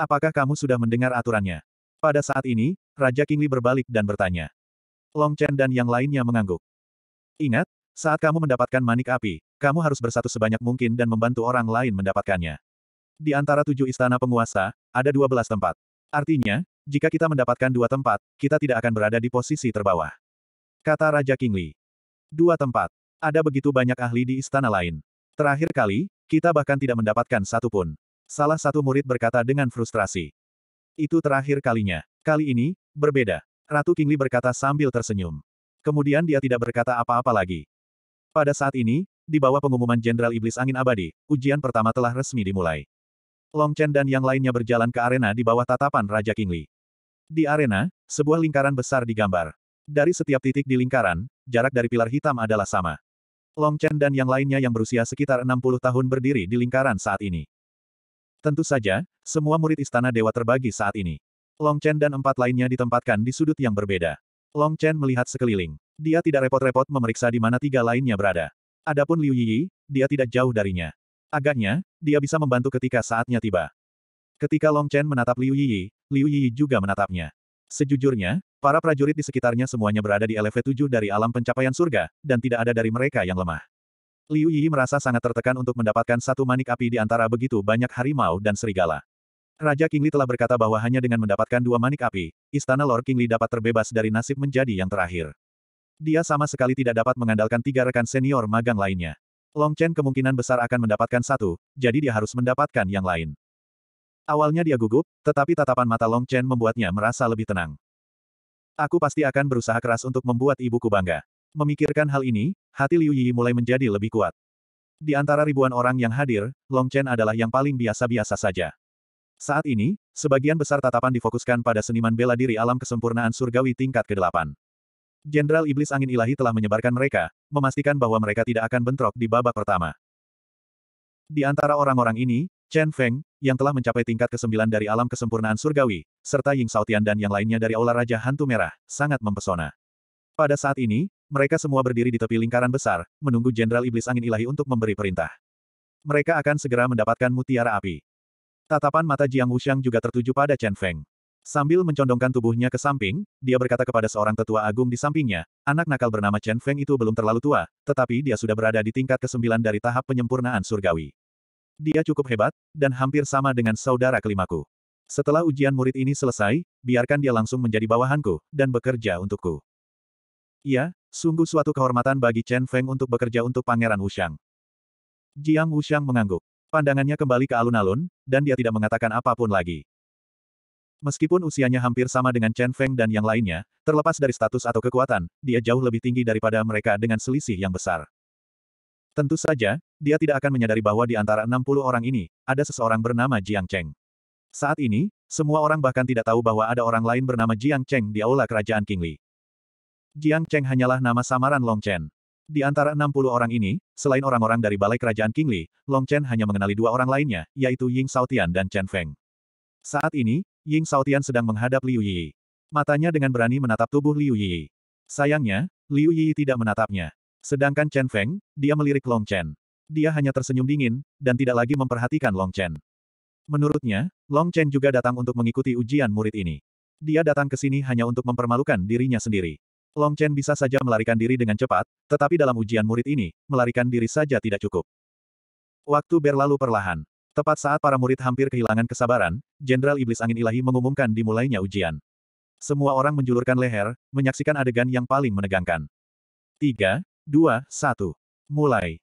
Apakah kamu sudah mendengar aturannya? Pada saat ini, Raja Kingli berbalik dan bertanya. Long Chen dan yang lainnya mengangguk. Ingat, saat kamu mendapatkan manik api, kamu harus bersatu sebanyak mungkin dan membantu orang lain mendapatkannya. Di antara tujuh istana penguasa, ada dua belas tempat. Artinya, jika kita mendapatkan dua tempat, kita tidak akan berada di posisi terbawah. Kata Raja Kingli. Dua tempat. Ada begitu banyak ahli di istana lain. Terakhir kali, kita bahkan tidak mendapatkan satu pun. Salah satu murid berkata dengan frustrasi. Itu terakhir kalinya. Kali ini, berbeda. Ratu Kingli berkata sambil tersenyum. Kemudian dia tidak berkata apa-apa lagi. Pada saat ini, di bawah pengumuman Jenderal Iblis Angin Abadi, ujian pertama telah resmi dimulai. Long Chen dan yang lainnya berjalan ke arena di bawah tatapan Raja Kingli. Di arena, sebuah lingkaran besar digambar. Dari setiap titik di lingkaran, jarak dari pilar hitam adalah sama. Long Chen dan yang lainnya yang berusia sekitar 60 tahun berdiri di lingkaran saat ini. Tentu saja, semua murid istana dewa terbagi saat ini. Long Chen dan empat lainnya ditempatkan di sudut yang berbeda. Long Chen melihat sekeliling. Dia tidak repot-repot memeriksa di mana tiga lainnya berada. Adapun Liu Yiyi, dia tidak jauh darinya. Agaknya, dia bisa membantu ketika saatnya tiba. Ketika Long Chen menatap Liu Yiyi, Liu Yiyi juga menatapnya. Sejujurnya, para prajurit di sekitarnya semuanya berada di LV7 dari alam pencapaian surga, dan tidak ada dari mereka yang lemah. Liu Yi merasa sangat tertekan untuk mendapatkan satu manik api di antara begitu banyak harimau dan serigala. Raja Kingli telah berkata bahwa hanya dengan mendapatkan dua manik api, istana Lord Kingli dapat terbebas dari nasib menjadi yang terakhir. Dia sama sekali tidak dapat mengandalkan tiga rekan senior magang lainnya. Long Chen kemungkinan besar akan mendapatkan satu, jadi dia harus mendapatkan yang lain. Awalnya dia gugup, tetapi tatapan mata Long Chen membuatnya merasa lebih tenang. Aku pasti akan berusaha keras untuk membuat ibuku bangga. Memikirkan hal ini, hati Liu Yi mulai menjadi lebih kuat. Di antara ribuan orang yang hadir, Long Chen adalah yang paling biasa-biasa saja. Saat ini, sebagian besar tatapan difokuskan pada seniman bela diri alam kesempurnaan surgawi tingkat ke-8. Jenderal Iblis Angin Ilahi telah menyebarkan mereka, memastikan bahwa mereka tidak akan bentrok di babak pertama. Di antara orang-orang ini, Chen Feng, yang telah mencapai tingkat ke-9 dari alam kesempurnaan surgawi, serta Ying Saotian dan yang lainnya dari Aula Raja Hantu Merah, sangat mempesona. Pada saat ini, mereka semua berdiri di tepi lingkaran besar, menunggu Jenderal Iblis Angin Ilahi untuk memberi perintah. Mereka akan segera mendapatkan mutiara api. Tatapan mata Jiang Wuxiang juga tertuju pada Chen Feng. Sambil mencondongkan tubuhnya ke samping, dia berkata kepada seorang tetua agung di sampingnya, anak nakal bernama Chen Feng itu belum terlalu tua, tetapi dia sudah berada di tingkat ke-9 dari tahap penyempurnaan surgawi. Dia cukup hebat, dan hampir sama dengan saudara kelimaku. Setelah ujian murid ini selesai, biarkan dia langsung menjadi bawahanku, dan bekerja untukku. Iya, Sungguh suatu kehormatan bagi Chen Feng untuk bekerja untuk Pangeran Wushang. Jiang Wushang mengangguk. Pandangannya kembali ke alun-alun, dan dia tidak mengatakan apapun lagi. Meskipun usianya hampir sama dengan Chen Feng dan yang lainnya, terlepas dari status atau kekuatan, dia jauh lebih tinggi daripada mereka dengan selisih yang besar. Tentu saja, dia tidak akan menyadari bahwa di antara 60 orang ini, ada seseorang bernama Jiang Cheng. Saat ini, semua orang bahkan tidak tahu bahwa ada orang lain bernama Jiang Cheng di aula kerajaan Qingli. Jiang Cheng hanyalah nama samaran Long Chen. Di antara 60 orang ini, selain orang-orang dari Balai Kerajaan Qingli, Long Chen hanya mengenali dua orang lainnya, yaitu Ying Saotian dan Chen Feng. Saat ini, Ying Saotian sedang menghadap Liu Yi. Matanya dengan berani menatap tubuh Liu Yi. Sayangnya, Liu Yi tidak menatapnya. Sedangkan Chen Feng, dia melirik Long Chen. Dia hanya tersenyum dingin, dan tidak lagi memperhatikan Long Chen. Menurutnya, Long Chen juga datang untuk mengikuti ujian murid ini. Dia datang ke sini hanya untuk mempermalukan dirinya sendiri. Long Chen bisa saja melarikan diri dengan cepat, tetapi dalam ujian murid ini, melarikan diri saja tidak cukup. Waktu berlalu perlahan. Tepat saat para murid hampir kehilangan kesabaran, Jenderal Iblis Angin Ilahi mengumumkan dimulainya ujian. Semua orang menjulurkan leher, menyaksikan adegan yang paling menegangkan. 3, 2, 1. Mulai.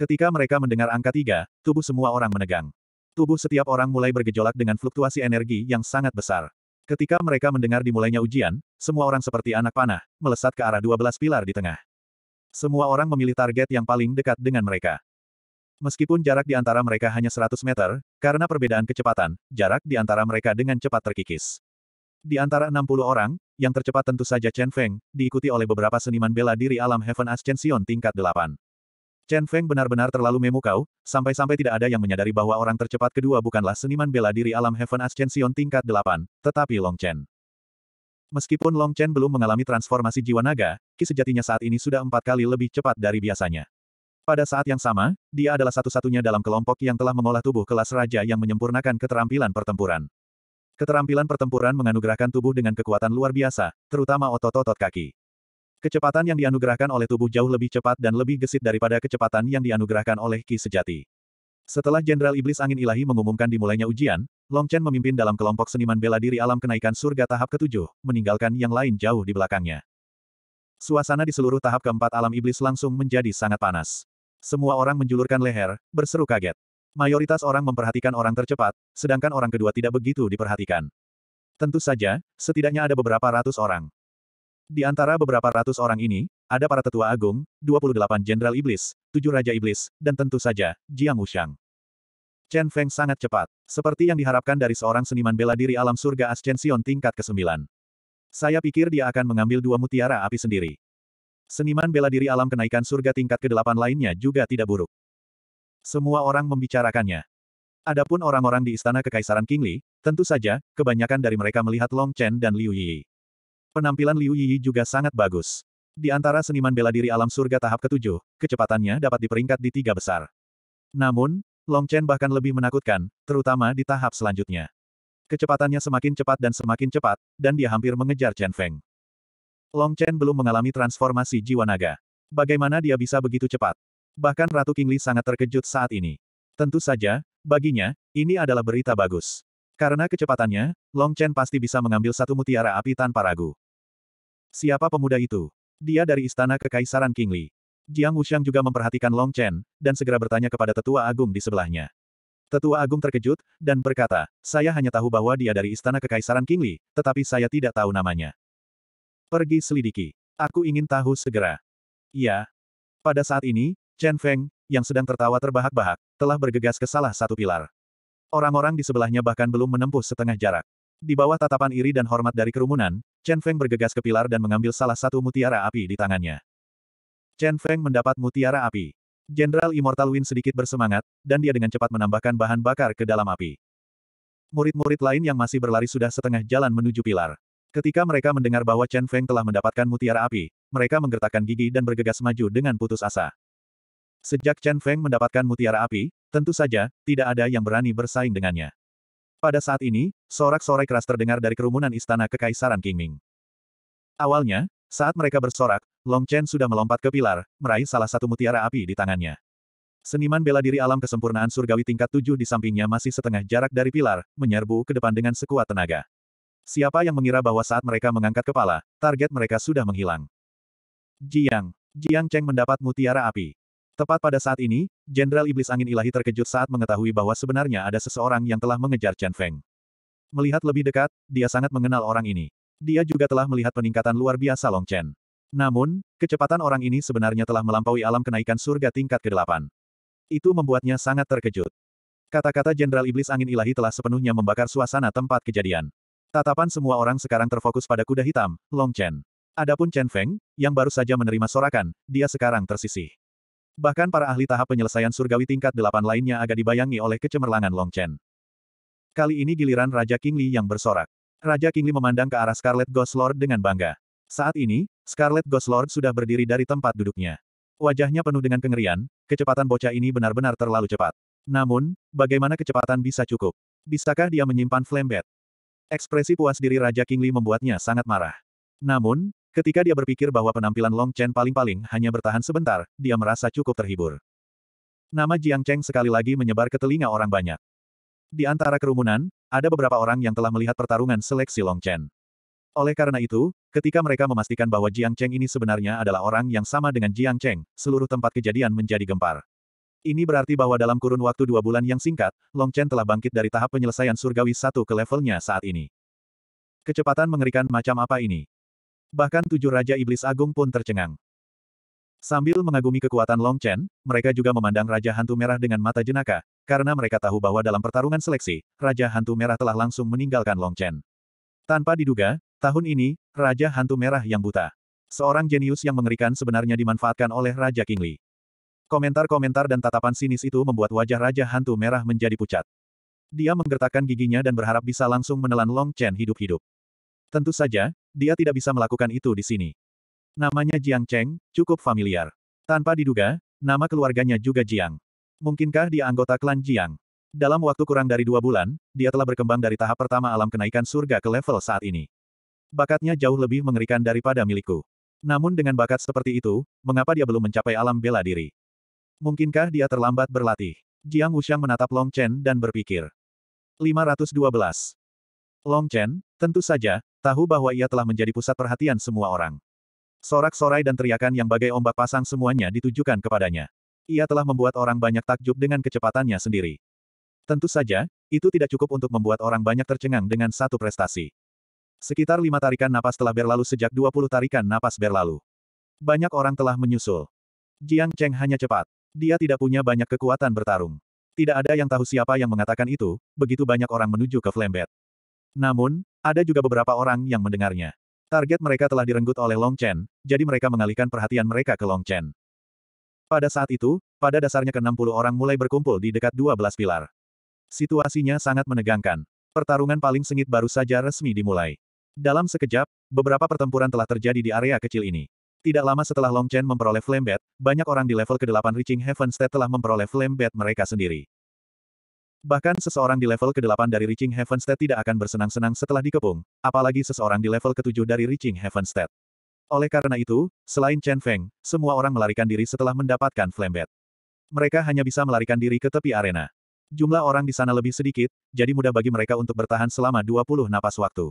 Ketika mereka mendengar angka 3, tubuh semua orang menegang. Tubuh setiap orang mulai bergejolak dengan fluktuasi energi yang sangat besar. Ketika mereka mendengar dimulainya ujian, semua orang seperti anak panah, melesat ke arah 12 pilar di tengah. Semua orang memilih target yang paling dekat dengan mereka. Meskipun jarak di antara mereka hanya 100 meter, karena perbedaan kecepatan, jarak di antara mereka dengan cepat terkikis. Di antara 60 orang, yang tercepat tentu saja Chen Feng, diikuti oleh beberapa seniman bela diri alam Heaven Ascension tingkat 8. Chen Feng benar-benar terlalu memukau, sampai-sampai tidak ada yang menyadari bahwa orang tercepat kedua bukanlah seniman bela diri alam Heaven Ascension tingkat 8, tetapi Long Chen. Meskipun Long Chen belum mengalami transformasi jiwa naga, ki sejatinya saat ini sudah empat kali lebih cepat dari biasanya. Pada saat yang sama, dia adalah satu-satunya dalam kelompok yang telah mengolah tubuh kelas raja yang menyempurnakan keterampilan pertempuran. Keterampilan pertempuran menganugerahkan tubuh dengan kekuatan luar biasa, terutama otot-otot kaki. Kecepatan yang dianugerahkan oleh tubuh jauh lebih cepat dan lebih gesit daripada kecepatan yang dianugerahkan oleh Ki Sejati. Setelah Jenderal Iblis Angin Ilahi mengumumkan dimulainya ujian, Long Chen memimpin dalam kelompok seniman bela diri alam kenaikan surga tahap ke-7, meninggalkan yang lain jauh di belakangnya. Suasana di seluruh tahap keempat alam iblis langsung menjadi sangat panas. Semua orang menjulurkan leher, berseru kaget. Mayoritas orang memperhatikan orang tercepat, sedangkan orang kedua tidak begitu diperhatikan. Tentu saja, setidaknya ada beberapa ratus orang. Di antara beberapa ratus orang ini, ada para tetua agung, 28 jenderal iblis, 7 raja iblis, dan tentu saja, Jiang Wuxiang. Chen Feng sangat cepat, seperti yang diharapkan dari seorang seniman bela diri alam surga Ascension tingkat ke-9. Saya pikir dia akan mengambil dua mutiara api sendiri. Seniman bela diri alam kenaikan surga tingkat ke-8 lainnya juga tidak buruk. Semua orang membicarakannya. Adapun orang-orang di istana kekaisaran Kingli, tentu saja, kebanyakan dari mereka melihat Long Chen dan Liu Yi. Penampilan Liu Yi juga sangat bagus. Di antara seniman bela diri alam surga tahap ketujuh, kecepatannya dapat diperingkat di tiga besar. Namun, Long Chen bahkan lebih menakutkan, terutama di tahap selanjutnya. Kecepatannya semakin cepat dan semakin cepat, dan dia hampir mengejar Chen Feng. Long Chen belum mengalami transformasi jiwa naga. Bagaimana dia bisa begitu cepat? Bahkan Ratu King Li sangat terkejut saat ini. Tentu saja, baginya, ini adalah berita bagus. Karena kecepatannya, Long Chen pasti bisa mengambil satu mutiara api tanpa ragu. Siapa pemuda itu? Dia dari Istana Kekaisaran Li. Jiang Wuxiang juga memperhatikan Long Chen, dan segera bertanya kepada Tetua Agung di sebelahnya. Tetua Agung terkejut, dan berkata, saya hanya tahu bahwa dia dari Istana Kekaisaran Li, tetapi saya tidak tahu namanya. Pergi selidiki. Aku ingin tahu segera. Ya. Pada saat ini, Chen Feng, yang sedang tertawa terbahak-bahak, telah bergegas ke salah satu pilar. Orang-orang di sebelahnya bahkan belum menempuh setengah jarak. Di bawah tatapan iri dan hormat dari kerumunan, Chen Feng bergegas ke pilar dan mengambil salah satu mutiara api di tangannya. Chen Feng mendapat mutiara api. Jenderal Immortal Wind sedikit bersemangat, dan dia dengan cepat menambahkan bahan bakar ke dalam api. Murid-murid lain yang masih berlari sudah setengah jalan menuju pilar. Ketika mereka mendengar bahwa Chen Feng telah mendapatkan mutiara api, mereka menggertakkan gigi dan bergegas maju dengan putus asa. Sejak Chen Feng mendapatkan mutiara api, Tentu saja, tidak ada yang berani bersaing dengannya. Pada saat ini, sorak-sorai keras terdengar dari kerumunan istana kekaisaran Qingming. Awalnya, saat mereka bersorak, Long Chen sudah melompat ke pilar, meraih salah satu mutiara api di tangannya. Seniman bela diri alam kesempurnaan surgawi tingkat tujuh di sampingnya masih setengah jarak dari pilar, menyerbu ke depan dengan sekuat tenaga. Siapa yang mengira bahwa saat mereka mengangkat kepala, target mereka sudah menghilang. Jiang, Jiang Cheng mendapat mutiara api. Tepat pada saat ini, Jenderal Iblis Angin Ilahi terkejut saat mengetahui bahwa sebenarnya ada seseorang yang telah mengejar Chen Feng. Melihat lebih dekat, dia sangat mengenal orang ini. Dia juga telah melihat peningkatan luar biasa Long Chen. Namun, kecepatan orang ini sebenarnya telah melampaui alam kenaikan surga tingkat ke-8. Itu membuatnya sangat terkejut. Kata-kata Jenderal Iblis Angin Ilahi telah sepenuhnya membakar suasana tempat kejadian. Tatapan semua orang sekarang terfokus pada kuda hitam, Long Chen. Adapun Chen Feng, yang baru saja menerima sorakan, dia sekarang tersisih. Bahkan para ahli tahap penyelesaian surgawi tingkat delapan lainnya agak dibayangi oleh kecemerlangan Long Chen. Kali ini giliran Raja King Kingli yang bersorak. Raja King Kingli memandang ke arah Scarlet Ghost Lord dengan bangga. Saat ini, Scarlet Ghost Lord sudah berdiri dari tempat duduknya. Wajahnya penuh dengan kengerian, kecepatan bocah ini benar-benar terlalu cepat. Namun, bagaimana kecepatan bisa cukup? Bisakah dia menyimpan flambet? Ekspresi puas diri Raja King Kingli membuatnya sangat marah. Namun, Ketika dia berpikir bahwa penampilan Long Chen paling-paling hanya bertahan sebentar, dia merasa cukup terhibur. Nama Jiang Cheng sekali lagi menyebar ke telinga orang banyak. Di antara kerumunan, ada beberapa orang yang telah melihat pertarungan seleksi Long Chen. Oleh karena itu, ketika mereka memastikan bahwa Jiang Cheng ini sebenarnya adalah orang yang sama dengan Jiang Cheng, seluruh tempat kejadian menjadi gempar. Ini berarti bahwa dalam kurun waktu dua bulan yang singkat, Long Chen telah bangkit dari tahap penyelesaian surgawi satu ke levelnya saat ini. Kecepatan mengerikan macam apa ini? Bahkan tujuh Raja Iblis Agung pun tercengang. Sambil mengagumi kekuatan Long Chen, mereka juga memandang Raja Hantu Merah dengan mata jenaka, karena mereka tahu bahwa dalam pertarungan seleksi, Raja Hantu Merah telah langsung meninggalkan Long Chen. Tanpa diduga, tahun ini, Raja Hantu Merah yang buta. Seorang jenius yang mengerikan sebenarnya dimanfaatkan oleh Raja King Li. Komentar-komentar dan tatapan sinis itu membuat wajah Raja Hantu Merah menjadi pucat. Dia menggertakkan giginya dan berharap bisa langsung menelan Long Chen hidup-hidup. Tentu saja, dia tidak bisa melakukan itu di sini. Namanya Jiang Cheng, cukup familiar. Tanpa diduga, nama keluarganya juga Jiang. Mungkinkah dia anggota klan Jiang? Dalam waktu kurang dari dua bulan, dia telah berkembang dari tahap pertama alam kenaikan surga ke level saat ini. Bakatnya jauh lebih mengerikan daripada milikku. Namun dengan bakat seperti itu, mengapa dia belum mencapai alam bela diri? Mungkinkah dia terlambat berlatih? Jiang Wuxiang menatap Long Chen dan berpikir. 512. Long Chen, tentu saja, Tahu bahwa ia telah menjadi pusat perhatian semua orang. Sorak-sorai dan teriakan yang bagai ombak pasang semuanya ditujukan kepadanya. Ia telah membuat orang banyak takjub dengan kecepatannya sendiri. Tentu saja, itu tidak cukup untuk membuat orang banyak tercengang dengan satu prestasi. Sekitar lima tarikan napas telah berlalu sejak dua puluh tarikan napas berlalu. Banyak orang telah menyusul. Jiang Cheng hanya cepat. Dia tidak punya banyak kekuatan bertarung. Tidak ada yang tahu siapa yang mengatakan itu, begitu banyak orang menuju ke Flambet. Namun, ada juga beberapa orang yang mendengarnya. Target mereka telah direnggut oleh Long Chen, jadi mereka mengalihkan perhatian mereka ke Long Chen. Pada saat itu, pada dasarnya ke-60 orang mulai berkumpul di dekat 12 pilar. Situasinya sangat menegangkan. Pertarungan paling sengit baru saja resmi dimulai. Dalam sekejap, beberapa pertempuran telah terjadi di area kecil ini. Tidak lama setelah Long Chen memperoleh Flame Bat, banyak orang di level ke-8 Reaching Heaven State telah memperoleh Flame Bat mereka sendiri. Bahkan seseorang di level ke-8 dari Reaching Heaven State tidak akan bersenang-senang setelah dikepung, apalagi seseorang di level ke-7 dari Reaching Heaven State. Oleh karena itu, selain Chen Feng, semua orang melarikan diri setelah mendapatkan flambet. Mereka hanya bisa melarikan diri ke tepi arena. Jumlah orang di sana lebih sedikit, jadi mudah bagi mereka untuk bertahan selama 20 napas waktu.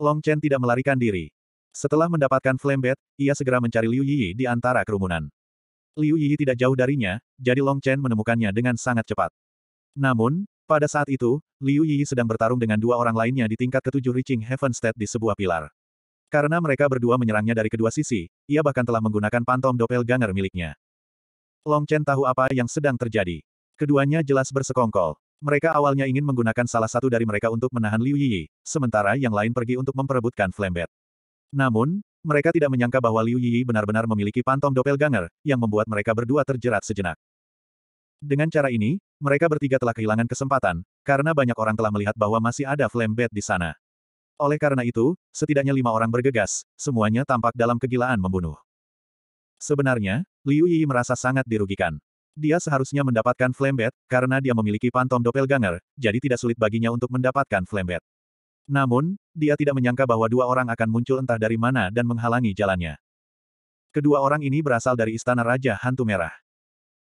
Long Chen tidak melarikan diri. Setelah mendapatkan flambet, ia segera mencari Liu Yi di antara kerumunan. Liu Yi tidak jauh darinya, jadi Long Chen menemukannya dengan sangat cepat. Namun, pada saat itu, Liu Yi sedang bertarung dengan dua orang lainnya di tingkat ketujuh Reaching Heaven State di sebuah pilar. Karena mereka berdua menyerangnya dari kedua sisi, ia bahkan telah menggunakan pantom doppelganger miliknya. Long Chen tahu apa yang sedang terjadi. Keduanya jelas bersekongkol. Mereka awalnya ingin menggunakan salah satu dari mereka untuk menahan Liu Yi, sementara yang lain pergi untuk memperebutkan Flambet. Namun, mereka tidak menyangka bahwa Liu Yi benar-benar memiliki pantom doppelganger, yang membuat mereka berdua terjerat sejenak. Dengan cara ini, mereka bertiga telah kehilangan kesempatan, karena banyak orang telah melihat bahwa masih ada flame bed di sana. Oleh karena itu, setidaknya lima orang bergegas, semuanya tampak dalam kegilaan membunuh. Sebenarnya, Liu Yi merasa sangat dirugikan. Dia seharusnya mendapatkan flame bed, karena dia memiliki pantom doppelganger, jadi tidak sulit baginya untuk mendapatkan flame bed. Namun, dia tidak menyangka bahwa dua orang akan muncul entah dari mana dan menghalangi jalannya. Kedua orang ini berasal dari Istana Raja Hantu Merah.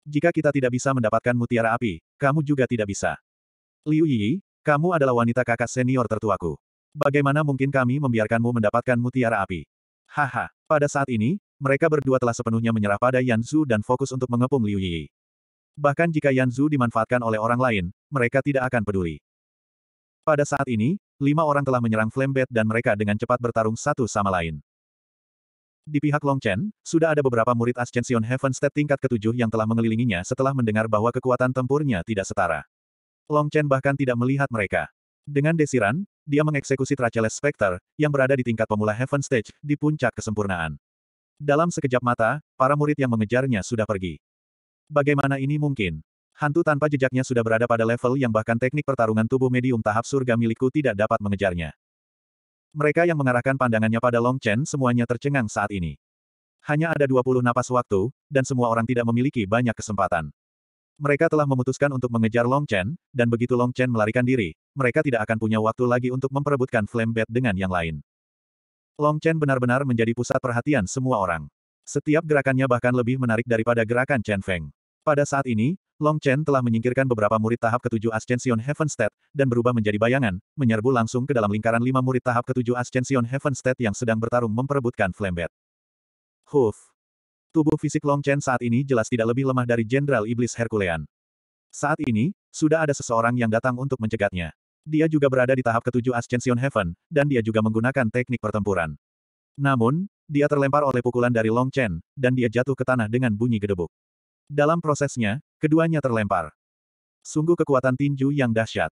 Jika kita tidak bisa mendapatkan mutiara api, kamu juga tidak bisa. Liu Yi, kamu adalah wanita kakak senior tertuaku. Bagaimana mungkin kami membiarkanmu mendapatkan mutiara api? Haha, pada saat ini, mereka berdua telah sepenuhnya menyerah pada Yan Zhu dan fokus untuk mengepung Liu Yi. Bahkan jika Yan Zhu dimanfaatkan oleh orang lain, mereka tidak akan peduli. Pada saat ini, lima orang telah menyerang Flambet dan mereka dengan cepat bertarung satu sama lain. Di pihak Long Chen, sudah ada beberapa murid Ascension Heaven State tingkat ketujuh yang telah mengelilinginya setelah mendengar bahwa kekuatan tempurnya tidak setara. Long Chen bahkan tidak melihat mereka. Dengan desiran, dia mengeksekusi Traceless Specter yang berada di tingkat pemula Heaven Stage, di puncak kesempurnaan. Dalam sekejap mata, para murid yang mengejarnya sudah pergi. Bagaimana ini mungkin? Hantu tanpa jejaknya sudah berada pada level yang bahkan teknik pertarungan tubuh medium tahap surga milikku tidak dapat mengejarnya. Mereka yang mengarahkan pandangannya pada Long Chen semuanya tercengang saat ini. Hanya ada 20 napas waktu, dan semua orang tidak memiliki banyak kesempatan. Mereka telah memutuskan untuk mengejar Long Chen, dan begitu Long Chen melarikan diri, mereka tidak akan punya waktu lagi untuk memperebutkan Flame Bat dengan yang lain. Long Chen benar-benar menjadi pusat perhatian semua orang. Setiap gerakannya bahkan lebih menarik daripada gerakan Chen Feng. Pada saat ini, Long Chen telah menyingkirkan beberapa murid tahap ketujuh Ascension Heaven State, dan berubah menjadi bayangan, menyerbu langsung ke dalam lingkaran lima murid tahap ketujuh Ascension Heaven State yang sedang bertarung memperebutkan Flambet. Huf! Tubuh fisik Long Chen saat ini jelas tidak lebih lemah dari Jenderal Iblis Herculean. Saat ini, sudah ada seseorang yang datang untuk mencegatnya. Dia juga berada di tahap ketujuh Ascension Heaven, dan dia juga menggunakan teknik pertempuran. Namun, dia terlempar oleh pukulan dari Long Chen, dan dia jatuh ke tanah dengan bunyi gedebuk. Dalam prosesnya, Keduanya terlempar. Sungguh kekuatan tinju yang dahsyat.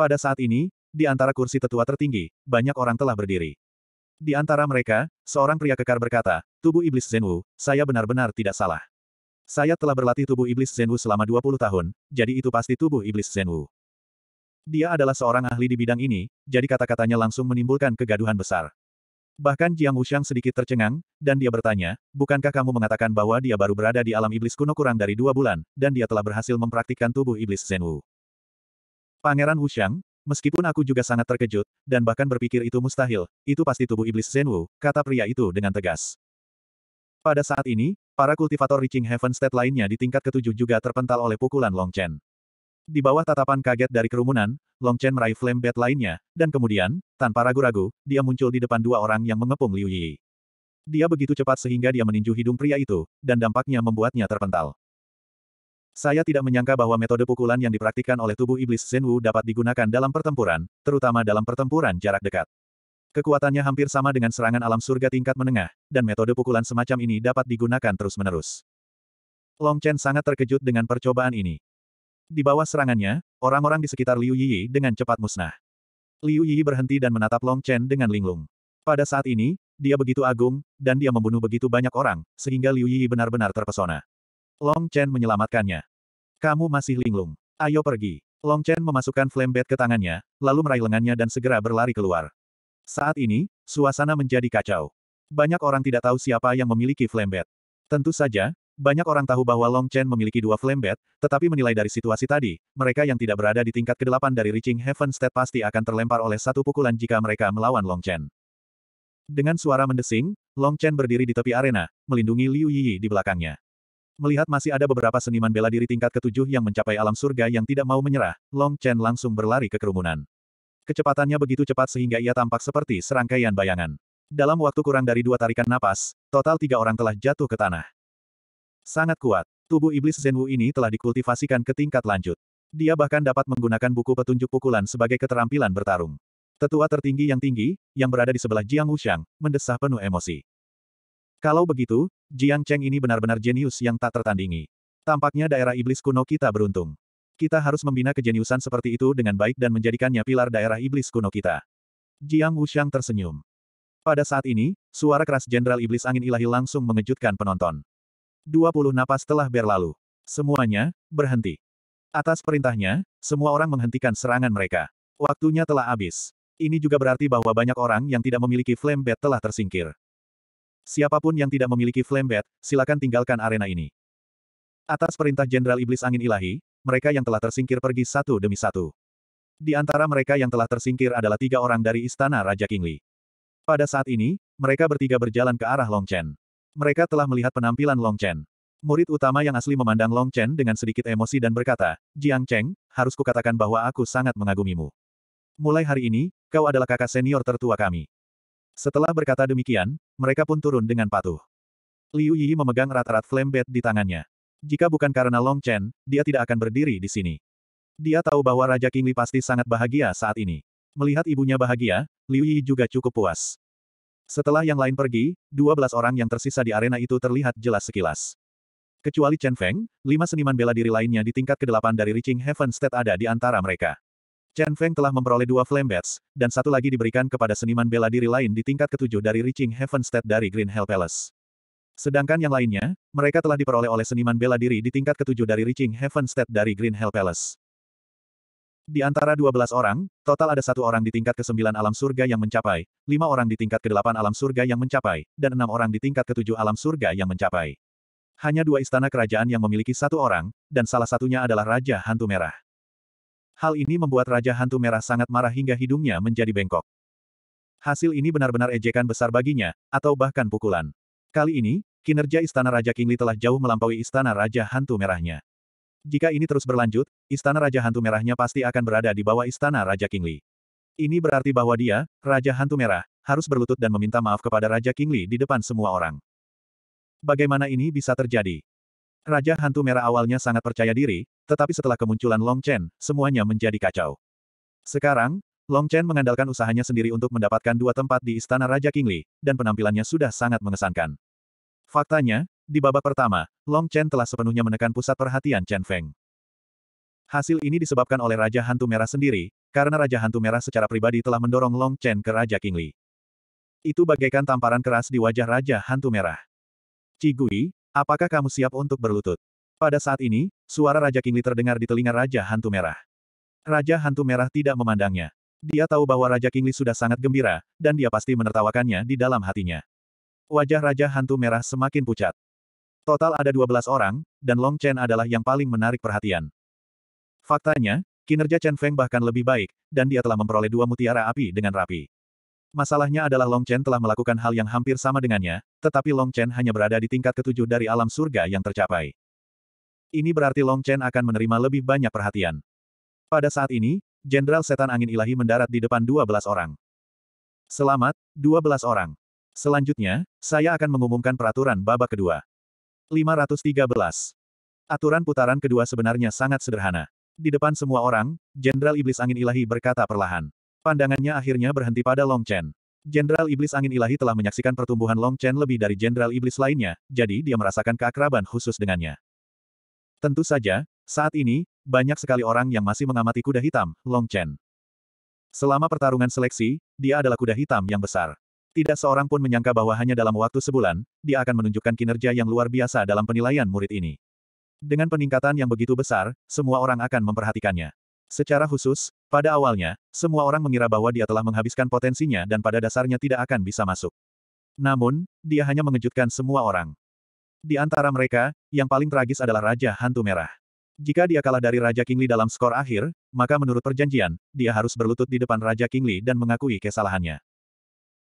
Pada saat ini, di antara kursi tetua tertinggi, banyak orang telah berdiri. Di antara mereka, seorang pria kekar berkata, tubuh iblis Zenwu, saya benar-benar tidak salah. Saya telah berlatih tubuh iblis Zenwu selama 20 tahun, jadi itu pasti tubuh iblis Zenwu. Dia adalah seorang ahli di bidang ini, jadi kata-katanya langsung menimbulkan kegaduhan besar. Bahkan Jiang Wushang sedikit tercengang, dan dia bertanya, bukankah kamu mengatakan bahwa dia baru berada di alam iblis kuno kurang dari dua bulan, dan dia telah berhasil mempraktikkan tubuh iblis Wu? Pangeran Wushang, meskipun aku juga sangat terkejut, dan bahkan berpikir itu mustahil, itu pasti tubuh iblis Wu, kata pria itu dengan tegas. Pada saat ini, para kultivator Reaching Heaven State lainnya di tingkat ketujuh juga terpental oleh pukulan Long Chen. Di bawah tatapan kaget dari kerumunan, Long Chen meraih flame bat lainnya, dan kemudian, tanpa ragu-ragu, dia muncul di depan dua orang yang mengepung Liu Yi. Dia begitu cepat sehingga dia meninju hidung pria itu, dan dampaknya membuatnya terpental. Saya tidak menyangka bahwa metode pukulan yang dipraktikkan oleh tubuh iblis Zenwu dapat digunakan dalam pertempuran, terutama dalam pertempuran jarak dekat. Kekuatannya hampir sama dengan serangan alam surga tingkat menengah, dan metode pukulan semacam ini dapat digunakan terus-menerus. Long Chen sangat terkejut dengan percobaan ini. Di bawah serangannya, orang-orang di sekitar Liu Yiyi dengan cepat musnah. Liu Yiyi berhenti dan menatap Long Chen dengan linglung. Pada saat ini, dia begitu agung, dan dia membunuh begitu banyak orang, sehingga Liu Yiyi benar-benar terpesona. Long Chen menyelamatkannya. Kamu masih linglung. Ayo pergi. Long Chen memasukkan flame bed ke tangannya, lalu meraih lengannya dan segera berlari keluar. Saat ini, suasana menjadi kacau. Banyak orang tidak tahu siapa yang memiliki flame bed. Tentu saja, banyak orang tahu bahwa Long Chen memiliki dua flambet, tetapi menilai dari situasi tadi, mereka yang tidak berada di tingkat kedelapan dari Reaching Heaven State pasti akan terlempar oleh satu pukulan jika mereka melawan Long Chen. Dengan suara mendesing, Long Chen berdiri di tepi arena, melindungi Liu Yi di belakangnya. Melihat masih ada beberapa seniman bela diri tingkat ketujuh yang mencapai alam surga yang tidak mau menyerah, Long Chen langsung berlari ke kerumunan. Kecepatannya begitu cepat sehingga ia tampak seperti serangkaian bayangan. Dalam waktu kurang dari dua tarikan napas, total tiga orang telah jatuh ke tanah. Sangat kuat. Tubuh iblis Zenwu ini telah dikultivasikan ke tingkat lanjut. Dia bahkan dapat menggunakan buku petunjuk pukulan sebagai keterampilan bertarung. Tetua tertinggi yang tinggi, yang berada di sebelah Jiang Wuxiang, mendesah penuh emosi. Kalau begitu, Jiang Cheng ini benar-benar jenius yang tak tertandingi. Tampaknya daerah iblis kuno kita beruntung. Kita harus membina kejeniusan seperti itu dengan baik dan menjadikannya pilar daerah iblis kuno kita. Jiang Wuxiang tersenyum. Pada saat ini, suara keras Jenderal Iblis Angin Ilahi langsung mengejutkan penonton. 20 napas telah berlalu. Semuanya, berhenti. Atas perintahnya, semua orang menghentikan serangan mereka. Waktunya telah habis. Ini juga berarti bahwa banyak orang yang tidak memiliki flame Bed telah tersingkir. Siapapun yang tidak memiliki flame Bed, silakan tinggalkan arena ini. Atas perintah Jenderal Iblis Angin Ilahi, mereka yang telah tersingkir pergi satu demi satu. Di antara mereka yang telah tersingkir adalah tiga orang dari Istana Raja Kingli. Pada saat ini, mereka bertiga berjalan ke arah Long Chen. Mereka telah melihat penampilan Long Chen. Murid utama yang asli memandang Long Chen dengan sedikit emosi dan berkata, Jiang Cheng, harus kukatakan bahwa aku sangat mengagumimu. Mulai hari ini, kau adalah kakak senior tertua kami. Setelah berkata demikian, mereka pun turun dengan patuh. Liu Yi memegang rat-rat bed di tangannya. Jika bukan karena Long Chen, dia tidak akan berdiri di sini. Dia tahu bahwa Raja Kingli pasti sangat bahagia saat ini. Melihat ibunya bahagia, Liu Yi juga cukup puas. Setelah yang lain pergi, dua belas orang yang tersisa di arena itu terlihat jelas sekilas. Kecuali Chen Feng, lima seniman bela diri lainnya di tingkat kedelapan dari Reaching Heaven State ada di antara mereka. Chen Feng telah memperoleh dua flame bats, dan satu lagi diberikan kepada seniman bela diri lain di tingkat ketujuh dari Reaching Heaven State dari Green Hell Palace. Sedangkan yang lainnya, mereka telah diperoleh oleh seniman bela diri di tingkat ketujuh dari Reaching Heaven State dari Green Hell Palace. Di antara 12 orang, total ada satu orang di tingkat ke-9 alam surga yang mencapai, lima orang di tingkat ke-8 alam surga yang mencapai, dan enam orang di tingkat ke-7 alam surga yang mencapai. Hanya dua istana kerajaan yang memiliki satu orang, dan salah satunya adalah Raja Hantu Merah. Hal ini membuat Raja Hantu Merah sangat marah hingga hidungnya menjadi bengkok. Hasil ini benar-benar ejekan besar baginya, atau bahkan pukulan. Kali ini, kinerja istana Raja Kingli telah jauh melampaui istana Raja Hantu Merahnya. Jika ini terus berlanjut, istana Raja Hantu Merahnya pasti akan berada di bawah istana Raja Kingli. Ini berarti bahwa dia, Raja Hantu Merah, harus berlutut dan meminta maaf kepada Raja Kingli di depan semua orang. Bagaimana ini bisa terjadi? Raja Hantu Merah awalnya sangat percaya diri, tetapi setelah kemunculan Long Chen, semuanya menjadi kacau. Sekarang, Long Chen mengandalkan usahanya sendiri untuk mendapatkan dua tempat di istana Raja Kingli, dan penampilannya sudah sangat mengesankan. Faktanya, di babak pertama, Long Chen telah sepenuhnya menekan pusat perhatian Chen Feng. Hasil ini disebabkan oleh Raja Hantu Merah sendiri, karena Raja Hantu Merah secara pribadi telah mendorong Long Chen ke Raja Kingli. Itu bagaikan tamparan keras di wajah Raja Hantu Merah. Cigui, apakah kamu siap untuk berlutut? Pada saat ini, suara Raja Kingli terdengar di telinga Raja Hantu Merah. Raja Hantu Merah tidak memandangnya. Dia tahu bahwa Raja Kingli sudah sangat gembira, dan dia pasti menertawakannya di dalam hatinya. Wajah Raja Hantu Merah semakin pucat. Total ada 12 orang, dan Long Chen adalah yang paling menarik perhatian. Faktanya, kinerja Chen Feng bahkan lebih baik, dan dia telah memperoleh dua mutiara api dengan rapi. Masalahnya adalah Long Chen telah melakukan hal yang hampir sama dengannya, tetapi Long Chen hanya berada di tingkat ketujuh dari alam surga yang tercapai. Ini berarti Long Chen akan menerima lebih banyak perhatian. Pada saat ini, Jenderal Setan Angin Ilahi mendarat di depan 12 orang. Selamat, 12 orang. Selanjutnya, saya akan mengumumkan peraturan babak kedua. 513. Aturan putaran kedua sebenarnya sangat sederhana. Di depan semua orang, Jenderal Iblis Angin Ilahi berkata perlahan. Pandangannya akhirnya berhenti pada Long Chen. Jenderal Iblis Angin Ilahi telah menyaksikan pertumbuhan Long Chen lebih dari Jenderal Iblis lainnya, jadi dia merasakan keakraban khusus dengannya. Tentu saja, saat ini, banyak sekali orang yang masih mengamati kuda hitam, Long Chen. Selama pertarungan seleksi, dia adalah kuda hitam yang besar. Tidak seorang pun menyangka bahwa hanya dalam waktu sebulan, dia akan menunjukkan kinerja yang luar biasa dalam penilaian murid ini. Dengan peningkatan yang begitu besar, semua orang akan memperhatikannya. Secara khusus, pada awalnya, semua orang mengira bahwa dia telah menghabiskan potensinya dan pada dasarnya tidak akan bisa masuk. Namun, dia hanya mengejutkan semua orang. Di antara mereka, yang paling tragis adalah Raja Hantu Merah. Jika dia kalah dari Raja Kingli dalam skor akhir, maka menurut perjanjian, dia harus berlutut di depan Raja Kingli dan mengakui kesalahannya.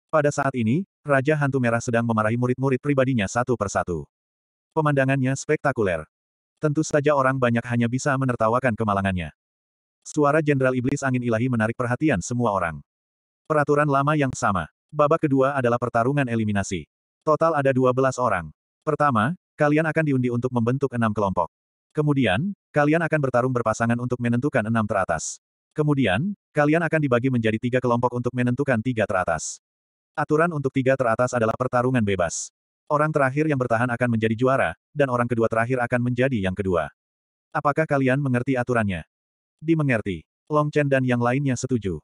Pada saat ini, Raja Hantu Merah sedang memarahi murid-murid pribadinya satu persatu. Pemandangannya spektakuler. Tentu saja orang banyak hanya bisa menertawakan kemalangannya. Suara Jenderal Iblis Angin Ilahi menarik perhatian semua orang. Peraturan lama yang sama. Babak kedua adalah pertarungan eliminasi. Total ada 12 orang. Pertama, kalian akan diundi untuk membentuk enam kelompok. Kemudian, kalian akan bertarung berpasangan untuk menentukan enam teratas. Kemudian, kalian akan dibagi menjadi tiga kelompok untuk menentukan tiga teratas. Aturan untuk tiga teratas adalah pertarungan bebas. Orang terakhir yang bertahan akan menjadi juara, dan orang kedua terakhir akan menjadi yang kedua. Apakah kalian mengerti aturannya? Dimengerti. Long Chen dan yang lainnya setuju.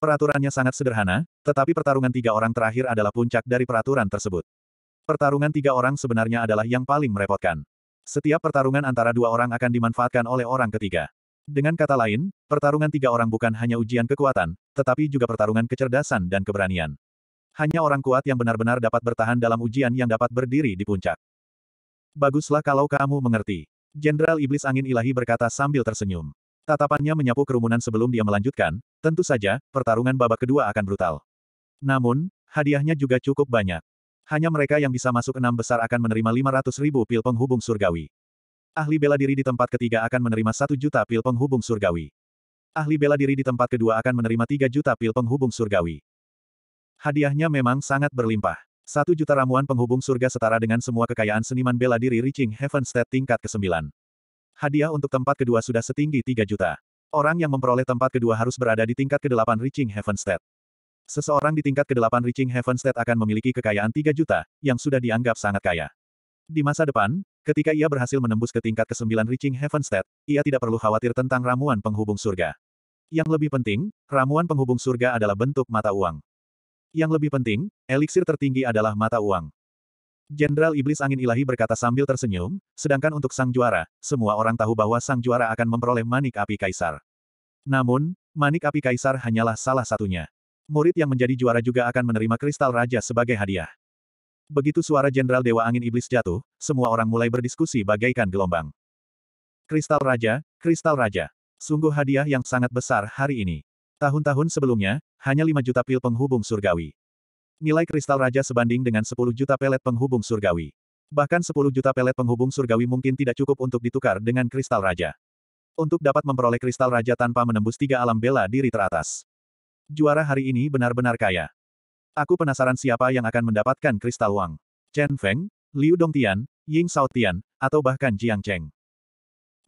Peraturannya sangat sederhana, tetapi pertarungan tiga orang terakhir adalah puncak dari peraturan tersebut. Pertarungan tiga orang sebenarnya adalah yang paling merepotkan. Setiap pertarungan antara dua orang akan dimanfaatkan oleh orang ketiga. Dengan kata lain, pertarungan tiga orang bukan hanya ujian kekuatan, tetapi juga pertarungan kecerdasan dan keberanian. Hanya orang kuat yang benar-benar dapat bertahan dalam ujian yang dapat berdiri di puncak. Baguslah kalau kamu mengerti. Jenderal Iblis Angin Ilahi berkata sambil tersenyum. Tatapannya menyapu kerumunan sebelum dia melanjutkan, tentu saja, pertarungan babak kedua akan brutal. Namun, hadiahnya juga cukup banyak. Hanya mereka yang bisa masuk enam besar akan menerima 500 ribu pil penghubung surgawi. Ahli bela diri di tempat ketiga akan menerima satu juta pil penghubung surgawi. Ahli bela diri di tempat kedua akan menerima 3 juta pil penghubung surgawi. Hadiahnya memang sangat berlimpah. Satu juta ramuan penghubung surga setara dengan semua kekayaan seniman bela diri Reaching Heaven State tingkat ke-9. Hadiah untuk tempat kedua sudah setinggi tiga juta. Orang yang memperoleh tempat kedua harus berada di tingkat ke-8 Reaching Heaven State. Seseorang di tingkat ke-8 Reaching Heaven State akan memiliki kekayaan tiga juta, yang sudah dianggap sangat kaya. Di masa depan, ketika ia berhasil menembus ke tingkat ke-9 Reaching Heaven State, ia tidak perlu khawatir tentang ramuan penghubung surga. Yang lebih penting, ramuan penghubung surga adalah bentuk mata uang. Yang lebih penting, eliksir tertinggi adalah mata uang. Jenderal Iblis Angin Ilahi berkata sambil tersenyum, sedangkan untuk sang juara, semua orang tahu bahwa sang juara akan memperoleh manik api kaisar. Namun, manik api kaisar hanyalah salah satunya. Murid yang menjadi juara juga akan menerima kristal raja sebagai hadiah. Begitu suara Jenderal Dewa Angin Iblis jatuh, semua orang mulai berdiskusi bagaikan gelombang. Kristal Raja, Kristal Raja. Sungguh hadiah yang sangat besar hari ini. Tahun-tahun sebelumnya, hanya 5 juta pil penghubung surgawi. Nilai kristal raja sebanding dengan 10 juta pelet penghubung surgawi. Bahkan 10 juta pelet penghubung surgawi mungkin tidak cukup untuk ditukar dengan kristal raja. Untuk dapat memperoleh kristal raja tanpa menembus tiga alam bela diri teratas. Juara hari ini benar-benar kaya. Aku penasaran siapa yang akan mendapatkan kristal wang. Chen Feng, Liu Dongtian, Ying Shao Tian, atau bahkan Jiang Cheng.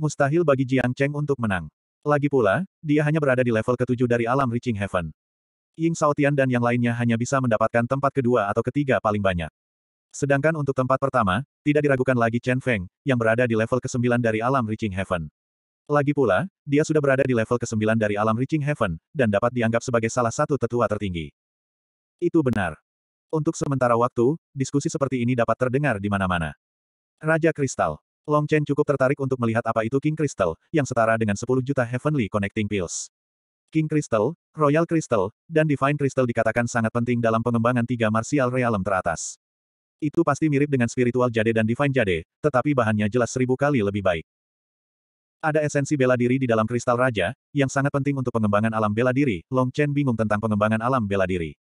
Mustahil bagi Jiang Cheng untuk menang. Lagi pula, dia hanya berada di level ketujuh dari alam Reaching Heaven. Ying Saotian dan yang lainnya hanya bisa mendapatkan tempat kedua atau ketiga paling banyak. Sedangkan untuk tempat pertama, tidak diragukan lagi Chen Feng, yang berada di level ke-9 dari alam Reaching Heaven. Lagi pula, dia sudah berada di level ke-9 dari alam Reaching Heaven, dan dapat dianggap sebagai salah satu tetua tertinggi. Itu benar. Untuk sementara waktu, diskusi seperti ini dapat terdengar di mana-mana. Raja Kristal Long Chen cukup tertarik untuk melihat apa itu King Crystal, yang setara dengan 10 juta Heavenly Connecting Pills. King Crystal, Royal Crystal, dan Divine Crystal dikatakan sangat penting dalam pengembangan tiga martial realm teratas. Itu pasti mirip dengan spiritual jade dan divine jade, tetapi bahannya jelas seribu kali lebih baik. Ada esensi bela diri di dalam kristal raja, yang sangat penting untuk pengembangan alam bela diri, Long Chen bingung tentang pengembangan alam bela diri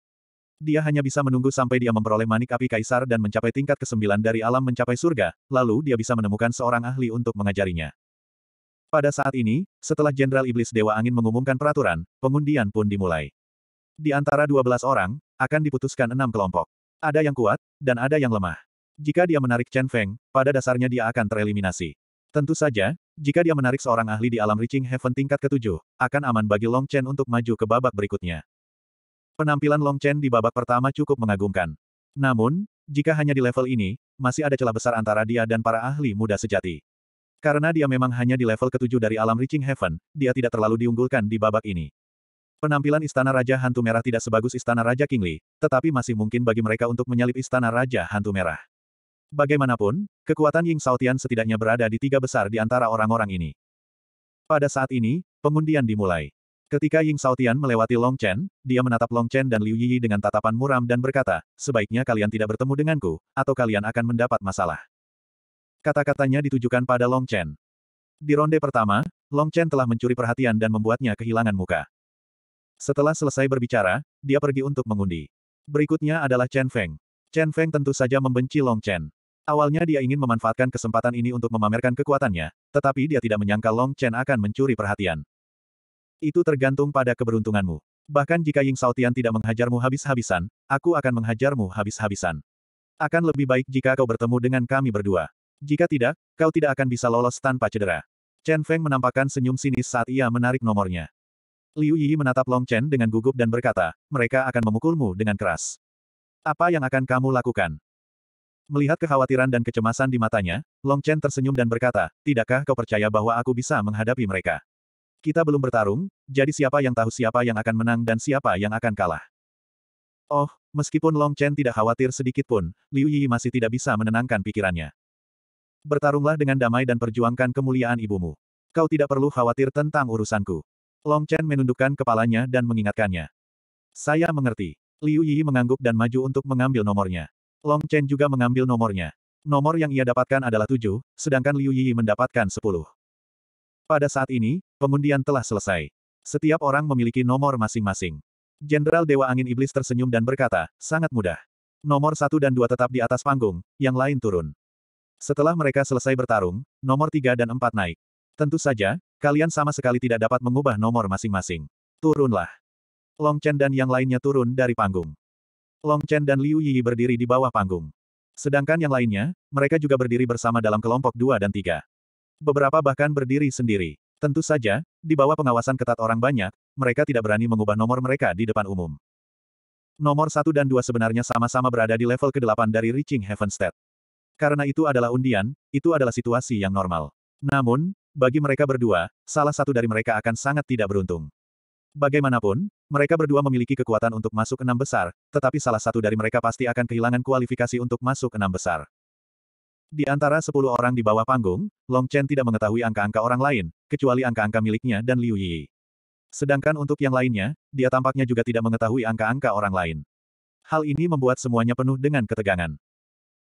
dia hanya bisa menunggu sampai dia memperoleh manik api kaisar dan mencapai tingkat kesembilan dari alam mencapai surga, lalu dia bisa menemukan seorang ahli untuk mengajarinya. Pada saat ini, setelah Jenderal Iblis Dewa Angin mengumumkan peraturan, pengundian pun dimulai. Di antara 12 orang, akan diputuskan enam kelompok. Ada yang kuat, dan ada yang lemah. Jika dia menarik Chen Feng, pada dasarnya dia akan tereliminasi. Tentu saja, jika dia menarik seorang ahli di alam Reaching Heaven tingkat ketujuh, akan aman bagi Long Chen untuk maju ke babak berikutnya. Penampilan Long Chen di babak pertama cukup mengagumkan. Namun, jika hanya di level ini, masih ada celah besar antara dia dan para ahli muda sejati. Karena dia memang hanya di level ketujuh dari alam Reaching Heaven, dia tidak terlalu diunggulkan di babak ini. Penampilan Istana Raja Hantu Merah tidak sebagus Istana Raja Kingli, tetapi masih mungkin bagi mereka untuk menyalip Istana Raja Hantu Merah. Bagaimanapun, kekuatan Ying Saotian setidaknya berada di tiga besar di antara orang-orang ini. Pada saat ini, pengundian dimulai. Ketika Ying Saotian melewati Long Chen, dia menatap Long Chen dan Liu Yiyi dengan tatapan muram dan berkata, sebaiknya kalian tidak bertemu denganku, atau kalian akan mendapat masalah. Kata-katanya ditujukan pada Long Chen. Di ronde pertama, Long Chen telah mencuri perhatian dan membuatnya kehilangan muka. Setelah selesai berbicara, dia pergi untuk mengundi. Berikutnya adalah Chen Feng. Chen Feng tentu saja membenci Long Chen. Awalnya dia ingin memanfaatkan kesempatan ini untuk memamerkan kekuatannya, tetapi dia tidak menyangka Long Chen akan mencuri perhatian. Itu tergantung pada keberuntunganmu. Bahkan jika Ying Saotian tidak menghajarmu habis-habisan, aku akan menghajarmu habis-habisan. Akan lebih baik jika kau bertemu dengan kami berdua. Jika tidak, kau tidak akan bisa lolos tanpa cedera. Chen Feng menampakkan senyum sinis saat ia menarik nomornya. Liu Yi menatap Long Chen dengan gugup dan berkata, mereka akan memukulmu dengan keras. Apa yang akan kamu lakukan? Melihat kekhawatiran dan kecemasan di matanya, Long Chen tersenyum dan berkata, tidakkah kau percaya bahwa aku bisa menghadapi mereka? Kita belum bertarung, jadi siapa yang tahu siapa yang akan menang dan siapa yang akan kalah. Oh, meskipun Long Chen tidak khawatir sedikit pun, Liu Yi masih tidak bisa menenangkan pikirannya. Bertarunglah dengan damai dan perjuangkan kemuliaan ibumu. Kau tidak perlu khawatir tentang urusanku. Long Chen menundukkan kepalanya dan mengingatkannya. Saya mengerti. Liu Yi mengangguk dan maju untuk mengambil nomornya. Long Chen juga mengambil nomornya. Nomor yang ia dapatkan adalah tujuh, sedangkan Liu Yi mendapatkan sepuluh. Pada saat ini, pengundian telah selesai. Setiap orang memiliki nomor masing-masing. Jenderal Dewa Angin Iblis tersenyum dan berkata, sangat mudah. Nomor satu dan dua tetap di atas panggung, yang lain turun. Setelah mereka selesai bertarung, nomor tiga dan empat naik. Tentu saja, kalian sama sekali tidak dapat mengubah nomor masing-masing. Turunlah. Long Chen dan yang lainnya turun dari panggung. Long Chen dan Liu Yi berdiri di bawah panggung. Sedangkan yang lainnya, mereka juga berdiri bersama dalam kelompok dua dan tiga beberapa bahkan berdiri sendiri. Tentu saja, di bawah pengawasan ketat orang banyak, mereka tidak berani mengubah nomor mereka di depan umum. Nomor 1 dan 2 sebenarnya sama-sama berada di level ke-8 dari Reaching Heaven State. Karena itu adalah undian, itu adalah situasi yang normal. Namun, bagi mereka berdua, salah satu dari mereka akan sangat tidak beruntung. Bagaimanapun, mereka berdua memiliki kekuatan untuk masuk enam besar, tetapi salah satu dari mereka pasti akan kehilangan kualifikasi untuk masuk enam besar. Di antara sepuluh orang di bawah panggung, Long Chen tidak mengetahui angka-angka orang lain, kecuali angka-angka miliknya dan Liu Yi. Sedangkan untuk yang lainnya, dia tampaknya juga tidak mengetahui angka-angka orang lain. Hal ini membuat semuanya penuh dengan ketegangan.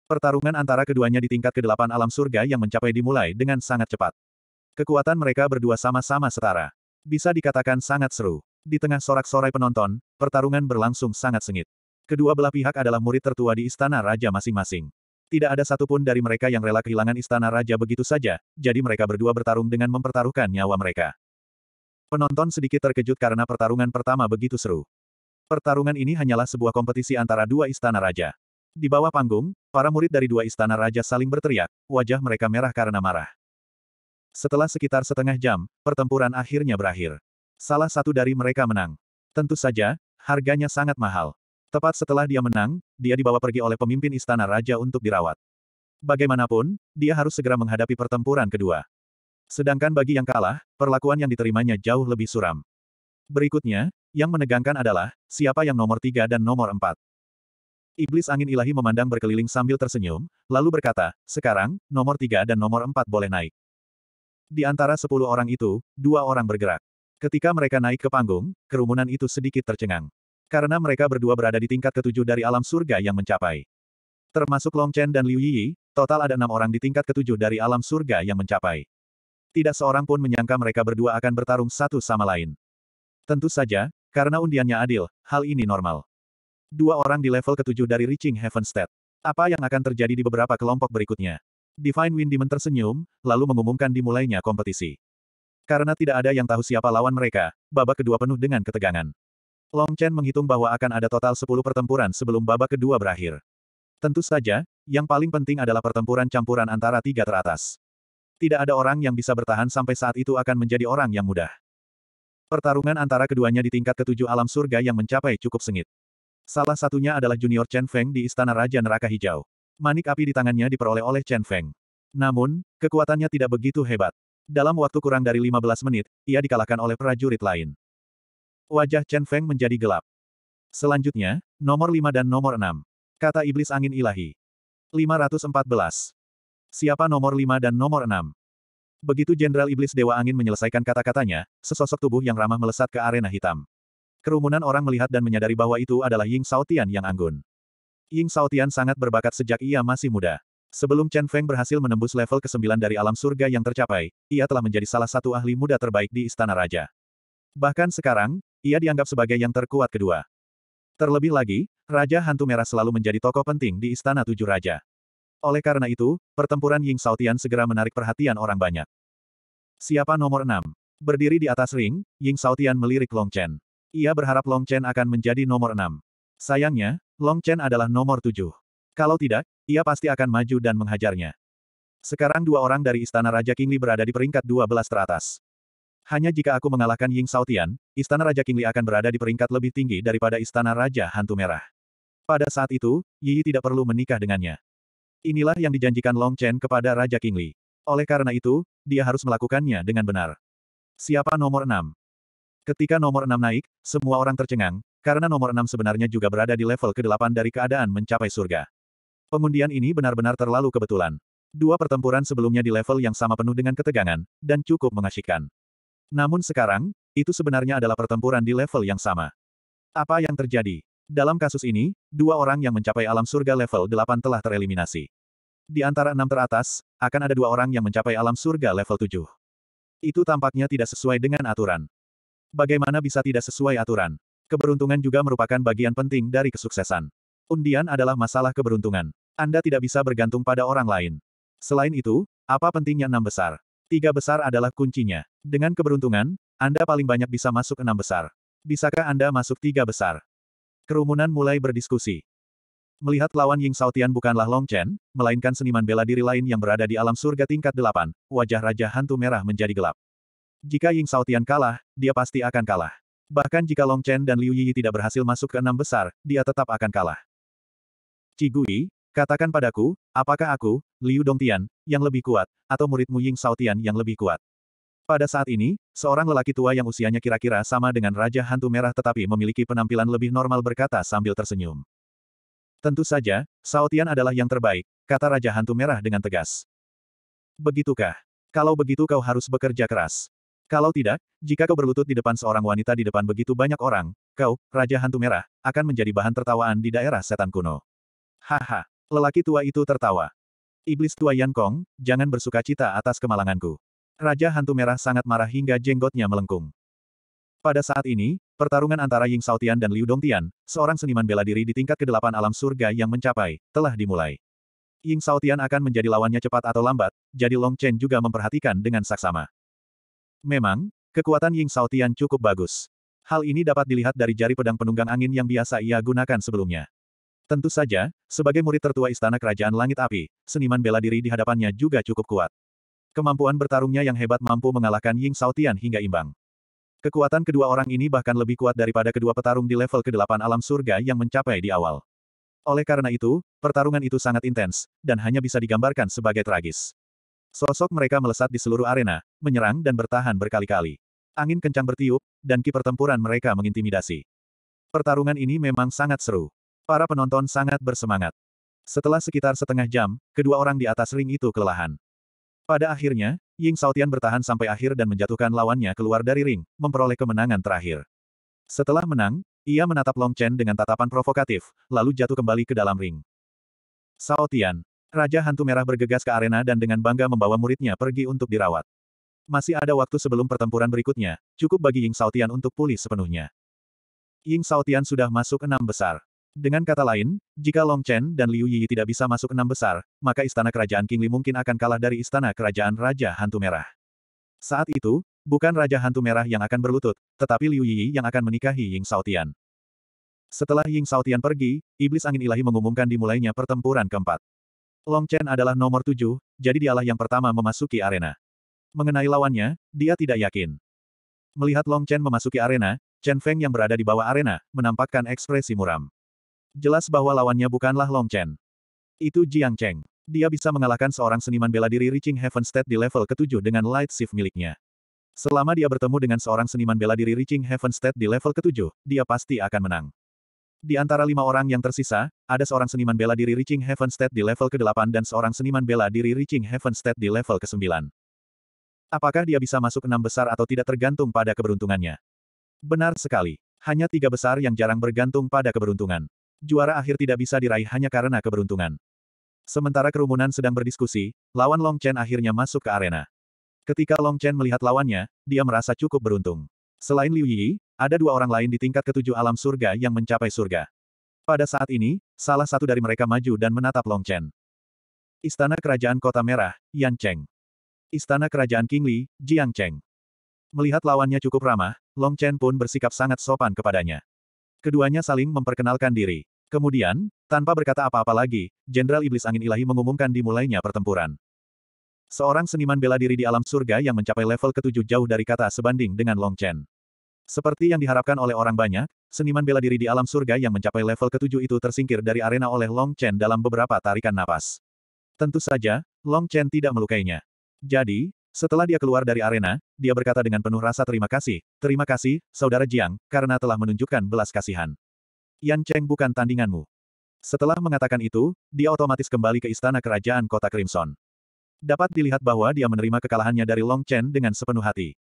Pertarungan antara keduanya di tingkat kedelapan alam surga yang mencapai dimulai dengan sangat cepat. Kekuatan mereka berdua sama-sama setara. Bisa dikatakan sangat seru. Di tengah sorak-sorai penonton, pertarungan berlangsung sangat sengit. Kedua belah pihak adalah murid tertua di istana raja masing-masing. Tidak ada satupun dari mereka yang rela kehilangan istana raja begitu saja, jadi mereka berdua bertarung dengan mempertaruhkan nyawa mereka. Penonton sedikit terkejut karena pertarungan pertama begitu seru. Pertarungan ini hanyalah sebuah kompetisi antara dua istana raja. Di bawah panggung, para murid dari dua istana raja saling berteriak, wajah mereka merah karena marah. Setelah sekitar setengah jam, pertempuran akhirnya berakhir. Salah satu dari mereka menang. Tentu saja, harganya sangat mahal. Tepat setelah dia menang, dia dibawa pergi oleh pemimpin istana raja untuk dirawat. Bagaimanapun, dia harus segera menghadapi pertempuran kedua. Sedangkan bagi yang kalah, perlakuan yang diterimanya jauh lebih suram. Berikutnya, yang menegangkan adalah, siapa yang nomor tiga dan nomor empat. Iblis angin ilahi memandang berkeliling sambil tersenyum, lalu berkata, sekarang, nomor tiga dan nomor empat boleh naik. Di antara sepuluh orang itu, dua orang bergerak. Ketika mereka naik ke panggung, kerumunan itu sedikit tercengang. Karena mereka berdua berada di tingkat ketujuh dari alam surga yang mencapai. Termasuk Long Chen dan Liu Yi, total ada enam orang di tingkat ketujuh dari alam surga yang mencapai. Tidak seorang pun menyangka mereka berdua akan bertarung satu sama lain. Tentu saja, karena undiannya adil, hal ini normal. Dua orang di level ketujuh dari Reaching Heaven State. Apa yang akan terjadi di beberapa kelompok berikutnya? Divine Wind Demon tersenyum, lalu mengumumkan dimulainya kompetisi. Karena tidak ada yang tahu siapa lawan mereka, babak kedua penuh dengan ketegangan. Long Chen menghitung bahwa akan ada total 10 pertempuran sebelum babak kedua berakhir. Tentu saja, yang paling penting adalah pertempuran campuran antara tiga teratas. Tidak ada orang yang bisa bertahan sampai saat itu akan menjadi orang yang mudah. Pertarungan antara keduanya di tingkat ketujuh alam surga yang mencapai cukup sengit. Salah satunya adalah junior Chen Feng di Istana Raja Neraka Hijau. Manik api di tangannya diperoleh oleh Chen Feng. Namun, kekuatannya tidak begitu hebat. Dalam waktu kurang dari 15 menit, ia dikalahkan oleh prajurit lain. Wajah Chen Feng menjadi gelap. Selanjutnya, nomor 5 dan nomor 6. Kata Iblis Angin Ilahi. 514. Siapa nomor 5 dan nomor 6? Begitu Jenderal Iblis Dewa Angin menyelesaikan kata-katanya, sesosok tubuh yang ramah melesat ke arena hitam. Kerumunan orang melihat dan menyadari bahwa itu adalah Ying Saotian yang anggun. Ying Saotian sangat berbakat sejak ia masih muda. Sebelum Chen Feng berhasil menembus level ke-9 dari alam surga yang tercapai, ia telah menjadi salah satu ahli muda terbaik di Istana Raja. Bahkan sekarang, ia dianggap sebagai yang terkuat kedua. Terlebih lagi, Raja Hantu Merah selalu menjadi tokoh penting di Istana Tujuh Raja. Oleh karena itu, pertempuran Ying Saotian segera menarik perhatian orang banyak. Siapa nomor enam? Berdiri di atas ring, Ying Saotian melirik Long Chen. Ia berharap Long Chen akan menjadi nomor enam. Sayangnya, Long Chen adalah nomor tujuh. Kalau tidak, ia pasti akan maju dan menghajarnya. Sekarang dua orang dari Istana Raja Kingli berada di peringkat dua belas teratas. Hanya jika aku mengalahkan Ying Saotian, Istana Raja Qingli akan berada di peringkat lebih tinggi daripada Istana Raja Hantu Merah. Pada saat itu, Yi tidak perlu menikah dengannya. Inilah yang dijanjikan Long Chen kepada Raja Qingli. Oleh karena itu, dia harus melakukannya dengan benar. Siapa nomor enam? Ketika nomor enam naik, semua orang tercengang, karena nomor enam sebenarnya juga berada di level ke-8 dari keadaan mencapai surga. Pengundian ini benar-benar terlalu kebetulan. Dua pertempuran sebelumnya di level yang sama penuh dengan ketegangan, dan cukup mengasyikkan. Namun sekarang, itu sebenarnya adalah pertempuran di level yang sama. Apa yang terjadi? Dalam kasus ini, dua orang yang mencapai alam surga level 8 telah tereliminasi. Di antara enam teratas, akan ada dua orang yang mencapai alam surga level 7. Itu tampaknya tidak sesuai dengan aturan. Bagaimana bisa tidak sesuai aturan? Keberuntungan juga merupakan bagian penting dari kesuksesan. Undian adalah masalah keberuntungan. Anda tidak bisa bergantung pada orang lain. Selain itu, apa pentingnya enam besar? Tiga besar adalah kuncinya. Dengan keberuntungan, Anda paling banyak bisa masuk enam besar. Bisakah Anda masuk tiga besar? Kerumunan mulai berdiskusi. Melihat lawan Ying Saotian bukanlah Long Chen, melainkan seniman bela diri lain yang berada di alam surga tingkat delapan, wajah Raja Hantu Merah menjadi gelap. Jika Ying Saotian kalah, dia pasti akan kalah. Bahkan jika Long Chen dan Liu Yi tidak berhasil masuk ke enam besar, dia tetap akan kalah. Cigui, katakan padaku, apakah aku, Liu Dongtian, yang lebih kuat, atau muridmu Ying Saotian yang lebih kuat. Pada saat ini, seorang lelaki tua yang usianya kira-kira sama dengan Raja Hantu Merah tetapi memiliki penampilan lebih normal berkata sambil tersenyum. Tentu saja, Saotian adalah yang terbaik, kata Raja Hantu Merah dengan tegas. Begitukah? Kalau begitu kau harus bekerja keras. Kalau tidak, jika kau berlutut di depan seorang wanita di depan begitu banyak orang, kau, Raja Hantu Merah, akan menjadi bahan tertawaan di daerah setan kuno. Haha, lelaki tua itu tertawa. Iblis tua Yan Kong, jangan bersuka cita atas kemalanganku. Raja Hantu Merah sangat marah hingga jenggotnya melengkung. Pada saat ini, pertarungan antara Ying Saotian dan Liu Dongtian, seorang seniman bela diri di tingkat kedelapan alam surga yang mencapai, telah dimulai. Ying Saotian akan menjadi lawannya cepat atau lambat, jadi Long Chen juga memperhatikan dengan saksama. Memang, kekuatan Ying Saotian cukup bagus. Hal ini dapat dilihat dari jari pedang penunggang angin yang biasa ia gunakan sebelumnya. Tentu saja, sebagai murid tertua Istana Kerajaan Langit Api, seniman bela diri di hadapannya juga cukup kuat. Kemampuan bertarungnya yang hebat mampu mengalahkan Ying Saotian hingga imbang. Kekuatan kedua orang ini bahkan lebih kuat daripada kedua petarung di level ke-8 alam surga yang mencapai di awal. Oleh karena itu, pertarungan itu sangat intens, dan hanya bisa digambarkan sebagai tragis. Sosok mereka melesat di seluruh arena, menyerang dan bertahan berkali-kali. Angin kencang bertiup, dan ki pertempuran mereka mengintimidasi. Pertarungan ini memang sangat seru. Para penonton sangat bersemangat. Setelah sekitar setengah jam, kedua orang di atas ring itu kelelahan. Pada akhirnya, Ying Saotian bertahan sampai akhir dan menjatuhkan lawannya keluar dari ring, memperoleh kemenangan terakhir. Setelah menang, ia menatap Long Chen dengan tatapan provokatif, lalu jatuh kembali ke dalam ring. Saotian, Raja Hantu Merah bergegas ke arena dan dengan bangga membawa muridnya pergi untuk dirawat. Masih ada waktu sebelum pertempuran berikutnya, cukup bagi Ying Saotian untuk pulih sepenuhnya. Ying Saotian sudah masuk enam besar. Dengan kata lain, jika Long Chen dan Liu Yi tidak bisa masuk enam besar, maka istana kerajaan King Li mungkin akan kalah dari istana kerajaan Raja Hantu Merah. Saat itu, bukan Raja Hantu Merah yang akan berlutut, tetapi Liu Yi yang akan menikahi Ying Saotian. Setelah Ying Saotian pergi, Iblis Angin Ilahi mengumumkan dimulainya pertempuran keempat. Long Chen adalah nomor tujuh, jadi dialah yang pertama memasuki arena. Mengenai lawannya, dia tidak yakin. Melihat Long Chen memasuki arena, Chen Feng yang berada di bawah arena, menampakkan ekspresi muram jelas bahwa lawannya bukanlah Long Chen. Itu Jiang Cheng. Dia bisa mengalahkan seorang seniman bela diri Reaching Heaven State di level ketujuh dengan Light Shift miliknya. Selama dia bertemu dengan seorang seniman bela diri Reaching Heaven State di level ketujuh, dia pasti akan menang. Di antara lima orang yang tersisa, ada seorang seniman bela diri Reaching Heaven State di level ke-8 dan seorang seniman bela diri Reaching Heaven State di level ke-9. Apakah dia bisa masuk enam besar atau tidak tergantung pada keberuntungannya? Benar sekali. Hanya tiga besar yang jarang bergantung pada keberuntungan juara akhir tidak bisa diraih hanya karena keberuntungan. Sementara kerumunan sedang berdiskusi, lawan Long Chen akhirnya masuk ke arena. Ketika Long Chen melihat lawannya, dia merasa cukup beruntung. Selain Liu Yi, ada dua orang lain di tingkat ketujuh alam surga yang mencapai surga. Pada saat ini, salah satu dari mereka maju dan menatap Long Chen. Istana Kerajaan Kota Merah, Yan Cheng. Istana Kerajaan King Li, Jiang Cheng. Melihat lawannya cukup ramah, Long Chen pun bersikap sangat sopan kepadanya. Keduanya saling memperkenalkan diri. Kemudian, tanpa berkata apa-apa lagi, Jenderal Iblis Angin Ilahi mengumumkan dimulainya pertempuran. Seorang seniman bela diri di alam surga yang mencapai level ketujuh jauh dari kata sebanding dengan Long Chen. Seperti yang diharapkan oleh orang banyak, seniman bela diri di alam surga yang mencapai level ketujuh itu tersingkir dari arena oleh Long Chen dalam beberapa tarikan napas. Tentu saja, Long Chen tidak melukainya. Jadi, setelah dia keluar dari arena, dia berkata dengan penuh rasa terima kasih, terima kasih, Saudara Jiang, karena telah menunjukkan belas kasihan. Yan Cheng bukan tandinganmu. Setelah mengatakan itu, dia otomatis kembali ke istana kerajaan kota Crimson. Dapat dilihat bahwa dia menerima kekalahannya dari Long Chen dengan sepenuh hati.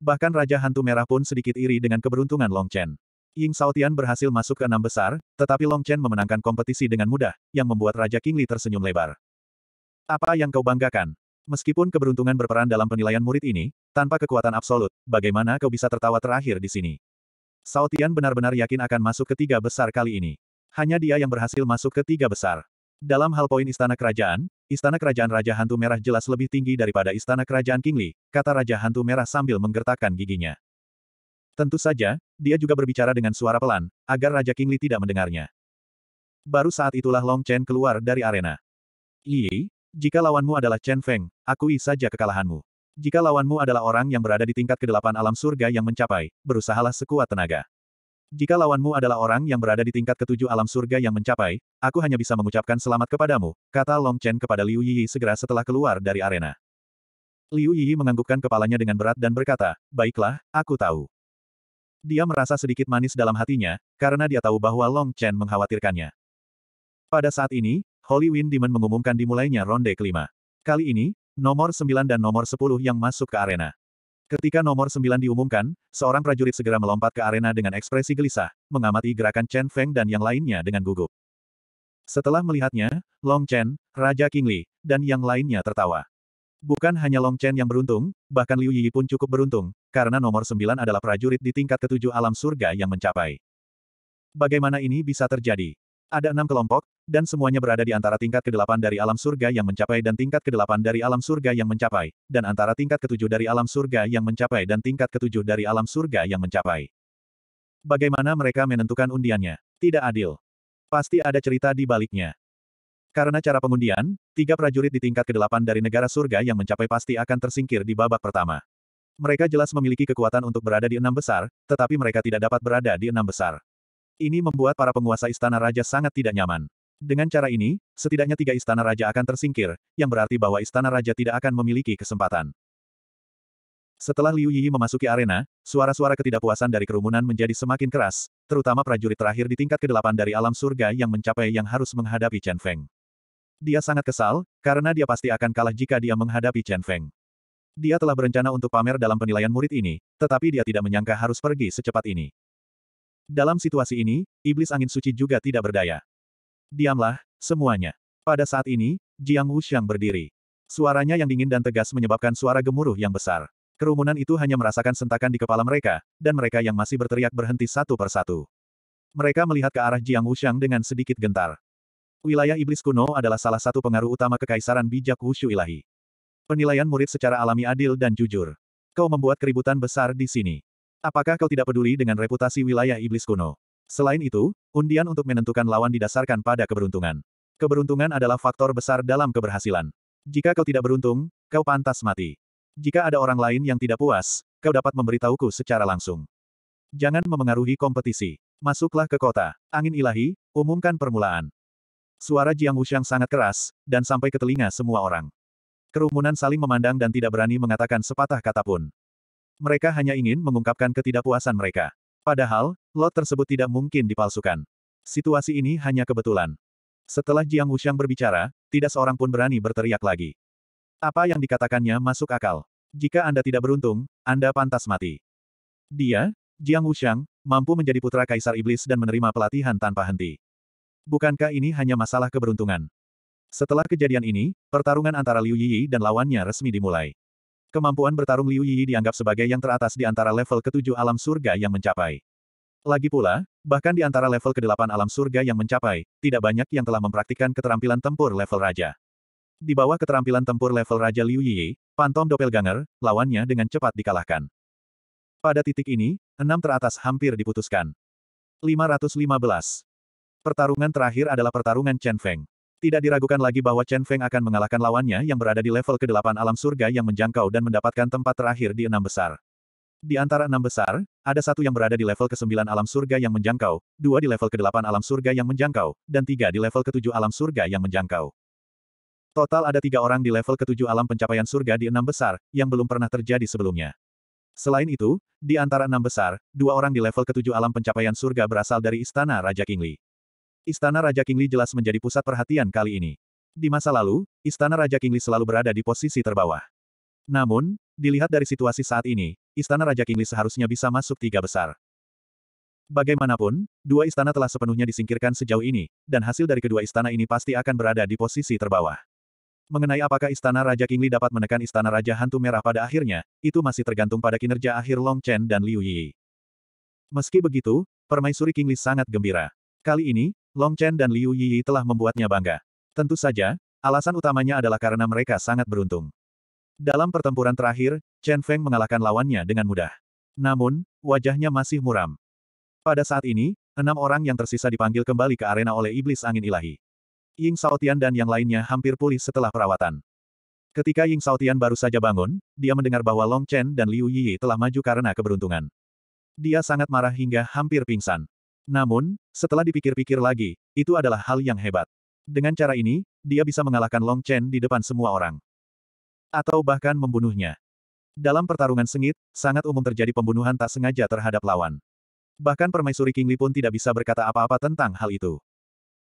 Bahkan Raja Hantu Merah pun sedikit iri dengan keberuntungan Long Chen. Ying Saotian berhasil masuk ke enam besar, tetapi Long Chen memenangkan kompetisi dengan mudah, yang membuat Raja Kingli tersenyum lebar. Apa yang kau banggakan? Meskipun keberuntungan berperan dalam penilaian murid ini, tanpa kekuatan absolut, bagaimana kau bisa tertawa terakhir di sini? Sao Tian benar-benar yakin akan masuk ke tiga besar kali ini. Hanya dia yang berhasil masuk ke tiga besar. Dalam hal poin istana kerajaan, istana kerajaan Raja Hantu Merah jelas lebih tinggi daripada istana kerajaan Kingli, kata Raja Hantu Merah sambil menggertakkan giginya. Tentu saja, dia juga berbicara dengan suara pelan, agar Raja Kingli tidak mendengarnya. Baru saat itulah Long Chen keluar dari arena. Yi, jika lawanmu adalah Chen Feng, akui saja kekalahanmu. Jika lawanmu adalah orang yang berada di tingkat kedelapan alam surga yang mencapai, berusahalah sekuat tenaga. Jika lawanmu adalah orang yang berada di tingkat ketujuh alam surga yang mencapai, aku hanya bisa mengucapkan selamat kepadamu, kata Long Chen kepada Liu Yi segera setelah keluar dari arena. Liu Yi menganggukkan kepalanya dengan berat dan berkata, baiklah, aku tahu. Dia merasa sedikit manis dalam hatinya, karena dia tahu bahwa Long Chen mengkhawatirkannya. Pada saat ini, Holy Wind Demon mengumumkan dimulainya ronde kelima. Kali ini, nomor 9 dan nomor 10 yang masuk ke arena. Ketika nomor 9 diumumkan, seorang prajurit segera melompat ke arena dengan ekspresi gelisah, mengamati gerakan Chen Feng dan yang lainnya dengan gugup. Setelah melihatnya, Long Chen, Raja Li, dan yang lainnya tertawa. Bukan hanya Long Chen yang beruntung, bahkan Liu Yi pun cukup beruntung, karena nomor 9 adalah prajurit di tingkat ketujuh alam surga yang mencapai. Bagaimana ini bisa terjadi? Ada enam kelompok, dan semuanya berada di antara tingkat ke-8 dari alam surga yang mencapai dan tingkat ke-8 dari alam surga yang mencapai, dan antara tingkat ke-7 dari alam surga yang mencapai dan tingkat ke-7 dari alam surga yang mencapai. Bagaimana mereka menentukan undiannya? Tidak adil. Pasti ada cerita di baliknya. Karena cara pengundian, tiga prajurit di tingkat ke-8 dari negara surga yang mencapai pasti akan tersingkir di babak pertama. Mereka jelas memiliki kekuatan untuk berada di enam besar, tetapi mereka tidak dapat berada di enam besar. Ini membuat para penguasa istana raja sangat tidak nyaman. Dengan cara ini, setidaknya tiga istana raja akan tersingkir, yang berarti bahwa istana raja tidak akan memiliki kesempatan. Setelah Liu Yi memasuki arena, suara-suara ketidakpuasan dari kerumunan menjadi semakin keras, terutama prajurit terakhir di tingkat ke-8 dari alam surga yang mencapai yang harus menghadapi Chen Feng. Dia sangat kesal, karena dia pasti akan kalah jika dia menghadapi Chen Feng. Dia telah berencana untuk pamer dalam penilaian murid ini, tetapi dia tidak menyangka harus pergi secepat ini. Dalam situasi ini, iblis angin suci juga tidak berdaya. Diamlah, semuanya. Pada saat ini, Jiang Wuxiang berdiri. Suaranya yang dingin dan tegas menyebabkan suara gemuruh yang besar. Kerumunan itu hanya merasakan sentakan di kepala mereka, dan mereka yang masih berteriak berhenti satu persatu. Mereka melihat ke arah Jiang Wuxiang dengan sedikit gentar. Wilayah iblis kuno adalah salah satu pengaruh utama kekaisaran bijak Wushu ilahi. Penilaian murid secara alami adil dan jujur. Kau membuat keributan besar di sini. Apakah kau tidak peduli dengan reputasi wilayah iblis kuno? Selain itu, undian untuk menentukan lawan didasarkan pada keberuntungan. Keberuntungan adalah faktor besar dalam keberhasilan. Jika kau tidak beruntung, kau pantas mati. Jika ada orang lain yang tidak puas, kau dapat memberitahuku secara langsung. Jangan memengaruhi kompetisi. Masuklah ke kota. Angin ilahi, umumkan permulaan. Suara Jiang Wuxiang sangat keras, dan sampai ke telinga semua orang. Kerumunan saling memandang dan tidak berani mengatakan sepatah kata pun. Mereka hanya ingin mengungkapkan ketidakpuasan mereka. Padahal, lot tersebut tidak mungkin dipalsukan. Situasi ini hanya kebetulan. Setelah Jiang Wuxiang berbicara, tidak seorang pun berani berteriak lagi. Apa yang dikatakannya masuk akal. Jika Anda tidak beruntung, Anda pantas mati. Dia, Jiang Wuxiang, mampu menjadi putra Kaisar Iblis dan menerima pelatihan tanpa henti. Bukankah ini hanya masalah keberuntungan? Setelah kejadian ini, pertarungan antara Liu Yi dan lawannya resmi dimulai. Kemampuan bertarung Liu Yi dianggap sebagai yang teratas di antara level ketujuh alam surga yang mencapai. Lagi pula, bahkan di antara level kedelapan alam surga yang mencapai, tidak banyak yang telah mempraktikkan keterampilan tempur level raja. Di bawah keterampilan tempur level raja Liu Yi, Pantom Doppelganger, lawannya dengan cepat dikalahkan. Pada titik ini, enam teratas hampir diputuskan. 515. Pertarungan terakhir adalah pertarungan Chen Feng. Tidak diragukan lagi bahwa Chen Feng akan mengalahkan lawannya yang berada di level ke-8 alam surga yang menjangkau dan mendapatkan tempat terakhir di enam besar. Di antara enam besar, ada satu yang berada di level ke-9 alam surga yang menjangkau, dua di level ke-8 alam surga yang menjangkau, dan tiga di level ke-7 alam surga yang menjangkau. Total ada tiga orang di level ke-7 alam pencapaian surga di enam besar, yang belum pernah terjadi sebelumnya. Selain itu, di antara enam besar, dua orang di level ke-7 alam pencapaian surga berasal dari Istana Raja Kingli. Istana Raja Kingli jelas menjadi pusat perhatian kali ini. Di masa lalu, Istana Raja Kingli selalu berada di posisi terbawah. Namun, dilihat dari situasi saat ini, Istana Raja Kingli seharusnya bisa masuk tiga besar. Bagaimanapun, dua istana telah sepenuhnya disingkirkan sejauh ini, dan hasil dari kedua istana ini pasti akan berada di posisi terbawah. Mengenai apakah istana Raja Kingli dapat menekan istana Raja Hantu Merah pada akhirnya, itu masih tergantung pada kinerja akhir Long Chen dan Liu Yi. Meski begitu, Permaisuri Kingli sangat gembira. Kali ini, Long Chen dan Liu Yi telah membuatnya bangga. Tentu saja, alasan utamanya adalah karena mereka sangat beruntung. Dalam pertempuran terakhir, Chen Feng mengalahkan lawannya dengan mudah. Namun, wajahnya masih muram. Pada saat ini, enam orang yang tersisa dipanggil kembali ke arena oleh Iblis Angin Ilahi. Ying Saotian dan yang lainnya hampir pulih setelah perawatan. Ketika Ying Saotian baru saja bangun, dia mendengar bahwa Long Chen dan Liu Yi telah maju karena keberuntungan. Dia sangat marah hingga hampir pingsan. Namun, setelah dipikir-pikir lagi, itu adalah hal yang hebat. Dengan cara ini, dia bisa mengalahkan Long Chen di depan semua orang. Atau bahkan membunuhnya. Dalam pertarungan sengit, sangat umum terjadi pembunuhan tak sengaja terhadap lawan. Bahkan permaisuri King Li pun tidak bisa berkata apa-apa tentang hal itu.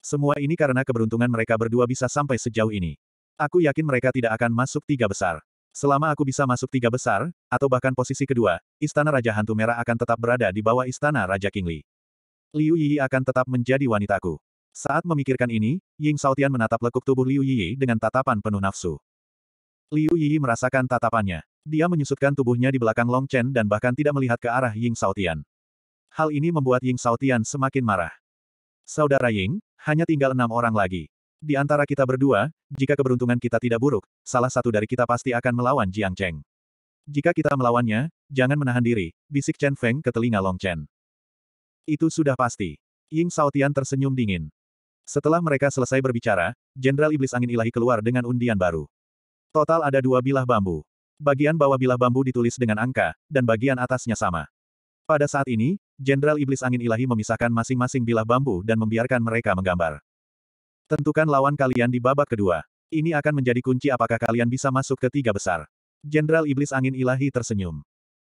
Semua ini karena keberuntungan mereka berdua bisa sampai sejauh ini. Aku yakin mereka tidak akan masuk tiga besar. Selama aku bisa masuk tiga besar, atau bahkan posisi kedua, Istana Raja Hantu Merah akan tetap berada di bawah Istana Raja King Li. Liu Yi akan tetap menjadi wanitaku. Saat memikirkan ini, Ying Saotian menatap lekuk tubuh Liu Yi dengan tatapan penuh nafsu. Liu Yi merasakan tatapannya. Dia menyusutkan tubuhnya di belakang Long Chen dan bahkan tidak melihat ke arah Ying Saotian. Hal ini membuat Ying Saotian semakin marah. Saudara Ying, hanya tinggal enam orang lagi. Di antara kita berdua, jika keberuntungan kita tidak buruk, salah satu dari kita pasti akan melawan Jiang Cheng. Jika kita melawannya, jangan menahan diri, bisik Chen Feng ke telinga Long Chen. Itu sudah pasti. Ying Saotian tersenyum dingin. Setelah mereka selesai berbicara, Jenderal Iblis Angin Ilahi keluar dengan undian baru. Total ada dua bilah bambu. Bagian bawah bilah bambu ditulis dengan angka, dan bagian atasnya sama. Pada saat ini, Jenderal Iblis Angin Ilahi memisahkan masing-masing bilah bambu dan membiarkan mereka menggambar. Tentukan lawan kalian di babak kedua. Ini akan menjadi kunci apakah kalian bisa masuk ke tiga besar. Jenderal Iblis Angin Ilahi tersenyum.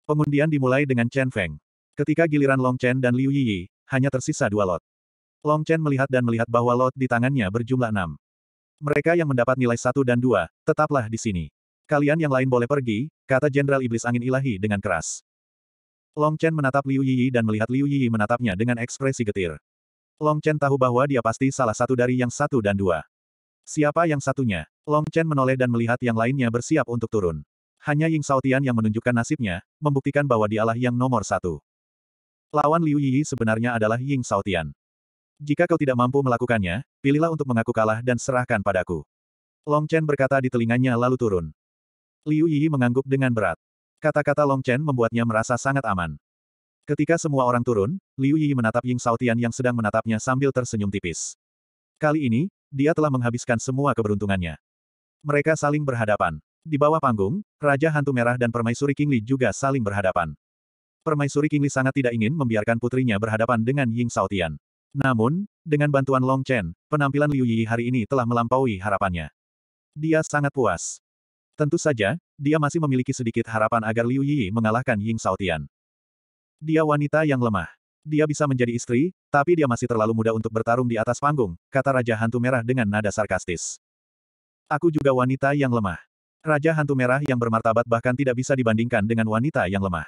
Pengundian dimulai dengan Chen Feng. Ketika giliran Long Chen dan Liu Yiyi, hanya tersisa dua lot. Long Chen melihat dan melihat bahwa lot di tangannya berjumlah enam. Mereka yang mendapat nilai satu dan dua, tetaplah di sini. Kalian yang lain boleh pergi, kata Jenderal Iblis Angin Ilahi dengan keras. Long Chen menatap Liu Yiyi dan melihat Liu Yiyi menatapnya dengan ekspresi getir. Long Chen tahu bahwa dia pasti salah satu dari yang satu dan dua. Siapa yang satunya? Long Chen menoleh dan melihat yang lainnya bersiap untuk turun. Hanya Ying Saotian yang menunjukkan nasibnya, membuktikan bahwa dialah yang nomor satu. Lawan Liu Yi sebenarnya adalah Ying Saotian. Jika kau tidak mampu melakukannya, pilihlah untuk mengaku kalah dan serahkan padaku. Long Chen berkata di telinganya lalu turun. Liu Yi mengangguk dengan berat. Kata-kata Long Chen membuatnya merasa sangat aman. Ketika semua orang turun, Liu Yi menatap Ying Saotian yang sedang menatapnya sambil tersenyum tipis. Kali ini, dia telah menghabiskan semua keberuntungannya. Mereka saling berhadapan. Di bawah panggung, Raja Hantu Merah dan Permaisuri King Li juga saling berhadapan. Permaisuri Kingli sangat tidak ingin membiarkan putrinya berhadapan dengan Ying Saotian. Namun, dengan bantuan Long Chen, penampilan Liu Yi hari ini telah melampaui harapannya. Dia sangat puas. Tentu saja, dia masih memiliki sedikit harapan agar Liu Yi mengalahkan Ying Saotian. Dia wanita yang lemah. Dia bisa menjadi istri, tapi dia masih terlalu muda untuk bertarung di atas panggung, kata Raja Hantu Merah dengan nada sarkastis. Aku juga wanita yang lemah. Raja Hantu Merah yang bermartabat bahkan tidak bisa dibandingkan dengan wanita yang lemah.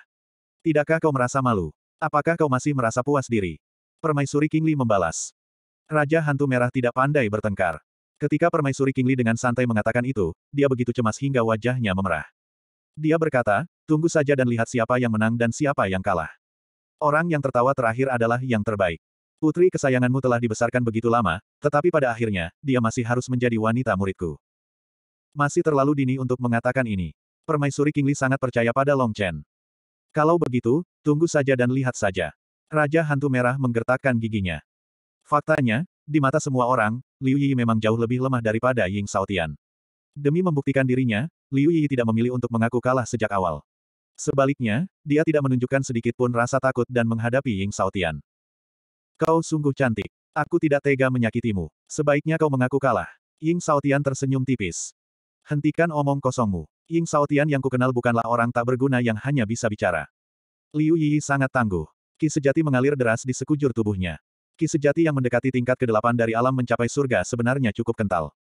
Tidakkah kau merasa malu? Apakah kau masih merasa puas diri? Permaisuri Kingli membalas. Raja Hantu Merah tidak pandai bertengkar. Ketika Permaisuri Kingli dengan santai mengatakan itu, dia begitu cemas hingga wajahnya memerah. Dia berkata, tunggu saja dan lihat siapa yang menang dan siapa yang kalah. Orang yang tertawa terakhir adalah yang terbaik. Putri kesayanganmu telah dibesarkan begitu lama, tetapi pada akhirnya, dia masih harus menjadi wanita muridku. Masih terlalu dini untuk mengatakan ini. Permaisuri Kingli sangat percaya pada Long Chen. Kalau begitu, tunggu saja dan lihat saja. Raja Hantu Merah menggertakkan giginya. Faktanya, di mata semua orang, Liu Yi memang jauh lebih lemah daripada Ying Saotian. Demi membuktikan dirinya, Liu Yi tidak memilih untuk mengaku kalah sejak awal. Sebaliknya, dia tidak menunjukkan sedikit pun rasa takut dan menghadapi Ying Saotian. Kau sungguh cantik. Aku tidak tega menyakitimu. Sebaiknya kau mengaku kalah. Ying Saotian tersenyum tipis. Hentikan omong kosongmu. Ying Saotian yang kukenal bukanlah orang tak berguna yang hanya bisa bicara. Liu Yi sangat tangguh. Ki sejati mengalir deras di sekujur tubuhnya. Ki sejati yang mendekati tingkat ke-8 dari alam mencapai surga sebenarnya cukup kental.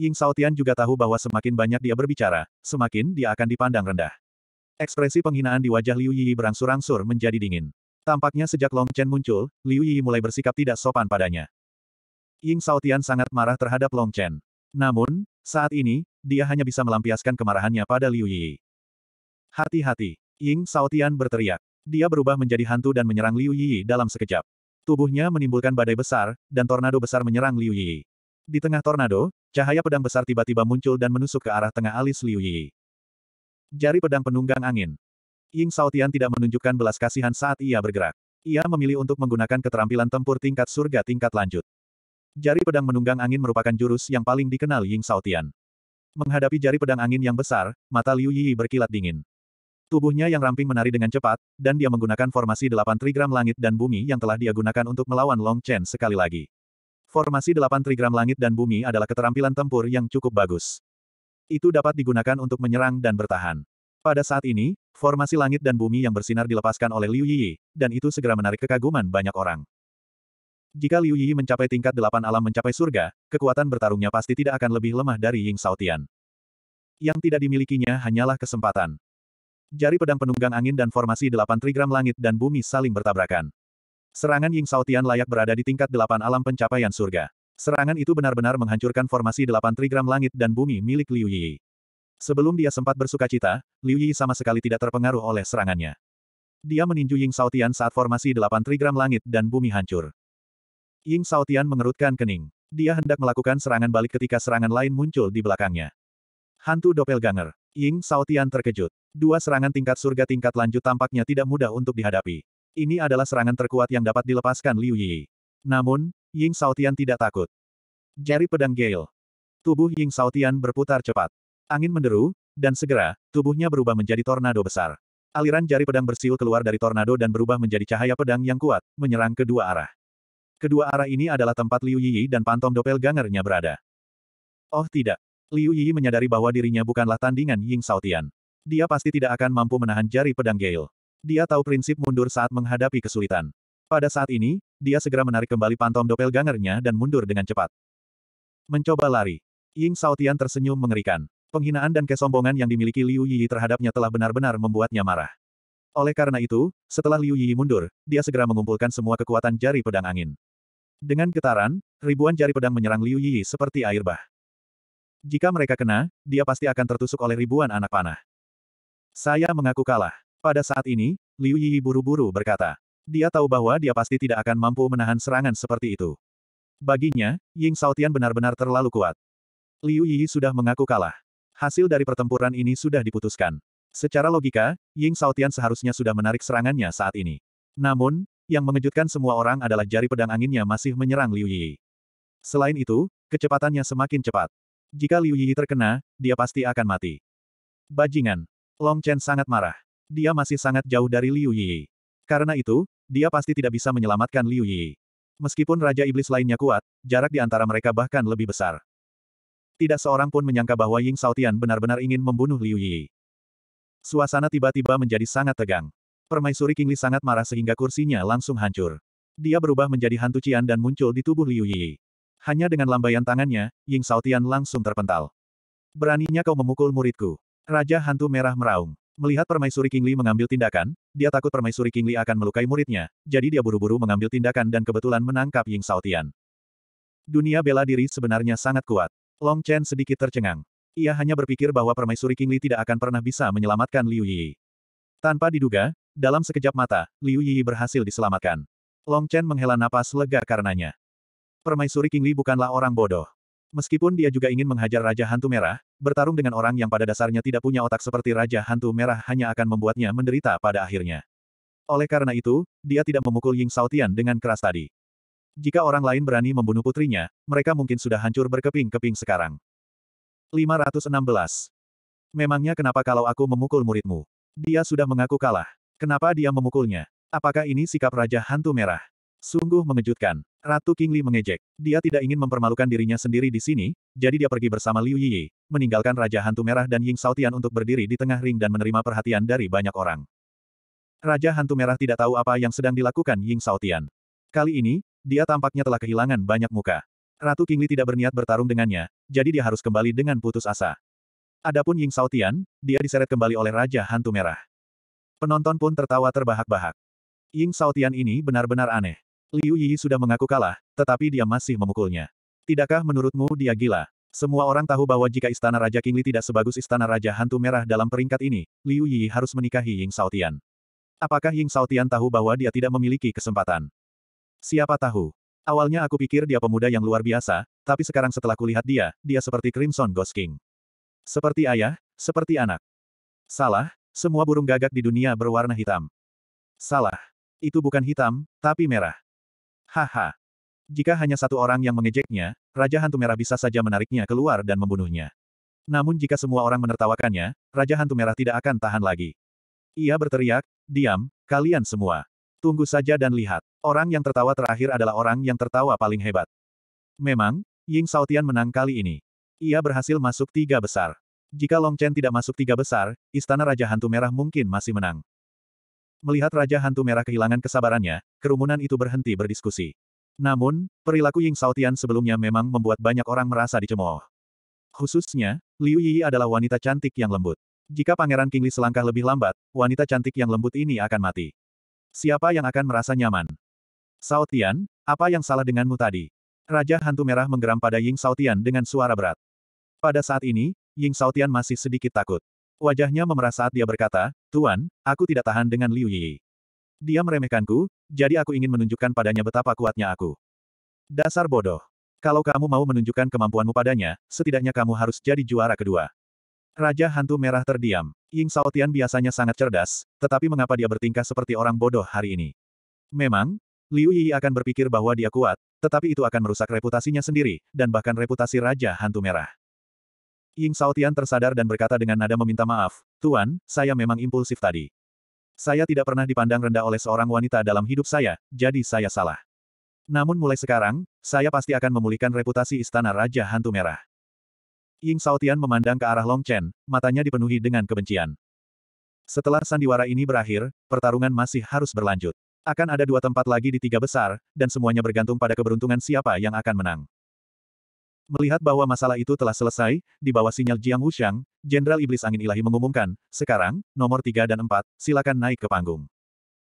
Ying Saotian juga tahu bahwa semakin banyak dia berbicara, semakin dia akan dipandang rendah. Ekspresi penghinaan di wajah Liu Yi berangsur-angsur menjadi dingin. Tampaknya sejak Long Chen muncul, Liu Yi mulai bersikap tidak sopan padanya. Ying Saotian sangat marah terhadap Long Chen. Namun, saat ini, dia hanya bisa melampiaskan kemarahannya pada Liu Yi. Hati-hati, Ying Saotian berteriak. Dia berubah menjadi hantu dan menyerang Liu Yi dalam sekejap. Tubuhnya menimbulkan badai besar, dan tornado besar menyerang Liu Yi. Di tengah tornado, cahaya pedang besar tiba-tiba muncul dan menusuk ke arah tengah alis Liu Yi. Jari pedang penunggang angin. Ying Saotian tidak menunjukkan belas kasihan saat ia bergerak. Ia memilih untuk menggunakan keterampilan tempur tingkat surga tingkat lanjut. Jari pedang menunggang angin merupakan jurus yang paling dikenal Ying Saotian. Menghadapi jari pedang angin yang besar, mata Liu Yi berkilat dingin. Tubuhnya yang ramping menari dengan cepat, dan dia menggunakan formasi delapan trigram langit dan bumi yang telah dia gunakan untuk melawan Long Chen sekali lagi. Formasi delapan trigram langit dan bumi adalah keterampilan tempur yang cukup bagus. Itu dapat digunakan untuk menyerang dan bertahan. Pada saat ini, formasi langit dan bumi yang bersinar dilepaskan oleh Liu Yi, dan itu segera menarik kekaguman banyak orang. Jika Liu Yi mencapai tingkat delapan alam mencapai surga, kekuatan bertarungnya pasti tidak akan lebih lemah dari Ying Saotian. Yang tidak dimilikinya hanyalah kesempatan. Jari pedang penunggang angin dan formasi delapan trigram langit dan bumi saling bertabrakan. Serangan Ying Saotian layak berada di tingkat delapan alam pencapaian surga. Serangan itu benar-benar menghancurkan formasi delapan trigram langit dan bumi milik Liu Yi. Sebelum dia sempat bersuka cita, Liu Yi sama sekali tidak terpengaruh oleh serangannya. Dia meninju Ying Saotian saat formasi delapan trigram langit dan bumi hancur. Ying Saotian mengerutkan kening. Dia hendak melakukan serangan balik ketika serangan lain muncul di belakangnya. Hantu doppelganger. Ying Saotian terkejut. Dua serangan tingkat surga tingkat lanjut tampaknya tidak mudah untuk dihadapi. Ini adalah serangan terkuat yang dapat dilepaskan Liu Yi. Namun, Ying Saotian tidak takut. Jari pedang Gale. Tubuh Ying Saotian berputar cepat. Angin menderu, dan segera, tubuhnya berubah menjadi tornado besar. Aliran jari pedang bersiul keluar dari tornado dan berubah menjadi cahaya pedang yang kuat, menyerang kedua arah. Kedua arah ini adalah tempat Liu Yi dan pantom doppelganger-nya berada. Oh tidak. Liu Yi menyadari bahwa dirinya bukanlah tandingan Ying Saotian. Dia pasti tidak akan mampu menahan jari pedang Gale. Dia tahu prinsip mundur saat menghadapi kesulitan. Pada saat ini, dia segera menarik kembali pantom doppelganger-nya dan mundur dengan cepat. Mencoba lari. Ying Saotian tersenyum mengerikan. Penghinaan dan kesombongan yang dimiliki Liu Yi terhadapnya telah benar-benar membuatnya marah. Oleh karena itu, setelah Liu Yi mundur, dia segera mengumpulkan semua kekuatan jari pedang angin. Dengan getaran, ribuan jari pedang menyerang Liu Yi seperti air bah. Jika mereka kena, dia pasti akan tertusuk oleh ribuan anak panah. Saya mengaku kalah. Pada saat ini, Liu Yi buru-buru berkata. Dia tahu bahwa dia pasti tidak akan mampu menahan serangan seperti itu. Baginya, Ying Sautian benar-benar terlalu kuat. Liu Yi sudah mengaku kalah. Hasil dari pertempuran ini sudah diputuskan. Secara logika, Ying Sautian seharusnya sudah menarik serangannya saat ini. Namun, yang mengejutkan semua orang adalah jari pedang anginnya masih menyerang Liu Yi. Selain itu, kecepatannya semakin cepat. Jika Liu Yi terkena, dia pasti akan mati. Bajingan. Long Chen sangat marah. Dia masih sangat jauh dari Liu Yi. Karena itu, dia pasti tidak bisa menyelamatkan Liu Yi. Meskipun Raja Iblis lainnya kuat, jarak di antara mereka bahkan lebih besar. Tidak seorang pun menyangka bahwa Ying Saotian benar-benar ingin membunuh Liu Yi. Suasana tiba-tiba menjadi sangat tegang. Permaisuri Kingli sangat marah sehingga kursinya langsung hancur. Dia berubah menjadi hantu Cian dan muncul di tubuh Liu Yi. Hanya dengan lambaian tangannya, Ying Saotian langsung terpental. Beraninya kau memukul muridku. Raja hantu merah meraung. Melihat permaisuri Kingli mengambil tindakan, dia takut permaisuri Kingli akan melukai muridnya, jadi dia buru-buru mengambil tindakan dan kebetulan menangkap Ying Saotian. Dunia bela diri sebenarnya sangat kuat. Long Chen sedikit tercengang. Ia hanya berpikir bahwa permaisuri Kingli tidak akan pernah bisa menyelamatkan Liu Yi. Tanpa diduga, dalam sekejap mata, Liu Yi berhasil diselamatkan. Long Chen menghela napas lega karenanya. Permaisuri King Li bukanlah orang bodoh. Meskipun dia juga ingin menghajar Raja Hantu Merah, bertarung dengan orang yang pada dasarnya tidak punya otak seperti Raja Hantu Merah hanya akan membuatnya menderita pada akhirnya. Oleh karena itu, dia tidak memukul Ying Saotian dengan keras tadi. Jika orang lain berani membunuh putrinya, mereka mungkin sudah hancur berkeping-keping sekarang. 516. Memangnya kenapa kalau aku memukul muridmu? Dia sudah mengaku kalah. Kenapa dia memukulnya? Apakah ini sikap Raja Hantu Merah? Sungguh mengejutkan. Ratu Kingli mengejek. Dia tidak ingin mempermalukan dirinya sendiri di sini, jadi dia pergi bersama Liu Yiyi, meninggalkan Raja Hantu Merah dan Ying Saotian untuk berdiri di tengah ring dan menerima perhatian dari banyak orang. Raja Hantu Merah tidak tahu apa yang sedang dilakukan Ying Saotian. Kali ini, dia tampaknya telah kehilangan banyak muka. Ratu Kingli tidak berniat bertarung dengannya, jadi dia harus kembali dengan putus asa. Adapun Ying Saotian, dia diseret kembali oleh Raja Hantu Merah. Penonton pun tertawa terbahak-bahak. Ying Saotian ini benar-benar aneh. Liu Yi sudah mengaku kalah, tetapi dia masih memukulnya. Tidakkah menurutmu dia gila? Semua orang tahu bahwa jika istana Raja Kingli tidak sebagus istana Raja Hantu Merah dalam peringkat ini, Liu Yi harus menikahi Ying Saotian. Apakah Ying Saotian tahu bahwa dia tidak memiliki kesempatan? Siapa tahu? Awalnya aku pikir dia pemuda yang luar biasa, tapi sekarang setelah kulihat dia, dia seperti Crimson Ghost King. Seperti ayah, seperti anak. Salah, semua burung gagak di dunia berwarna hitam. Salah. Itu bukan hitam, tapi merah. Haha. Jika hanya satu orang yang mengejeknya, Raja Hantu Merah bisa saja menariknya keluar dan membunuhnya. Namun jika semua orang menertawakannya, Raja Hantu Merah tidak akan tahan lagi. Ia berteriak, diam, kalian semua. Tunggu saja dan lihat. Orang yang tertawa terakhir adalah orang yang tertawa paling hebat. Memang, Ying Saotian menang kali ini. Ia berhasil masuk tiga besar. Jika Long Chen tidak masuk tiga besar, Istana Raja Hantu Merah mungkin masih menang. Melihat Raja Hantu Merah kehilangan kesabarannya, kerumunan itu berhenti berdiskusi. Namun, perilaku Ying Saotian sebelumnya memang membuat banyak orang merasa dicemooh. Khususnya, Liu Yi adalah wanita cantik yang lembut. Jika Pangeran Kingli selangkah lebih lambat, wanita cantik yang lembut ini akan mati. Siapa yang akan merasa nyaman? Saotian, apa yang salah denganmu tadi? Raja Hantu Merah menggeram pada Ying Saotian dengan suara berat. Pada saat ini, Ying Saotian masih sedikit takut. Wajahnya memerah saat dia berkata, Tuan, aku tidak tahan dengan Liu Yi. Dia meremehkanku, jadi aku ingin menunjukkan padanya betapa kuatnya aku. Dasar bodoh. Kalau kamu mau menunjukkan kemampuanmu padanya, setidaknya kamu harus jadi juara kedua. Raja Hantu Merah terdiam. Ying Saotian biasanya sangat cerdas, tetapi mengapa dia bertingkah seperti orang bodoh hari ini? Memang, Liu Yi akan berpikir bahwa dia kuat, tetapi itu akan merusak reputasinya sendiri, dan bahkan reputasi Raja Hantu Merah. Ying Saotian tersadar dan berkata dengan nada meminta maaf, Tuan, saya memang impulsif tadi. Saya tidak pernah dipandang rendah oleh seorang wanita dalam hidup saya, jadi saya salah. Namun mulai sekarang, saya pasti akan memulihkan reputasi Istana Raja Hantu Merah. Ying Saotian memandang ke arah Long Chen, matanya dipenuhi dengan kebencian. Setelah sandiwara ini berakhir, pertarungan masih harus berlanjut. Akan ada dua tempat lagi di tiga besar, dan semuanya bergantung pada keberuntungan siapa yang akan menang. Melihat bahwa masalah itu telah selesai, di bawah sinyal Jiang Wushang, Jenderal Iblis Angin Ilahi mengumumkan, sekarang, nomor 3 dan 4, silakan naik ke panggung.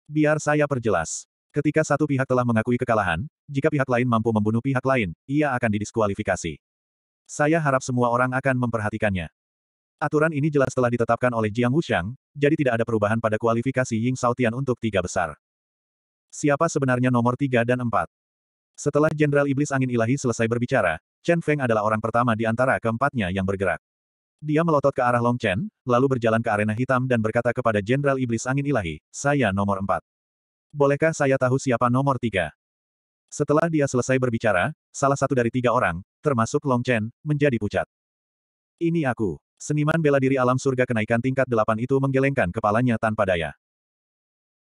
Biar saya perjelas. Ketika satu pihak telah mengakui kekalahan, jika pihak lain mampu membunuh pihak lain, ia akan didiskualifikasi. Saya harap semua orang akan memperhatikannya. Aturan ini jelas telah ditetapkan oleh Jiang Wushang, jadi tidak ada perubahan pada kualifikasi Ying Saotian untuk tiga besar. Siapa sebenarnya nomor tiga dan empat? Setelah Jenderal Iblis Angin Ilahi selesai berbicara, Chen Feng adalah orang pertama di antara keempatnya yang bergerak. Dia melotot ke arah Long Chen, lalu berjalan ke arena hitam dan berkata kepada Jenderal Iblis Angin Ilahi, saya nomor empat. Bolehkah saya tahu siapa nomor tiga? Setelah dia selesai berbicara, salah satu dari tiga orang, termasuk Long Chen, menjadi pucat. Ini aku. Seniman bela diri alam surga kenaikan tingkat delapan itu menggelengkan kepalanya tanpa daya.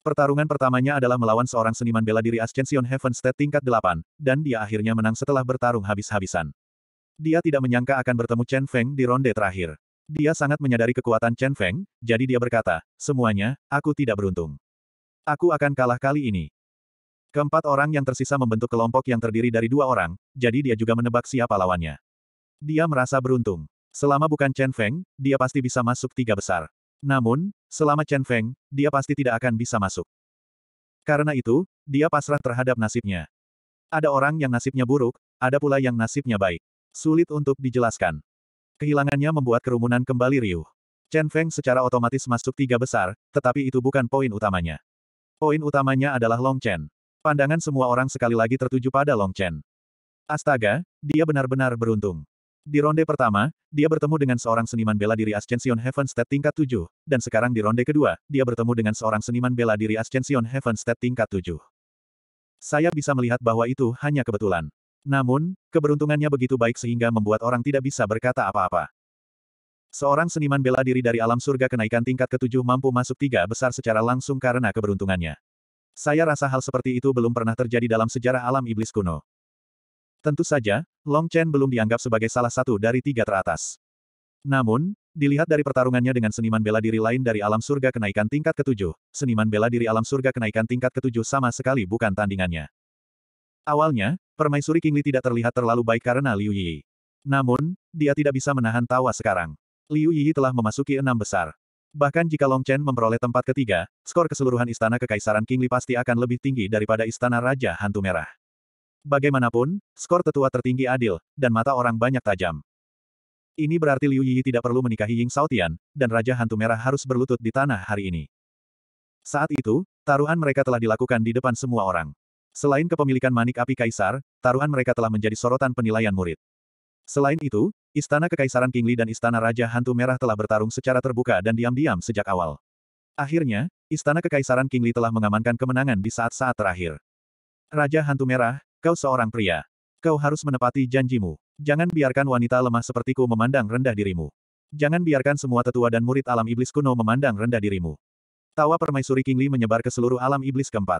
Pertarungan pertamanya adalah melawan seorang seniman bela diri Ascension Heaven State tingkat 8, dan dia akhirnya menang setelah bertarung habis-habisan. Dia tidak menyangka akan bertemu Chen Feng di ronde terakhir. Dia sangat menyadari kekuatan Chen Feng, jadi dia berkata, semuanya, aku tidak beruntung. Aku akan kalah kali ini. Keempat orang yang tersisa membentuk kelompok yang terdiri dari dua orang, jadi dia juga menebak siapa lawannya. Dia merasa beruntung. Selama bukan Chen Feng, dia pasti bisa masuk tiga besar. Namun, selama Chen Feng, dia pasti tidak akan bisa masuk. Karena itu, dia pasrah terhadap nasibnya. Ada orang yang nasibnya buruk, ada pula yang nasibnya baik. Sulit untuk dijelaskan. Kehilangannya membuat kerumunan kembali riuh. Chen Feng secara otomatis masuk tiga besar, tetapi itu bukan poin utamanya. Poin utamanya adalah Long Chen. Pandangan semua orang sekali lagi tertuju pada Long Chen. Astaga, dia benar-benar beruntung. Di ronde pertama, dia bertemu dengan seorang seniman bela diri Ascension Heaven State tingkat 7, dan sekarang di ronde kedua, dia bertemu dengan seorang seniman bela diri Ascension Heaven State tingkat 7. Saya bisa melihat bahwa itu hanya kebetulan. Namun, keberuntungannya begitu baik sehingga membuat orang tidak bisa berkata apa-apa. Seorang seniman bela diri dari alam surga kenaikan tingkat ketujuh mampu masuk tiga besar secara langsung karena keberuntungannya. Saya rasa hal seperti itu belum pernah terjadi dalam sejarah alam iblis kuno. Tentu saja, Long Chen belum dianggap sebagai salah satu dari tiga teratas. Namun, dilihat dari pertarungannya dengan seniman bela diri lain dari alam surga kenaikan tingkat ketujuh, seniman bela diri alam surga kenaikan tingkat ketujuh sama sekali bukan tandingannya. Awalnya, permaisuri Kingli tidak terlihat terlalu baik karena Liu Yi. Namun, dia tidak bisa menahan tawa sekarang. Liu Yi telah memasuki enam besar. Bahkan jika Long Chen memperoleh tempat ketiga, skor keseluruhan istana kekaisaran Kingli pasti akan lebih tinggi daripada istana Raja Hantu Merah. Bagaimanapun, skor tetua tertinggi adil, dan mata orang banyak tajam. Ini berarti Liu Yi tidak perlu menikahi Ying Saotian, dan Raja Hantu Merah harus berlutut di tanah hari ini. Saat itu, taruhan mereka telah dilakukan di depan semua orang. Selain kepemilikan manik api kaisar, taruhan mereka telah menjadi sorotan penilaian murid. Selain itu, Istana Kekaisaran Kingli dan Istana Raja Hantu Merah telah bertarung secara terbuka dan diam-diam sejak awal. Akhirnya, Istana Kekaisaran Kingli telah mengamankan kemenangan di saat-saat terakhir. Raja Hantu Merah, Kau seorang pria. Kau harus menepati janjimu. Jangan biarkan wanita lemah sepertiku memandang rendah dirimu. Jangan biarkan semua tetua dan murid alam iblis kuno memandang rendah dirimu. Tawa permaisuri King Li menyebar ke seluruh alam iblis keempat.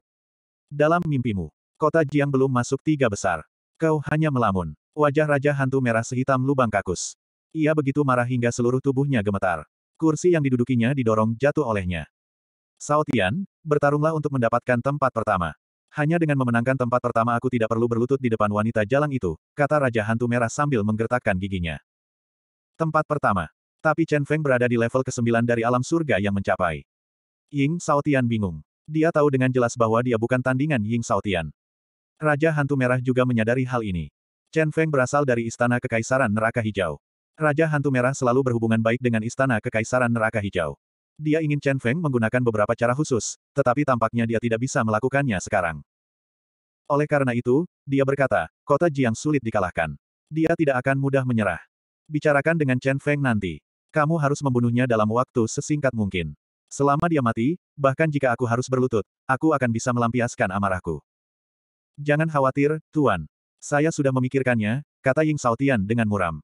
Dalam mimpimu, kota Jiang belum masuk tiga besar. Kau hanya melamun. Wajah Raja Hantu Merah sehitam lubang kakus. Ia begitu marah hingga seluruh tubuhnya gemetar. Kursi yang didudukinya didorong jatuh olehnya. Sao Tian, bertarunglah untuk mendapatkan tempat pertama. Hanya dengan memenangkan tempat pertama aku tidak perlu berlutut di depan wanita jalang itu, kata Raja Hantu Merah sambil menggertakkan giginya. Tempat pertama. Tapi Chen Feng berada di level ke-9 dari alam surga yang mencapai. Ying Saotian bingung. Dia tahu dengan jelas bahwa dia bukan tandingan Ying Saotian. Raja Hantu Merah juga menyadari hal ini. Chen Feng berasal dari Istana Kekaisaran Neraka Hijau. Raja Hantu Merah selalu berhubungan baik dengan Istana Kekaisaran Neraka Hijau. Dia ingin Chen Feng menggunakan beberapa cara khusus, tetapi tampaknya dia tidak bisa melakukannya sekarang. Oleh karena itu, dia berkata, kota Jiang sulit dikalahkan. Dia tidak akan mudah menyerah. Bicarakan dengan Chen Feng nanti. Kamu harus membunuhnya dalam waktu sesingkat mungkin. Selama dia mati, bahkan jika aku harus berlutut, aku akan bisa melampiaskan amarahku. Jangan khawatir, Tuan. Saya sudah memikirkannya, kata Ying Saotian dengan muram.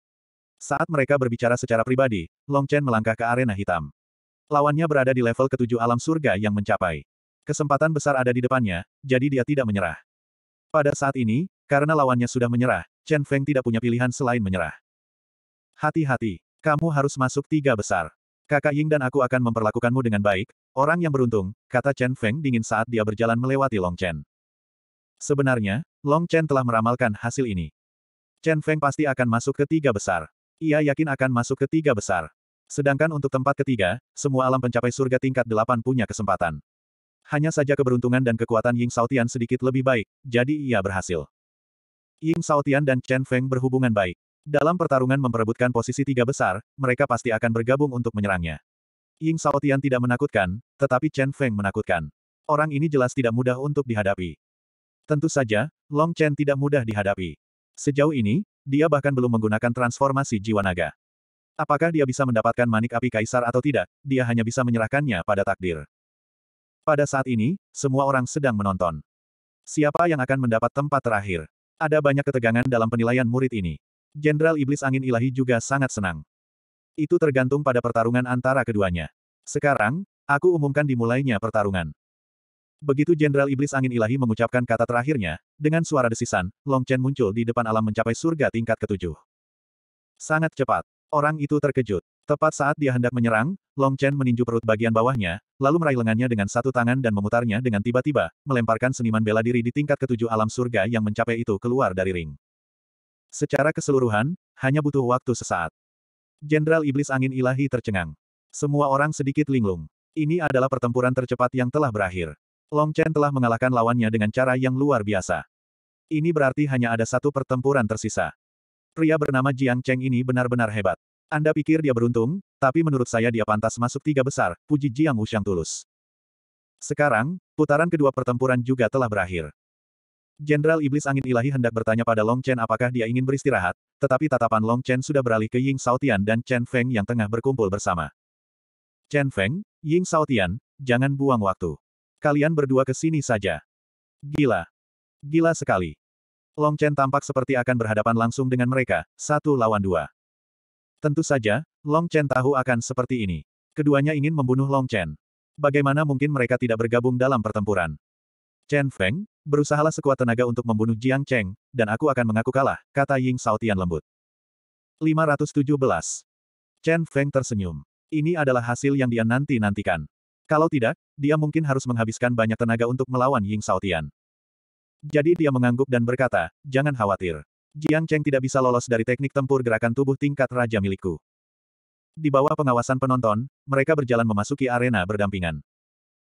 Saat mereka berbicara secara pribadi, Long Chen melangkah ke arena hitam. Lawannya berada di level ketujuh alam surga yang mencapai. Kesempatan besar ada di depannya, jadi dia tidak menyerah. Pada saat ini, karena lawannya sudah menyerah, Chen Feng tidak punya pilihan selain menyerah. Hati-hati, kamu harus masuk tiga besar. Kakak Ying dan aku akan memperlakukanmu dengan baik, orang yang beruntung, kata Chen Feng dingin saat dia berjalan melewati Long Chen. Sebenarnya, Long Chen telah meramalkan hasil ini. Chen Feng pasti akan masuk ke tiga besar. Ia yakin akan masuk ke tiga besar. Sedangkan untuk tempat ketiga, semua alam pencapai surga tingkat delapan punya kesempatan. Hanya saja keberuntungan dan kekuatan Ying Saotian sedikit lebih baik, jadi ia berhasil. Ying Saotian dan Chen Feng berhubungan baik. Dalam pertarungan memperebutkan posisi tiga besar, mereka pasti akan bergabung untuk menyerangnya. Ying Saotian tidak menakutkan, tetapi Chen Feng menakutkan. Orang ini jelas tidak mudah untuk dihadapi. Tentu saja, Long Chen tidak mudah dihadapi. Sejauh ini, dia bahkan belum menggunakan transformasi jiwa naga. Apakah dia bisa mendapatkan manik api kaisar atau tidak, dia hanya bisa menyerahkannya pada takdir. Pada saat ini, semua orang sedang menonton. Siapa yang akan mendapat tempat terakhir? Ada banyak ketegangan dalam penilaian murid ini. Jenderal Iblis Angin Ilahi juga sangat senang. Itu tergantung pada pertarungan antara keduanya. Sekarang, aku umumkan dimulainya pertarungan. Begitu Jenderal Iblis Angin Ilahi mengucapkan kata terakhirnya, dengan suara desisan, Long Chen muncul di depan alam mencapai surga tingkat ketujuh. Sangat cepat. Orang itu terkejut. Tepat saat dia hendak menyerang, Long Chen meninju perut bagian bawahnya, lalu meraih lengannya dengan satu tangan dan memutarnya dengan tiba-tiba, melemparkan seniman bela diri di tingkat ketujuh alam surga yang mencapai itu keluar dari ring. Secara keseluruhan, hanya butuh waktu sesaat. Jenderal Iblis Angin Ilahi tercengang. Semua orang sedikit linglung. Ini adalah pertempuran tercepat yang telah berakhir. Long Chen telah mengalahkan lawannya dengan cara yang luar biasa. Ini berarti hanya ada satu pertempuran tersisa. Pria bernama Jiang Cheng ini benar-benar hebat. Anda pikir dia beruntung, tapi menurut saya dia pantas masuk tiga besar, puji Jiang Wuxiang tulus. Sekarang, putaran kedua pertempuran juga telah berakhir. Jenderal Iblis Angin Ilahi hendak bertanya pada Long Chen apakah dia ingin beristirahat, tetapi tatapan Long Chen sudah beralih ke Ying Saotian dan Chen Feng yang tengah berkumpul bersama. Chen Feng, Ying Saotian, jangan buang waktu. Kalian berdua ke sini saja. Gila. Gila sekali. Long Chen tampak seperti akan berhadapan langsung dengan mereka, satu lawan dua. Tentu saja, Long Chen tahu akan seperti ini. Keduanya ingin membunuh Long Chen. Bagaimana mungkin mereka tidak bergabung dalam pertempuran? Chen Feng, berusahalah sekuat tenaga untuk membunuh Jiang Cheng, dan aku akan mengaku kalah, kata Ying Saotian lembut. 517. Chen Feng tersenyum. Ini adalah hasil yang dia nanti-nantikan. Kalau tidak, dia mungkin harus menghabiskan banyak tenaga untuk melawan Ying Saotian. Jadi dia mengangguk dan berkata, jangan khawatir. Jiang Cheng tidak bisa lolos dari teknik tempur gerakan tubuh tingkat raja milikku. Di bawah pengawasan penonton, mereka berjalan memasuki arena berdampingan.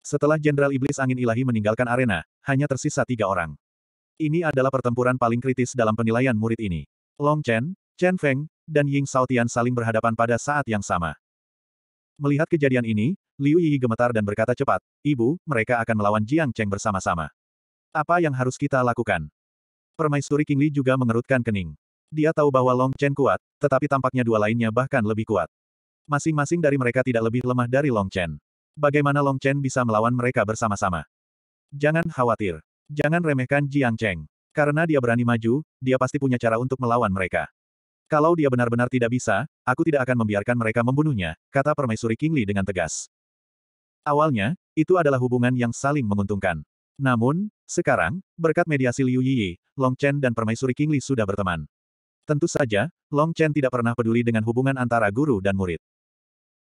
Setelah Jenderal Iblis Angin Ilahi meninggalkan arena, hanya tersisa tiga orang. Ini adalah pertempuran paling kritis dalam penilaian murid ini. Long Chen, Chen Feng, dan Ying Saotian saling berhadapan pada saat yang sama. Melihat kejadian ini, Liu Yi gemetar dan berkata cepat, Ibu, mereka akan melawan Jiang Cheng bersama-sama. Apa yang harus kita lakukan? Permaisuri Kingli juga mengerutkan kening. Dia tahu bahwa Long Chen kuat, tetapi tampaknya dua lainnya bahkan lebih kuat. Masing-masing dari mereka tidak lebih lemah dari Long Chen. Bagaimana Long Chen bisa melawan mereka bersama-sama? Jangan khawatir. Jangan remehkan Jiang Cheng. Karena dia berani maju, dia pasti punya cara untuk melawan mereka. Kalau dia benar-benar tidak bisa, aku tidak akan membiarkan mereka membunuhnya, kata Permaisuri Kingli dengan tegas. Awalnya, itu adalah hubungan yang saling menguntungkan. Namun, sekarang, berkat mediasi Liu Yiyi, Long Chen dan permaisuri King Li sudah berteman. Tentu saja, Long Chen tidak pernah peduli dengan hubungan antara guru dan murid.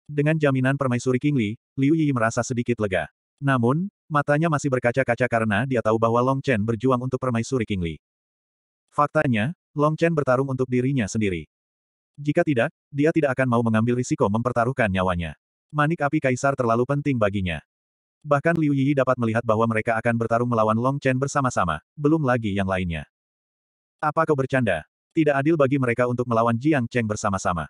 Dengan jaminan permaisuri King Li, Liu Yiyi merasa sedikit lega. Namun, matanya masih berkaca-kaca karena dia tahu bahwa Long Chen berjuang untuk permaisuri King Li. Faktanya, Long Chen bertarung untuk dirinya sendiri. Jika tidak, dia tidak akan mau mengambil risiko mempertaruhkan nyawanya. Manik api kaisar terlalu penting baginya. Bahkan Liu Yi dapat melihat bahwa mereka akan bertarung melawan Long Chen bersama-sama, belum lagi yang lainnya. Apa kau bercanda? Tidak adil bagi mereka untuk melawan Jiang Cheng bersama-sama.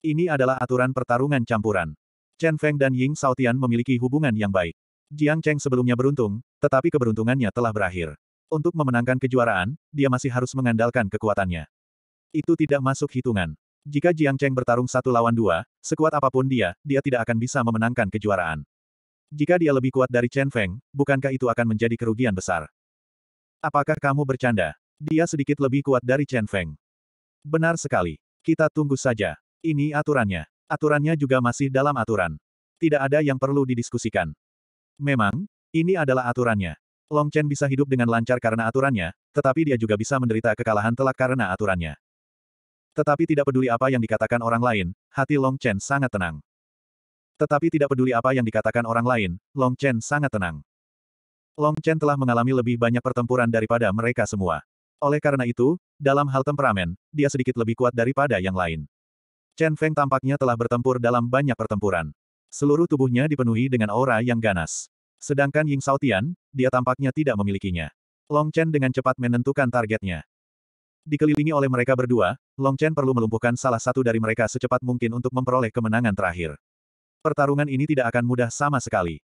Ini adalah aturan pertarungan campuran. Chen Feng dan Ying Saotian memiliki hubungan yang baik. Jiang Cheng sebelumnya beruntung, tetapi keberuntungannya telah berakhir. Untuk memenangkan kejuaraan, dia masih harus mengandalkan kekuatannya. Itu tidak masuk hitungan. Jika Jiang Cheng bertarung satu lawan dua, sekuat apapun dia, dia tidak akan bisa memenangkan kejuaraan. Jika dia lebih kuat dari Chen Feng, bukankah itu akan menjadi kerugian besar? Apakah kamu bercanda? Dia sedikit lebih kuat dari Chen Feng. Benar sekali. Kita tunggu saja. Ini aturannya. Aturannya juga masih dalam aturan. Tidak ada yang perlu didiskusikan. Memang, ini adalah aturannya. Long Chen bisa hidup dengan lancar karena aturannya, tetapi dia juga bisa menderita kekalahan telak karena aturannya. Tetapi tidak peduli apa yang dikatakan orang lain, hati Long Chen sangat tenang. Tetapi tidak peduli apa yang dikatakan orang lain, Long Chen sangat tenang. Long Chen telah mengalami lebih banyak pertempuran daripada mereka semua. Oleh karena itu, dalam hal temperamen, dia sedikit lebih kuat daripada yang lain. Chen Feng tampaknya telah bertempur dalam banyak pertempuran. Seluruh tubuhnya dipenuhi dengan aura yang ganas. Sedangkan Ying Saotian, dia tampaknya tidak memilikinya. Long Chen dengan cepat menentukan targetnya. Dikelilingi oleh mereka berdua, Long Chen perlu melumpuhkan salah satu dari mereka secepat mungkin untuk memperoleh kemenangan terakhir. Pertarungan ini tidak akan mudah sama sekali.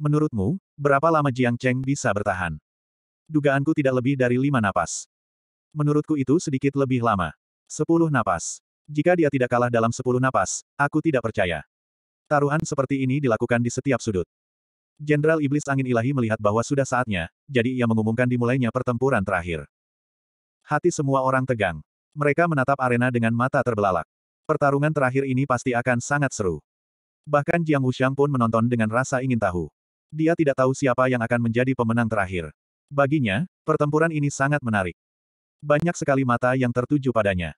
Menurutmu, berapa lama Jiang Cheng bisa bertahan? Dugaanku tidak lebih dari lima napas. Menurutku itu sedikit lebih lama. Sepuluh napas. Jika dia tidak kalah dalam sepuluh napas, aku tidak percaya. Taruhan seperti ini dilakukan di setiap sudut. Jenderal Iblis Angin Ilahi melihat bahwa sudah saatnya, jadi ia mengumumkan dimulainya pertempuran terakhir. Hati semua orang tegang. Mereka menatap arena dengan mata terbelalak. Pertarungan terakhir ini pasti akan sangat seru. Bahkan Jiang Wuxiang pun menonton dengan rasa ingin tahu. Dia tidak tahu siapa yang akan menjadi pemenang terakhir. Baginya, pertempuran ini sangat menarik. Banyak sekali mata yang tertuju padanya.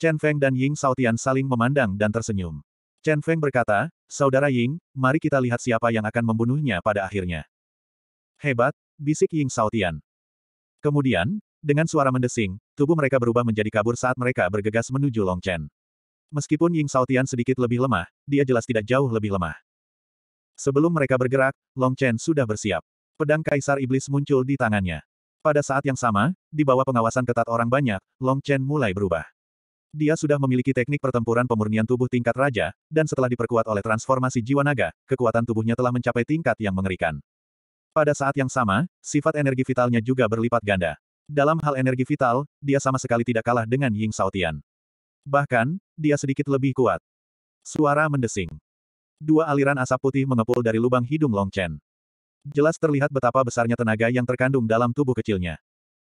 Chen Feng dan Ying Saotian saling memandang dan tersenyum. Chen Feng berkata, Saudara Ying, mari kita lihat siapa yang akan membunuhnya pada akhirnya. Hebat, bisik Ying Saotian. Kemudian, dengan suara mendesing, tubuh mereka berubah menjadi kabur saat mereka bergegas menuju Long Chen. Meskipun Ying Saotian sedikit lebih lemah, dia jelas tidak jauh lebih lemah. Sebelum mereka bergerak, Long Chen sudah bersiap. Pedang Kaisar Iblis muncul di tangannya. Pada saat yang sama, di bawah pengawasan ketat orang banyak, Long Chen mulai berubah. Dia sudah memiliki teknik pertempuran pemurnian tubuh tingkat raja, dan setelah diperkuat oleh transformasi jiwa naga, kekuatan tubuhnya telah mencapai tingkat yang mengerikan. Pada saat yang sama, sifat energi vitalnya juga berlipat ganda. Dalam hal energi vital, dia sama sekali tidak kalah dengan Ying Saotian. Bahkan, dia sedikit lebih kuat. Suara mendesing. Dua aliran asap putih mengepul dari lubang hidung Long Chen. Jelas terlihat betapa besarnya tenaga yang terkandung dalam tubuh kecilnya.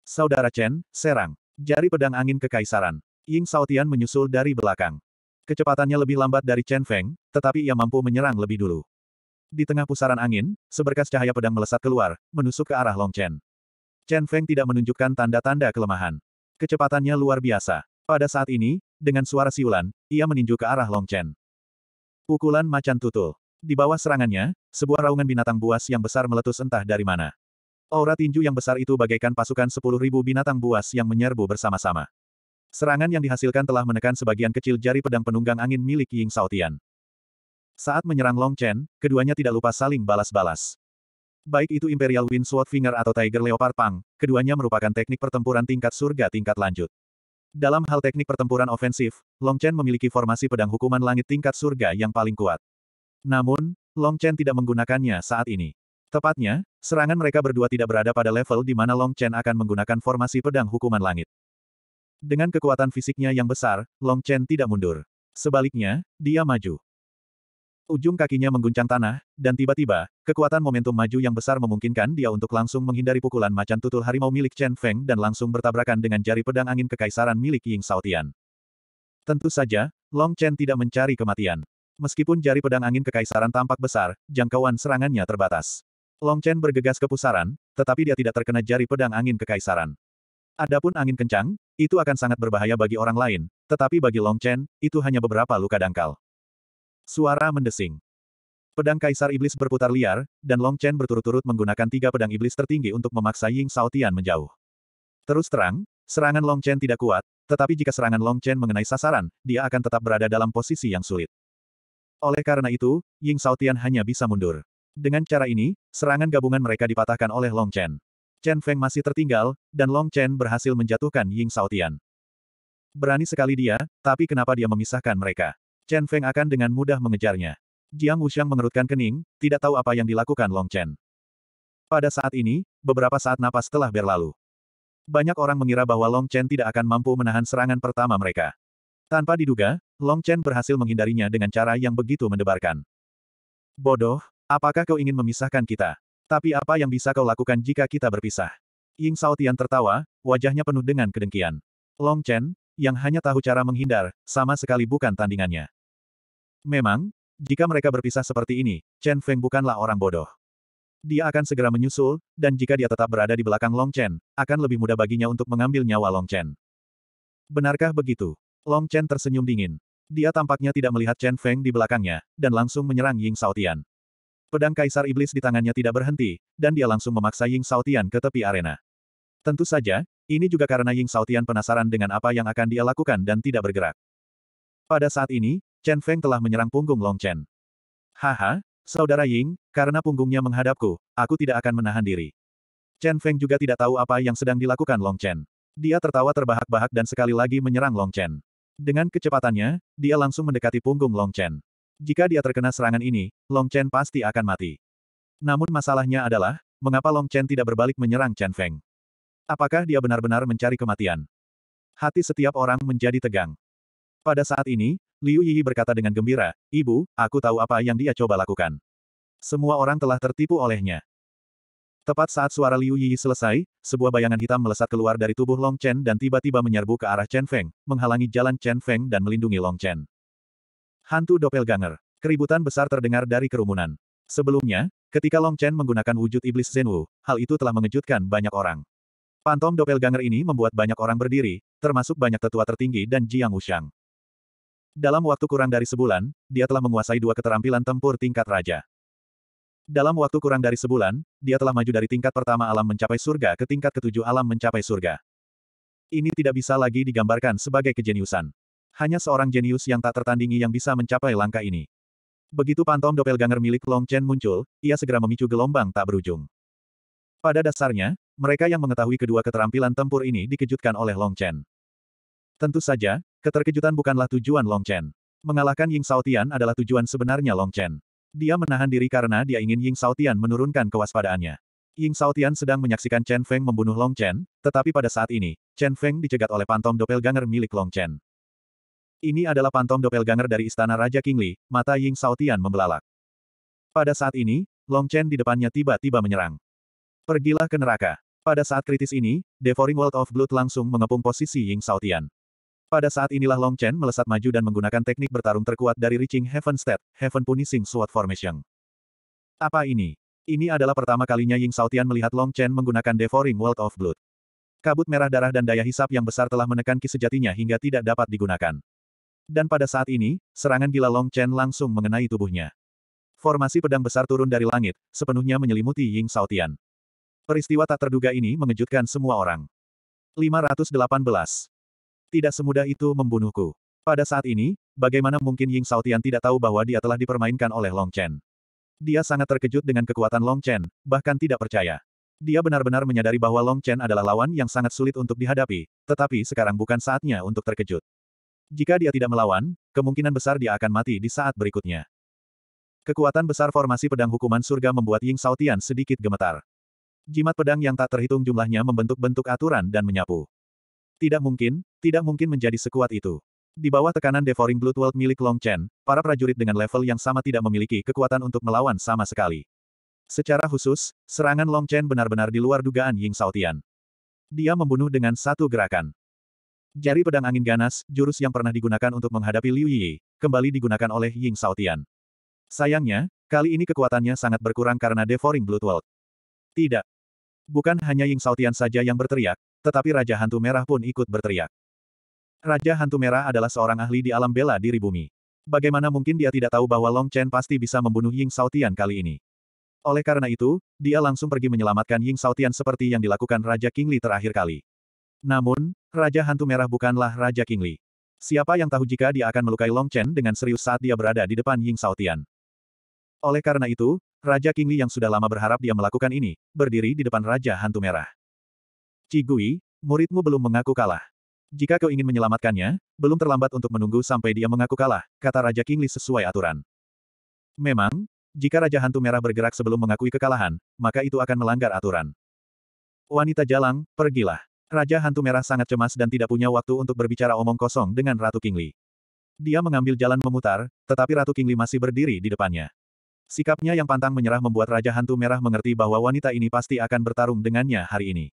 Saudara Chen, serang. Jari pedang angin kekaisaran. Ying Saotian menyusul dari belakang. Kecepatannya lebih lambat dari Chen Feng, tetapi ia mampu menyerang lebih dulu. Di tengah pusaran angin, seberkas cahaya pedang melesat keluar, menusuk ke arah Long Chen. Chen Feng tidak menunjukkan tanda-tanda kelemahan. Kecepatannya luar biasa. Pada saat ini, dengan suara siulan, ia meninju ke arah Long Chen. Pukulan macan tutul. Di bawah serangannya, sebuah raungan binatang buas yang besar meletus entah dari mana. Aura tinju yang besar itu bagaikan pasukan sepuluh ribu binatang buas yang menyerbu bersama-sama. Serangan yang dihasilkan telah menekan sebagian kecil jari pedang penunggang angin milik Ying Saotian. Saat menyerang Long Chen, keduanya tidak lupa saling balas-balas. Baik itu Imperial Wind Sword Finger atau Tiger Leopard Pang, keduanya merupakan teknik pertempuran tingkat surga tingkat lanjut. Dalam hal teknik pertempuran ofensif, Long Chen memiliki formasi pedang hukuman langit tingkat surga yang paling kuat. Namun, Long Chen tidak menggunakannya saat ini. Tepatnya, serangan mereka berdua tidak berada pada level di mana Long Chen akan menggunakan formasi pedang hukuman langit. Dengan kekuatan fisiknya yang besar, Long Chen tidak mundur. Sebaliknya, dia maju. Ujung kakinya mengguncang tanah, dan tiba-tiba, kekuatan momentum maju yang besar memungkinkan dia untuk langsung menghindari pukulan macan tutul harimau milik Chen Feng dan langsung bertabrakan dengan jari pedang angin kekaisaran milik Ying Saotian. Tentu saja, Long Chen tidak mencari kematian. Meskipun jari pedang angin kekaisaran tampak besar, jangkauan serangannya terbatas. Long Chen bergegas ke pusaran, tetapi dia tidak terkena jari pedang angin kekaisaran. Adapun angin kencang, itu akan sangat berbahaya bagi orang lain, tetapi bagi Long Chen, itu hanya beberapa luka dangkal. Suara mendesing. Pedang Kaisar Iblis berputar liar, dan Long Chen berturut-turut menggunakan tiga pedang iblis tertinggi untuk memaksa Ying Shao Tian menjauh. Terus terang, serangan Long Chen tidak kuat, tetapi jika serangan Long Chen mengenai sasaran, dia akan tetap berada dalam posisi yang sulit. Oleh karena itu, Ying Shao Tian hanya bisa mundur. Dengan cara ini, serangan gabungan mereka dipatahkan oleh Long Chen. Chen Feng masih tertinggal, dan Long Chen berhasil menjatuhkan Ying Shao Tian. Berani sekali dia, tapi kenapa dia memisahkan mereka? Chen Feng akan dengan mudah mengejarnya. Jiang Wuxiang mengerutkan kening, tidak tahu apa yang dilakukan Long Chen. Pada saat ini, beberapa saat napas telah berlalu. Banyak orang mengira bahwa Long Chen tidak akan mampu menahan serangan pertama mereka. Tanpa diduga, Long Chen berhasil menghindarinya dengan cara yang begitu mendebarkan. Bodoh, apakah kau ingin memisahkan kita? Tapi apa yang bisa kau lakukan jika kita berpisah? Ying Saotian tertawa, wajahnya penuh dengan kedengkian. Long Chen, yang hanya tahu cara menghindar, sama sekali bukan tandingannya. Memang, jika mereka berpisah seperti ini, Chen Feng bukanlah orang bodoh. Dia akan segera menyusul, dan jika dia tetap berada di belakang Long Chen, akan lebih mudah baginya untuk mengambil nyawa Long Chen. Benarkah begitu? Long Chen tersenyum dingin. Dia tampaknya tidak melihat Chen Feng di belakangnya, dan langsung menyerang Ying Saotian. Pedang Kaisar Iblis di tangannya tidak berhenti, dan dia langsung memaksa Ying Saotian ke tepi arena. Tentu saja, ini juga karena Ying Saotian penasaran dengan apa yang akan dia lakukan dan tidak bergerak. Pada saat ini, Chen Feng telah menyerang punggung Long Chen. Haha, saudara Ying, karena punggungnya menghadapku, aku tidak akan menahan diri. Chen Feng juga tidak tahu apa yang sedang dilakukan Long Chen. Dia tertawa terbahak-bahak dan sekali lagi menyerang Long Chen. Dengan kecepatannya, dia langsung mendekati punggung Long Chen. Jika dia terkena serangan ini, Long Chen pasti akan mati. Namun masalahnya adalah, mengapa Long Chen tidak berbalik menyerang Chen Feng? Apakah dia benar-benar mencari kematian? Hati setiap orang menjadi tegang. Pada saat ini, Liu Yi berkata dengan gembira, Ibu, aku tahu apa yang dia coba lakukan. Semua orang telah tertipu olehnya. Tepat saat suara Liu Yi selesai, sebuah bayangan hitam melesat keluar dari tubuh Long Chen dan tiba-tiba menyerbu ke arah Chen Feng, menghalangi jalan Chen Feng dan melindungi Long Chen. Hantu doppelganger. Keributan besar terdengar dari kerumunan. Sebelumnya, ketika Long Chen menggunakan wujud iblis Zenwu, hal itu telah mengejutkan banyak orang. Pantom doppelganger ini membuat banyak orang berdiri, termasuk banyak tetua tertinggi dan Jiang Wuxiang. Dalam waktu kurang dari sebulan, dia telah menguasai dua keterampilan tempur tingkat raja. Dalam waktu kurang dari sebulan, dia telah maju dari tingkat pertama alam mencapai surga ke tingkat ketujuh alam mencapai surga. Ini tidak bisa lagi digambarkan sebagai kejeniusan. Hanya seorang jenius yang tak tertandingi yang bisa mencapai langkah ini. Begitu pantom doppelganger milik Long Chen muncul, ia segera memicu gelombang tak berujung. Pada dasarnya, mereka yang mengetahui kedua keterampilan tempur ini dikejutkan oleh Long Chen. Tentu saja, Keterkejutan bukanlah tujuan Long Chen. Mengalahkan Ying Saotian adalah tujuan sebenarnya Long Chen. Dia menahan diri karena dia ingin Ying Saotian menurunkan kewaspadaannya. Ying Saotian sedang menyaksikan Chen Feng membunuh Long Chen, tetapi pada saat ini, Chen Feng dicegat oleh pantom doppelganger milik Long Chen. Ini adalah pantom doppelganger dari istana Raja Kingli. mata Ying Saotian membelalak. Pada saat ini, Long Chen di depannya tiba-tiba menyerang. Pergilah ke neraka. Pada saat kritis ini, Devouring World of Blood langsung mengepung posisi Ying Saotian. Pada saat inilah Long Chen melesat maju dan menggunakan teknik bertarung terkuat dari Reaching Heaven State, Heaven Punishing Sword Formation. Apa ini? Ini adalah pertama kalinya Ying Saotian melihat Long Chen menggunakan Devouring World of Blood. Kabut merah darah dan daya hisap yang besar telah menekan ki sejatinya hingga tidak dapat digunakan. Dan pada saat ini, serangan gila Long Chen langsung mengenai tubuhnya. Formasi pedang besar turun dari langit, sepenuhnya menyelimuti Ying Saotian. Peristiwa tak terduga ini mengejutkan semua orang. 518 tidak semudah itu membunuhku. Pada saat ini, bagaimana mungkin Ying Saotian tidak tahu bahwa dia telah dipermainkan oleh Long Chen. Dia sangat terkejut dengan kekuatan Long Chen, bahkan tidak percaya. Dia benar-benar menyadari bahwa Long Chen adalah lawan yang sangat sulit untuk dihadapi, tetapi sekarang bukan saatnya untuk terkejut. Jika dia tidak melawan, kemungkinan besar dia akan mati di saat berikutnya. Kekuatan besar formasi pedang hukuman surga membuat Ying Saotian sedikit gemetar. Jimat pedang yang tak terhitung jumlahnya membentuk bentuk aturan dan menyapu. Tidak mungkin, tidak mungkin menjadi sekuat itu. Di bawah tekanan Devouring Blood World milik Long Chen, para prajurit dengan level yang sama tidak memiliki kekuatan untuk melawan sama sekali. Secara khusus, serangan Long Chen benar-benar di luar dugaan Ying Saotian. Dia membunuh dengan satu gerakan. Jari pedang angin ganas, jurus yang pernah digunakan untuk menghadapi Liu Yi, kembali digunakan oleh Ying Saotian. Sayangnya, kali ini kekuatannya sangat berkurang karena Devouring Blood World. Tidak. Bukan hanya Ying Saotian saja yang berteriak, tetapi Raja Hantu Merah pun ikut berteriak. Raja Hantu Merah adalah seorang ahli di alam bela diri bumi. Bagaimana mungkin dia tidak tahu bahwa Long Chen pasti bisa membunuh Ying Saotian kali ini? Oleh karena itu, dia langsung pergi menyelamatkan Ying Saotian seperti yang dilakukan Raja Kingli terakhir kali. Namun, Raja Hantu Merah bukanlah Raja Kingli. Siapa yang tahu jika dia akan melukai Long Chen dengan serius saat dia berada di depan Ying Saotian? Oleh karena itu, Raja Kingli yang sudah lama berharap dia melakukan ini, berdiri di depan Raja Hantu Merah. Cigui, muridmu belum mengaku kalah. Jika kau ingin menyelamatkannya, belum terlambat untuk menunggu sampai dia mengaku kalah, kata Raja Kingli sesuai aturan. Memang, jika Raja Hantu Merah bergerak sebelum mengakui kekalahan, maka itu akan melanggar aturan. Wanita Jalang, pergilah. Raja Hantu Merah sangat cemas dan tidak punya waktu untuk berbicara omong kosong dengan Ratu Kingli. Dia mengambil jalan memutar, tetapi Ratu Kingli masih berdiri di depannya. Sikapnya yang pantang menyerah membuat Raja Hantu Merah mengerti bahwa wanita ini pasti akan bertarung dengannya hari ini.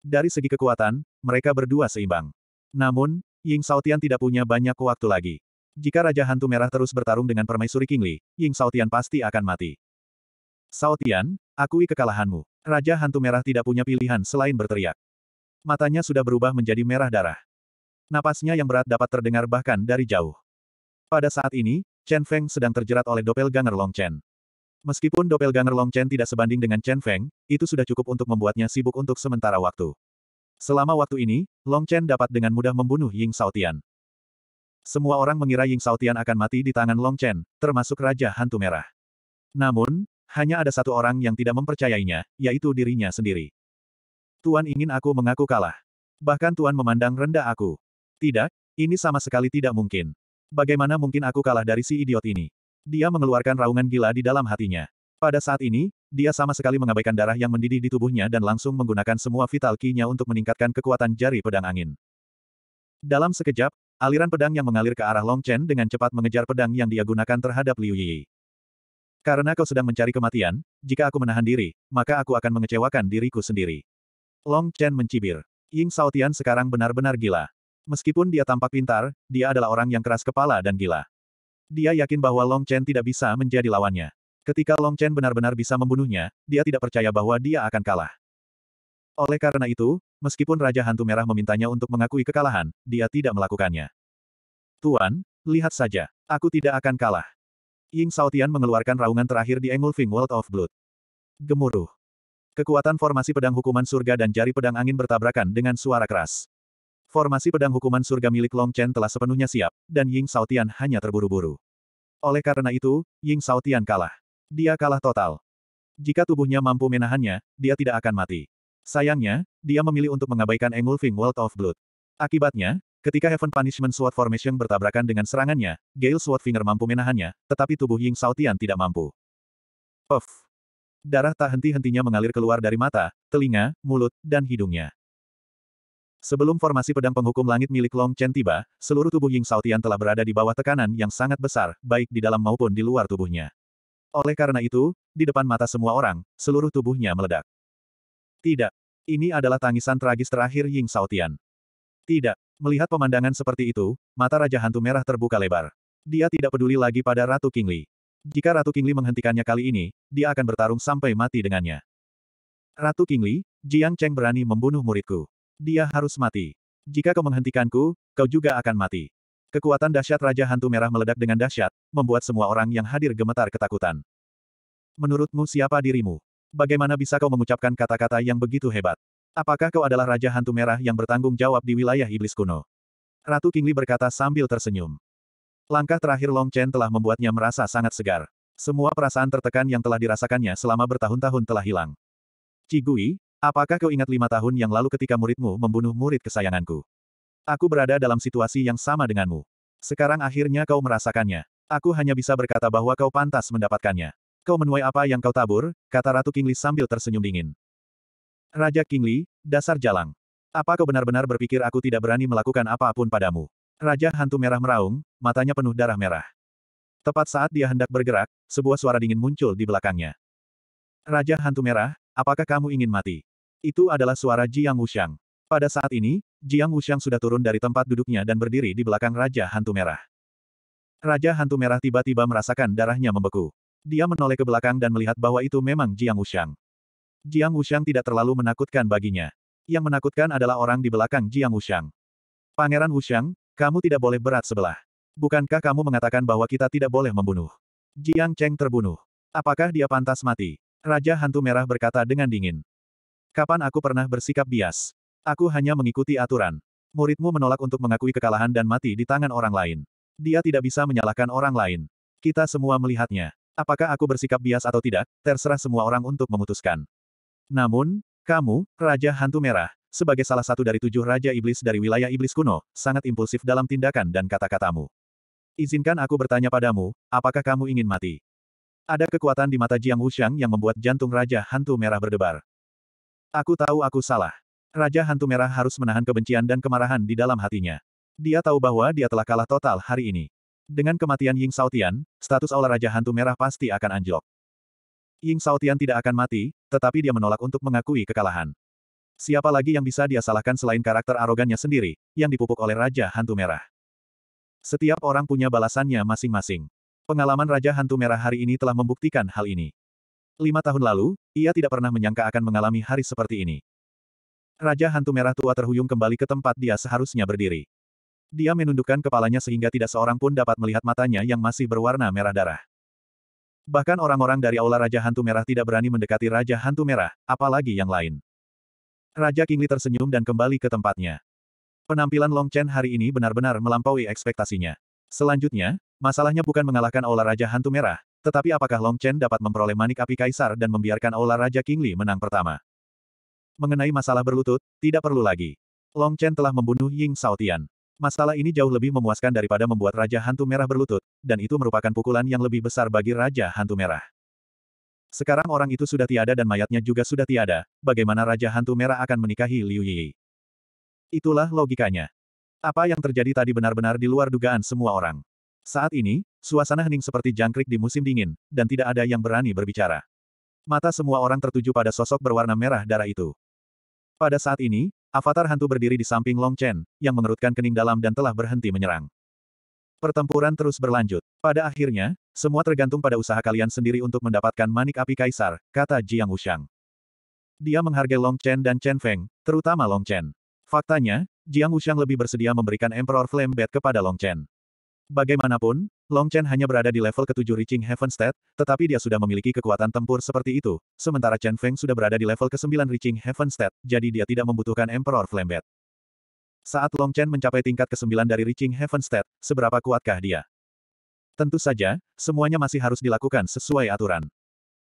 Dari segi kekuatan, mereka berdua seimbang. Namun, Ying Saotian tidak punya banyak waktu lagi. Jika Raja Hantu Merah terus bertarung dengan Permaisuri Kingli, Ying Saotian pasti akan mati. Saotian, akui kekalahanmu. Raja Hantu Merah tidak punya pilihan selain berteriak. Matanya sudah berubah menjadi merah darah. Napasnya yang berat dapat terdengar bahkan dari jauh. Pada saat ini, Chen Feng sedang terjerat oleh Dopel doppelganger Long Chen. Meskipun doppelganger Long Chen tidak sebanding dengan Chen Feng, itu sudah cukup untuk membuatnya sibuk untuk sementara waktu. Selama waktu ini, Long Chen dapat dengan mudah membunuh Ying Saotian. Semua orang mengira Ying Saotian akan mati di tangan Long Chen, termasuk Raja Hantu Merah. Namun, hanya ada satu orang yang tidak mempercayainya, yaitu dirinya sendiri. Tuan ingin aku mengaku kalah. Bahkan Tuan memandang rendah aku. Tidak, ini sama sekali tidak mungkin. Bagaimana mungkin aku kalah dari si idiot ini? Dia mengeluarkan raungan gila di dalam hatinya. Pada saat ini, dia sama sekali mengabaikan darah yang mendidih di tubuhnya dan langsung menggunakan semua vital ki-nya untuk meningkatkan kekuatan jari pedang angin. Dalam sekejap, aliran pedang yang mengalir ke arah Long Chen dengan cepat mengejar pedang yang dia gunakan terhadap Liu Yi. Karena kau sedang mencari kematian, jika aku menahan diri, maka aku akan mengecewakan diriku sendiri. Long Chen mencibir. Ying Saotian sekarang benar-benar gila. Meskipun dia tampak pintar, dia adalah orang yang keras kepala dan gila. Dia yakin bahwa Long Chen tidak bisa menjadi lawannya. Ketika Long Chen benar-benar bisa membunuhnya, dia tidak percaya bahwa dia akan kalah. Oleh karena itu, meskipun Raja Hantu Merah memintanya untuk mengakui kekalahan, dia tidak melakukannya. Tuan, lihat saja. Aku tidak akan kalah. Ying Saotian mengeluarkan raungan terakhir di Engulfing World of Blood. Gemuruh. Kekuatan formasi pedang hukuman surga dan jari pedang angin bertabrakan dengan suara keras. Formasi pedang hukuman surga milik Long Chen telah sepenuhnya siap, dan Ying Saotian hanya terburu-buru. Oleh karena itu, Ying Saotian kalah. Dia kalah total. Jika tubuhnya mampu menahannya, dia tidak akan mati. Sayangnya, dia memilih untuk mengabaikan Engulfing World of Blood. Akibatnya, ketika Heaven Punishment Sword Formation bertabrakan dengan serangannya, Gale Sword Finger mampu menahannya, tetapi tubuh Ying Saotian tidak mampu. Puff! Darah tak henti-hentinya mengalir keluar dari mata, telinga, mulut, dan hidungnya. Sebelum formasi pedang penghukum langit milik Long Chen tiba, seluruh tubuh Ying Saotian telah berada di bawah tekanan yang sangat besar, baik di dalam maupun di luar tubuhnya. Oleh karena itu, di depan mata semua orang, seluruh tubuhnya meledak. Tidak. Ini adalah tangisan tragis terakhir Ying Saotian. Tidak. Melihat pemandangan seperti itu, mata Raja Hantu Merah terbuka lebar. Dia tidak peduli lagi pada Ratu Kingli. Jika Ratu Kingli menghentikannya kali ini, dia akan bertarung sampai mati dengannya. Ratu Kingli, Jiang Cheng berani membunuh muridku. Dia harus mati. Jika kau menghentikanku, kau juga akan mati. Kekuatan dahsyat Raja Hantu Merah meledak dengan dahsyat, membuat semua orang yang hadir gemetar ketakutan. Menurutmu siapa dirimu? Bagaimana bisa kau mengucapkan kata-kata yang begitu hebat? Apakah kau adalah Raja Hantu Merah yang bertanggung jawab di wilayah Iblis Kuno? Ratu Kingli berkata sambil tersenyum. Langkah terakhir Long Chen telah membuatnya merasa sangat segar. Semua perasaan tertekan yang telah dirasakannya selama bertahun-tahun telah hilang. Cigui, Apakah kau ingat lima tahun yang lalu ketika muridmu membunuh murid kesayanganku? Aku berada dalam situasi yang sama denganmu. Sekarang akhirnya kau merasakannya. Aku hanya bisa berkata bahwa kau pantas mendapatkannya. Kau menuai apa yang kau tabur, kata Ratu Kingli sambil tersenyum dingin. Raja Kingli, dasar jalang. Apa kau benar-benar berpikir aku tidak berani melakukan apapun padamu? Raja hantu merah meraung, matanya penuh darah merah. Tepat saat dia hendak bergerak, sebuah suara dingin muncul di belakangnya. Raja hantu merah, apakah kamu ingin mati? Itu adalah suara Jiang Wushang. Pada saat ini, Jiang Wushang sudah turun dari tempat duduknya dan berdiri di belakang Raja Hantu Merah. Raja Hantu Merah tiba-tiba merasakan darahnya membeku. Dia menoleh ke belakang dan melihat bahwa itu memang Jiang Wushang. Jiang Wushang tidak terlalu menakutkan baginya. Yang menakutkan adalah orang di belakang Jiang Wushang. Pangeran Wushang, kamu tidak boleh berat sebelah. Bukankah kamu mengatakan bahwa kita tidak boleh membunuh? Jiang Cheng terbunuh. Apakah dia pantas mati? Raja Hantu Merah berkata dengan dingin. Kapan aku pernah bersikap bias? Aku hanya mengikuti aturan. Muridmu menolak untuk mengakui kekalahan dan mati di tangan orang lain. Dia tidak bisa menyalahkan orang lain. Kita semua melihatnya. Apakah aku bersikap bias atau tidak, terserah semua orang untuk memutuskan. Namun, kamu, Raja Hantu Merah, sebagai salah satu dari tujuh Raja Iblis dari wilayah Iblis kuno, sangat impulsif dalam tindakan dan kata-katamu. Izinkan aku bertanya padamu, apakah kamu ingin mati? Ada kekuatan di mata Jiang Wuxiang yang membuat jantung Raja Hantu Merah berdebar. Aku tahu aku salah. Raja Hantu Merah harus menahan kebencian dan kemarahan di dalam hatinya. Dia tahu bahwa dia telah kalah total hari ini. Dengan kematian Ying Saotian, status Aula Raja Hantu Merah pasti akan anjlok. Ying Saotian tidak akan mati, tetapi dia menolak untuk mengakui kekalahan. Siapa lagi yang bisa dia salahkan selain karakter arogannya sendiri, yang dipupuk oleh Raja Hantu Merah? Setiap orang punya balasannya masing-masing. Pengalaman Raja Hantu Merah hari ini telah membuktikan hal ini. Lima tahun lalu, ia tidak pernah menyangka akan mengalami hari seperti ini. Raja Hantu Merah Tua terhuyung kembali ke tempat dia seharusnya berdiri. Dia menundukkan kepalanya sehingga tidak seorang pun dapat melihat matanya yang masih berwarna merah darah. Bahkan orang-orang dari Aula Raja Hantu Merah tidak berani mendekati Raja Hantu Merah, apalagi yang lain. Raja Kingli tersenyum dan kembali ke tempatnya. Penampilan Long Chen hari ini benar-benar melampaui ekspektasinya. Selanjutnya, masalahnya bukan mengalahkan Aula Raja Hantu Merah, tetapi apakah Long Chen dapat memperoleh manik api kaisar dan membiarkan Aula Raja Kingli menang pertama? Mengenai masalah berlutut, tidak perlu lagi. Long Chen telah membunuh Ying Saotian. Masalah ini jauh lebih memuaskan daripada membuat Raja Hantu Merah berlutut, dan itu merupakan pukulan yang lebih besar bagi Raja Hantu Merah. Sekarang orang itu sudah tiada dan mayatnya juga sudah tiada, bagaimana Raja Hantu Merah akan menikahi Liu Yi? Itulah logikanya. Apa yang terjadi tadi benar-benar di luar dugaan semua orang. Saat ini, suasana hening seperti jangkrik di musim dingin, dan tidak ada yang berani berbicara. Mata semua orang tertuju pada sosok berwarna merah darah itu. Pada saat ini, avatar hantu berdiri di samping Long Chen, yang mengerutkan kening dalam dan telah berhenti menyerang. Pertempuran terus berlanjut. Pada akhirnya, semua tergantung pada usaha kalian sendiri untuk mendapatkan manik api kaisar, kata Jiang Wuxiang. Dia menghargai Long Chen dan Chen Feng, terutama Long Chen. Faktanya, Jiang Wuxiang lebih bersedia memberikan Emperor Flame Bat kepada Long Chen. Bagaimanapun, Long Chen hanya berada di level ketujuh Reaching Heaven State, tetapi dia sudah memiliki kekuatan tempur seperti itu, sementara Chen Feng sudah berada di level kesembilan 9 Reaching Heaven State, jadi dia tidak membutuhkan Emperor Flamebed. Saat Long Chen mencapai tingkat kesembilan dari Reaching Heaven State, seberapa kuatkah dia? Tentu saja, semuanya masih harus dilakukan sesuai aturan.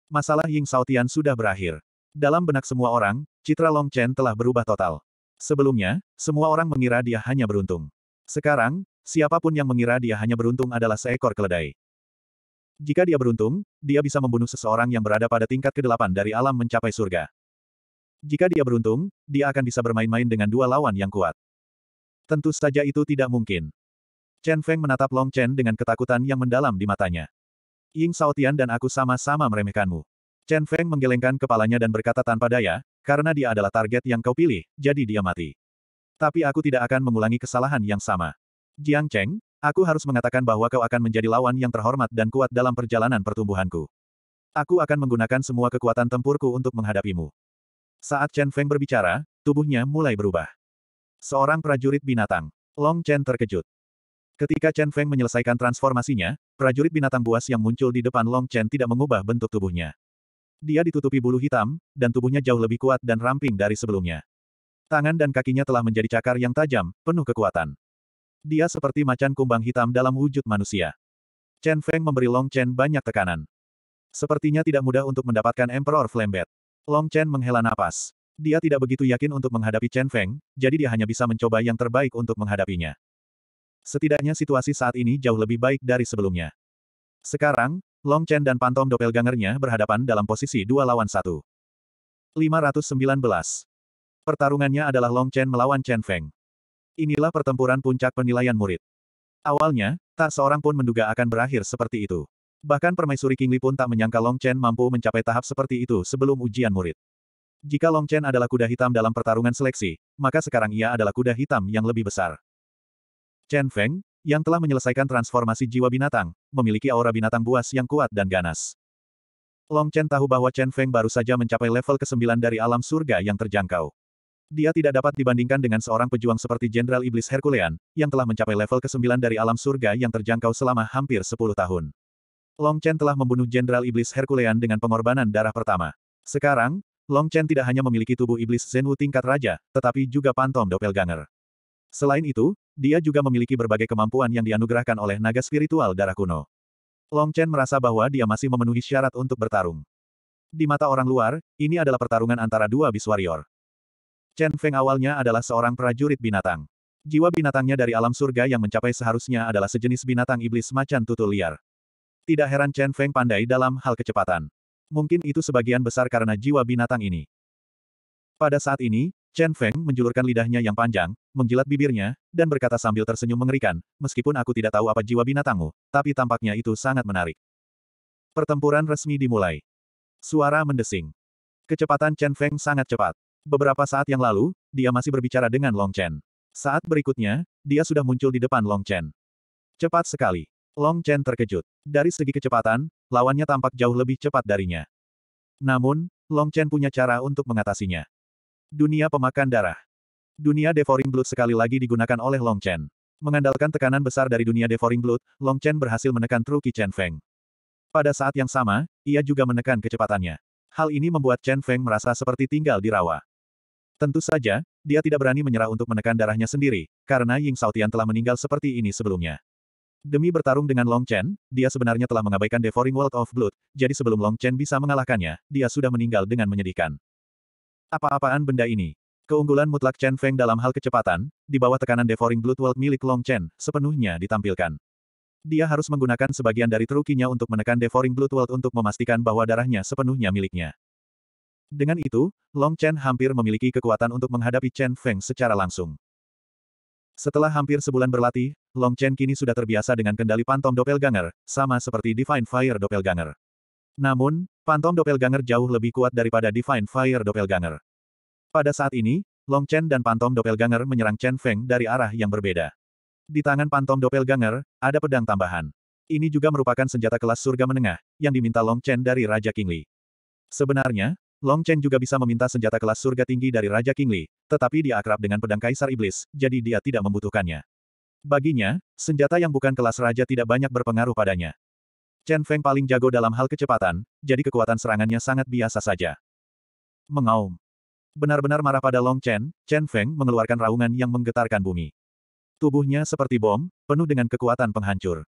Masalah Ying Saotian sudah berakhir. Dalam benak semua orang, citra Long Chen telah berubah total. Sebelumnya, semua orang mengira dia hanya beruntung. Sekarang, Siapapun yang mengira dia hanya beruntung adalah seekor keledai. Jika dia beruntung, dia bisa membunuh seseorang yang berada pada tingkat ke-8 dari alam mencapai surga. Jika dia beruntung, dia akan bisa bermain-main dengan dua lawan yang kuat. Tentu saja itu tidak mungkin. Chen Feng menatap Long Chen dengan ketakutan yang mendalam di matanya. Ying Saotian dan aku sama-sama meremehkanmu. Chen Feng menggelengkan kepalanya dan berkata tanpa daya, karena dia adalah target yang kau pilih, jadi dia mati. Tapi aku tidak akan mengulangi kesalahan yang sama. Jiang Cheng, aku harus mengatakan bahwa kau akan menjadi lawan yang terhormat dan kuat dalam perjalanan pertumbuhanku. Aku akan menggunakan semua kekuatan tempurku untuk menghadapimu. Saat Chen Feng berbicara, tubuhnya mulai berubah. Seorang prajurit binatang. Long Chen terkejut. Ketika Chen Feng menyelesaikan transformasinya, prajurit binatang buas yang muncul di depan Long Chen tidak mengubah bentuk tubuhnya. Dia ditutupi bulu hitam, dan tubuhnya jauh lebih kuat dan ramping dari sebelumnya. Tangan dan kakinya telah menjadi cakar yang tajam, penuh kekuatan. Dia seperti macan kumbang hitam dalam wujud manusia. Chen Feng memberi Long Chen banyak tekanan. Sepertinya tidak mudah untuk mendapatkan Emperor Flambet. Long Chen menghela napas. Dia tidak begitu yakin untuk menghadapi Chen Feng, jadi dia hanya bisa mencoba yang terbaik untuk menghadapinya. Setidaknya situasi saat ini jauh lebih baik dari sebelumnya. Sekarang, Long Chen dan Pantom Doppelgangernya berhadapan dalam posisi dua lawan satu. 519. Pertarungannya adalah Long Chen melawan Chen Feng. Inilah pertempuran puncak penilaian murid. Awalnya, tak seorang pun menduga akan berakhir seperti itu. Bahkan permaisuri Kingli pun tak menyangka Long Chen mampu mencapai tahap seperti itu sebelum ujian murid. Jika Long Chen adalah kuda hitam dalam pertarungan seleksi, maka sekarang ia adalah kuda hitam yang lebih besar. Chen Feng, yang telah menyelesaikan transformasi jiwa binatang, memiliki aura binatang buas yang kuat dan ganas. Long Chen tahu bahwa Chen Feng baru saja mencapai level ke-9 dari alam surga yang terjangkau. Dia tidak dapat dibandingkan dengan seorang pejuang seperti Jenderal Iblis Herculean, yang telah mencapai level ke-9 dari alam surga yang terjangkau selama hampir 10 tahun. Long Chen telah membunuh Jenderal Iblis Herculean dengan pengorbanan darah pertama. Sekarang, Long Chen tidak hanya memiliki tubuh iblis Zenwu tingkat raja, tetapi juga pantom doppelganger. Selain itu, dia juga memiliki berbagai kemampuan yang dianugerahkan oleh naga spiritual darah kuno. Long Chen merasa bahwa dia masih memenuhi syarat untuk bertarung. Di mata orang luar, ini adalah pertarungan antara dua bis warrior. Chen Feng awalnya adalah seorang prajurit binatang. Jiwa binatangnya dari alam surga yang mencapai seharusnya adalah sejenis binatang iblis macan tutul liar. Tidak heran Chen Feng pandai dalam hal kecepatan. Mungkin itu sebagian besar karena jiwa binatang ini. Pada saat ini, Chen Feng menjulurkan lidahnya yang panjang, menjilat bibirnya, dan berkata sambil tersenyum mengerikan, meskipun aku tidak tahu apa jiwa binatangmu, tapi tampaknya itu sangat menarik. Pertempuran resmi dimulai. Suara mendesing. Kecepatan Chen Feng sangat cepat. Beberapa saat yang lalu, dia masih berbicara dengan Long Chen. Saat berikutnya, dia sudah muncul di depan Long Chen. Cepat sekali. Long Chen terkejut. Dari segi kecepatan, lawannya tampak jauh lebih cepat darinya. Namun, Long Chen punya cara untuk mengatasinya. Dunia pemakan darah. Dunia Devouring Blood sekali lagi digunakan oleh Long Chen. Mengandalkan tekanan besar dari dunia Devouring Blood, Long Chen berhasil menekan Truki Chen Feng. Pada saat yang sama, ia juga menekan kecepatannya. Hal ini membuat Chen Feng merasa seperti tinggal di rawa. Tentu saja, dia tidak berani menyerah untuk menekan darahnya sendiri, karena Ying Saotian telah meninggal seperti ini sebelumnya. Demi bertarung dengan Long Chen, dia sebenarnya telah mengabaikan Devouring World of Blood, jadi sebelum Long Chen bisa mengalahkannya, dia sudah meninggal dengan menyedihkan. Apa-apaan benda ini? Keunggulan mutlak Chen Feng dalam hal kecepatan, di bawah tekanan Devouring Blood World milik Long Chen, sepenuhnya ditampilkan. Dia harus menggunakan sebagian dari trukinya untuk menekan Devouring Blood World untuk memastikan bahwa darahnya sepenuhnya miliknya. Dengan itu, Long Chen hampir memiliki kekuatan untuk menghadapi Chen Feng secara langsung. Setelah hampir sebulan berlatih, Long Chen kini sudah terbiasa dengan kendali pantom doppelganger, sama seperti Divine Fire doppelganger. Namun, pantom doppelganger jauh lebih kuat daripada Divine Fire doppelganger. Pada saat ini, Long Chen dan pantom doppelganger menyerang Chen Feng dari arah yang berbeda. Di tangan pantom doppelganger, ada pedang tambahan. Ini juga merupakan senjata kelas surga menengah, yang diminta Long Chen dari Raja King Li. Sebenarnya, Long Chen juga bisa meminta senjata kelas surga tinggi dari Raja Kingli, tetapi dia akrab dengan pedang Kaisar Iblis, jadi dia tidak membutuhkannya. Baginya, senjata yang bukan kelas raja tidak banyak berpengaruh padanya. Chen Feng paling jago dalam hal kecepatan, jadi kekuatan serangannya sangat biasa saja. Mengaum. Benar-benar marah pada Long Chen, Chen Feng mengeluarkan raungan yang menggetarkan bumi. Tubuhnya seperti bom, penuh dengan kekuatan penghancur.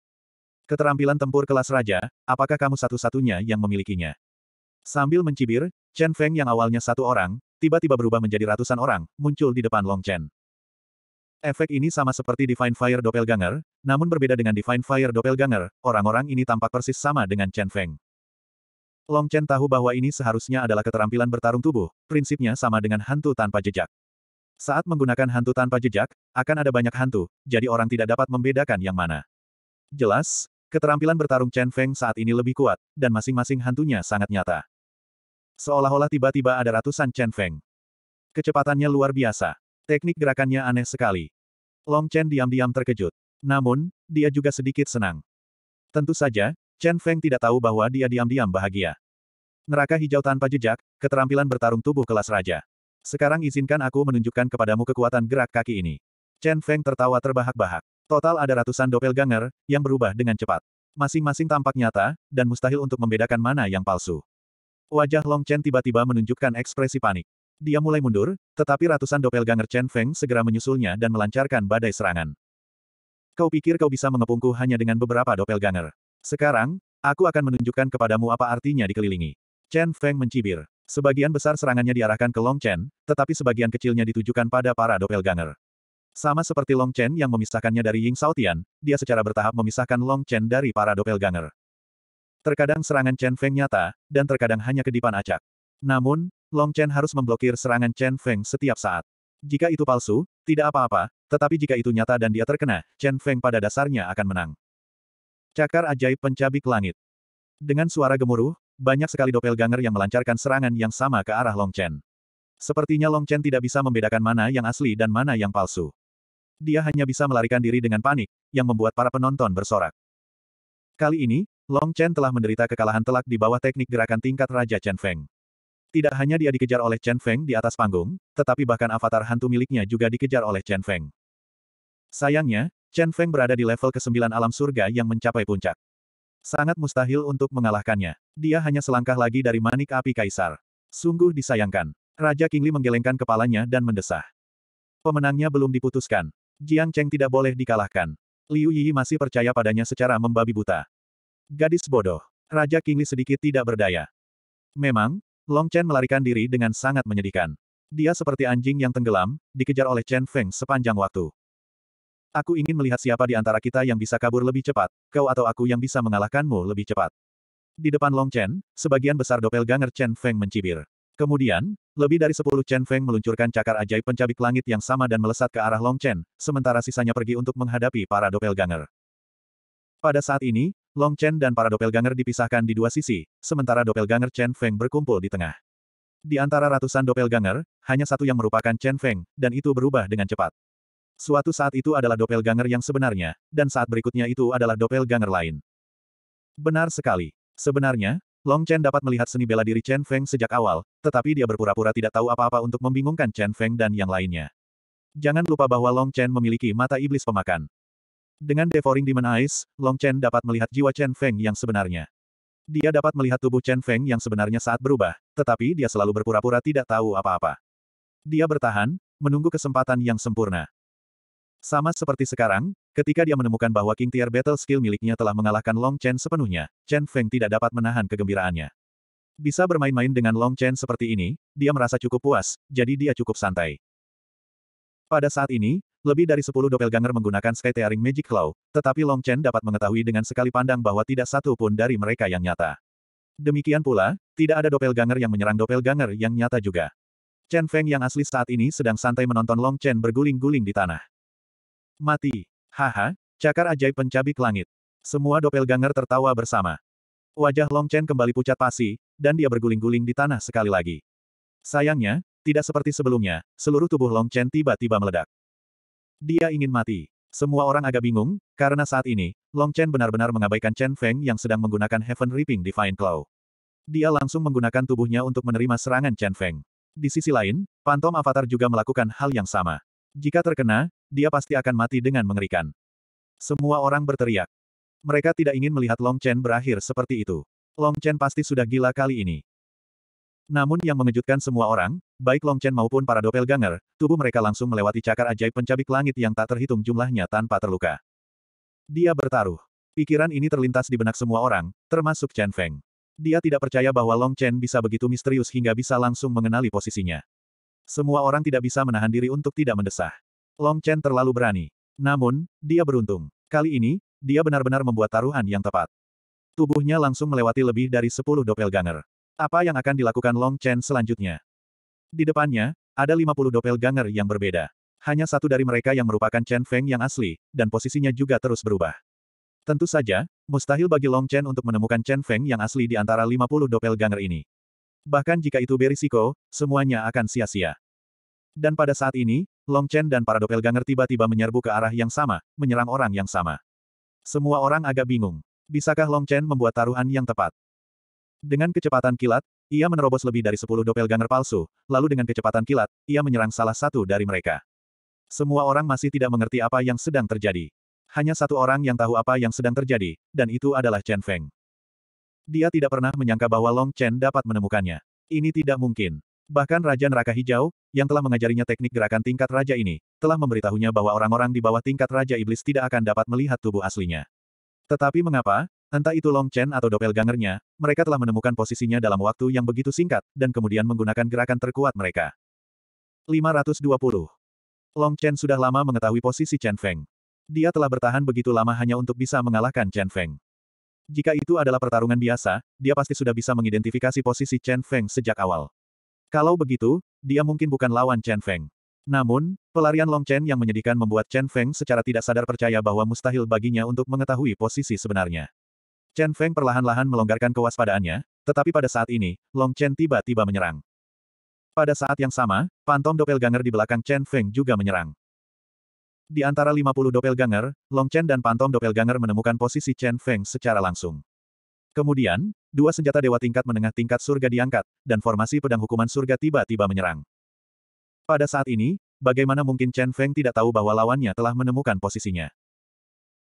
Keterampilan tempur kelas raja, apakah kamu satu-satunya yang memilikinya? Sambil mencibir, Chen Feng yang awalnya satu orang, tiba-tiba berubah menjadi ratusan orang, muncul di depan Long Chen. Efek ini sama seperti Divine Fire Doppelganger, namun berbeda dengan Divine Fire Doppelganger, orang-orang ini tampak persis sama dengan Chen Feng. Long Chen tahu bahwa ini seharusnya adalah keterampilan bertarung tubuh, prinsipnya sama dengan hantu tanpa jejak. Saat menggunakan hantu tanpa jejak, akan ada banyak hantu, jadi orang tidak dapat membedakan yang mana. Jelas, keterampilan bertarung Chen Feng saat ini lebih kuat, dan masing-masing hantunya sangat nyata. Seolah-olah tiba-tiba ada ratusan Chen Feng. Kecepatannya luar biasa. Teknik gerakannya aneh sekali. Long Chen diam-diam terkejut. Namun, dia juga sedikit senang. Tentu saja, Chen Feng tidak tahu bahwa dia diam-diam bahagia. Neraka hijau tanpa jejak, keterampilan bertarung tubuh kelas raja. Sekarang izinkan aku menunjukkan kepadamu kekuatan gerak kaki ini. Chen Feng tertawa terbahak-bahak. Total ada ratusan ganger yang berubah dengan cepat. Masing-masing tampak nyata, dan mustahil untuk membedakan mana yang palsu. Wajah Long Chen tiba-tiba menunjukkan ekspresi panik. Dia mulai mundur, tetapi ratusan Ganger Chen Feng segera menyusulnya dan melancarkan badai serangan. Kau pikir kau bisa mengepungku hanya dengan beberapa Ganger? Sekarang, aku akan menunjukkan kepadamu apa artinya dikelilingi. Chen Feng mencibir. Sebagian besar serangannya diarahkan ke Long Chen, tetapi sebagian kecilnya ditujukan pada para Ganger. Sama seperti Long Chen yang memisahkannya dari Ying Saotian, dia secara bertahap memisahkan Long Chen dari para Ganger. Terkadang serangan Chen Feng nyata, dan terkadang hanya kedipan acak. Namun, Long Chen harus memblokir serangan Chen Feng setiap saat. Jika itu palsu, tidak apa-apa, tetapi jika itu nyata dan dia terkena, Chen Feng pada dasarnya akan menang. Cakar ajaib pencabik langit. Dengan suara gemuruh, banyak sekali ganger yang melancarkan serangan yang sama ke arah Long Chen. Sepertinya Long Chen tidak bisa membedakan mana yang asli dan mana yang palsu. Dia hanya bisa melarikan diri dengan panik, yang membuat para penonton bersorak. Kali ini, Long Chen telah menderita kekalahan telak di bawah teknik gerakan tingkat Raja Chen Feng. Tidak hanya dia dikejar oleh Chen Feng di atas panggung, tetapi bahkan avatar hantu miliknya juga dikejar oleh Chen Feng. Sayangnya, Chen Feng berada di level ke-9 alam surga yang mencapai puncak. Sangat mustahil untuk mengalahkannya. Dia hanya selangkah lagi dari manik api kaisar. Sungguh disayangkan. Raja Kingli menggelengkan kepalanya dan mendesah. Pemenangnya belum diputuskan. Jiang Cheng tidak boleh dikalahkan. Liu Yi masih percaya padanya secara membabi buta. Gadis bodoh. Raja Kingli sedikit tidak berdaya. Memang, Long Chen melarikan diri dengan sangat menyedihkan. Dia seperti anjing yang tenggelam, dikejar oleh Chen Feng sepanjang waktu. Aku ingin melihat siapa di antara kita yang bisa kabur lebih cepat, kau atau aku yang bisa mengalahkanmu lebih cepat. Di depan Long Chen, sebagian besar doppelganger Chen Feng mencibir. Kemudian, lebih dari sepuluh Chen Feng meluncurkan cakar ajaib pencabik langit yang sama dan melesat ke arah Long Chen, sementara sisanya pergi untuk menghadapi para doppelganger. Pada saat ini, Long Chen dan para doppelganger dipisahkan di dua sisi, sementara doppelganger Chen Feng berkumpul di tengah. Di antara ratusan doppelganger, hanya satu yang merupakan Chen Feng, dan itu berubah dengan cepat. Suatu saat itu adalah doppelganger yang sebenarnya, dan saat berikutnya itu adalah doppelganger lain. Benar sekali. Sebenarnya, Long Chen dapat melihat seni bela diri Chen Feng sejak awal, tetapi dia berpura-pura tidak tahu apa-apa untuk membingungkan Chen Feng dan yang lainnya. Jangan lupa bahwa Long Chen memiliki mata iblis pemakan. Dengan Devouring Demon Eyes, Long Chen dapat melihat jiwa Chen Feng yang sebenarnya. Dia dapat melihat tubuh Chen Feng yang sebenarnya saat berubah, tetapi dia selalu berpura-pura tidak tahu apa-apa. Dia bertahan, menunggu kesempatan yang sempurna. Sama seperti sekarang, ketika dia menemukan bahwa King Tier Battle Skill miliknya telah mengalahkan Long Chen sepenuhnya, Chen Feng tidak dapat menahan kegembiraannya. Bisa bermain-main dengan Long Chen seperti ini, dia merasa cukup puas, jadi dia cukup santai. Pada saat ini, lebih dari 10 doppelganger menggunakan Sky Tearing Magic Claw, tetapi Long Chen dapat mengetahui dengan sekali pandang bahwa tidak satu pun dari mereka yang nyata. Demikian pula, tidak ada doppelganger yang menyerang doppelganger yang nyata juga. Chen Feng yang asli saat ini sedang santai menonton Long Chen berguling-guling di tanah. Mati. Haha, cakar ajaib pencabik langit. Semua doppelganger tertawa bersama. Wajah Long Chen kembali pucat pasi, dan dia berguling-guling di tanah sekali lagi. Sayangnya, tidak seperti sebelumnya, seluruh tubuh Long Chen tiba-tiba meledak. Dia ingin mati. Semua orang agak bingung, karena saat ini, Long Chen benar-benar mengabaikan Chen Feng yang sedang menggunakan Heaven Reaping Divine Claw. Dia langsung menggunakan tubuhnya untuk menerima serangan Chen Feng. Di sisi lain, Phantom Avatar juga melakukan hal yang sama. Jika terkena, dia pasti akan mati dengan mengerikan. Semua orang berteriak. Mereka tidak ingin melihat Long Chen berakhir seperti itu. Long Chen pasti sudah gila kali ini. Namun yang mengejutkan semua orang, baik Long Chen maupun para doppelganger, tubuh mereka langsung melewati cakar ajaib pencabik langit yang tak terhitung jumlahnya tanpa terluka. Dia bertaruh. Pikiran ini terlintas di benak semua orang, termasuk Chen Feng. Dia tidak percaya bahwa Long Chen bisa begitu misterius hingga bisa langsung mengenali posisinya. Semua orang tidak bisa menahan diri untuk tidak mendesah. Long Chen terlalu berani. Namun, dia beruntung. Kali ini, dia benar-benar membuat taruhan yang tepat. Tubuhnya langsung melewati lebih dari 10 doppelganger. Apa yang akan dilakukan Long Chen selanjutnya? Di depannya, ada 50 doppelganger yang berbeda. Hanya satu dari mereka yang merupakan Chen Feng yang asli, dan posisinya juga terus berubah. Tentu saja, mustahil bagi Long Chen untuk menemukan Chen Feng yang asli di antara 50 doppelganger ini. Bahkan jika itu berisiko, semuanya akan sia-sia. Dan pada saat ini, Long Chen dan para doppelganger tiba-tiba menyerbu ke arah yang sama, menyerang orang yang sama. Semua orang agak bingung. Bisakah Long Chen membuat taruhan yang tepat? Dengan kecepatan kilat, ia menerobos lebih dari sepuluh doppelganger palsu, lalu dengan kecepatan kilat, ia menyerang salah satu dari mereka. Semua orang masih tidak mengerti apa yang sedang terjadi. Hanya satu orang yang tahu apa yang sedang terjadi, dan itu adalah Chen Feng. Dia tidak pernah menyangka bahwa Long Chen dapat menemukannya. Ini tidak mungkin. Bahkan Raja Neraka Hijau, yang telah mengajarinya teknik gerakan tingkat raja ini, telah memberitahunya bahwa orang-orang di bawah tingkat Raja Iblis tidak akan dapat melihat tubuh aslinya. Tetapi mengapa, Entah itu Long Chen atau Gangernya, mereka telah menemukan posisinya dalam waktu yang begitu singkat, dan kemudian menggunakan gerakan terkuat mereka. 520. Long Chen sudah lama mengetahui posisi Chen Feng. Dia telah bertahan begitu lama hanya untuk bisa mengalahkan Chen Feng. Jika itu adalah pertarungan biasa, dia pasti sudah bisa mengidentifikasi posisi Chen Feng sejak awal. Kalau begitu, dia mungkin bukan lawan Chen Feng. Namun, pelarian Long Chen yang menyedihkan membuat Chen Feng secara tidak sadar percaya bahwa mustahil baginya untuk mengetahui posisi sebenarnya. Chen Feng perlahan-lahan melonggarkan kewaspadaannya, tetapi pada saat ini, Long Chen tiba-tiba menyerang. Pada saat yang sama, Phantom Doppelganger di belakang Chen Feng juga menyerang. Di antara 50 doppelganger, Long Chen dan Phantom doppelganger menemukan posisi Chen Feng secara langsung. Kemudian, dua senjata dewa tingkat menengah tingkat surga diangkat, dan formasi pedang hukuman surga tiba-tiba menyerang. Pada saat ini, bagaimana mungkin Chen Feng tidak tahu bahwa lawannya telah menemukan posisinya?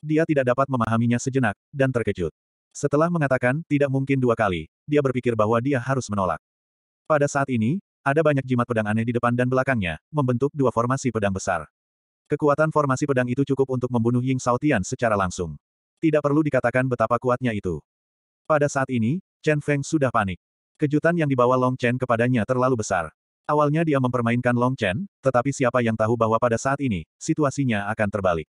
Dia tidak dapat memahaminya sejenak, dan terkejut. Setelah mengatakan, tidak mungkin dua kali, dia berpikir bahwa dia harus menolak. Pada saat ini, ada banyak jimat pedang aneh di depan dan belakangnya, membentuk dua formasi pedang besar. Kekuatan formasi pedang itu cukup untuk membunuh Ying Saotian secara langsung. Tidak perlu dikatakan betapa kuatnya itu. Pada saat ini, Chen Feng sudah panik. Kejutan yang dibawa Long Chen kepadanya terlalu besar. Awalnya dia mempermainkan Long Chen, tetapi siapa yang tahu bahwa pada saat ini, situasinya akan terbalik.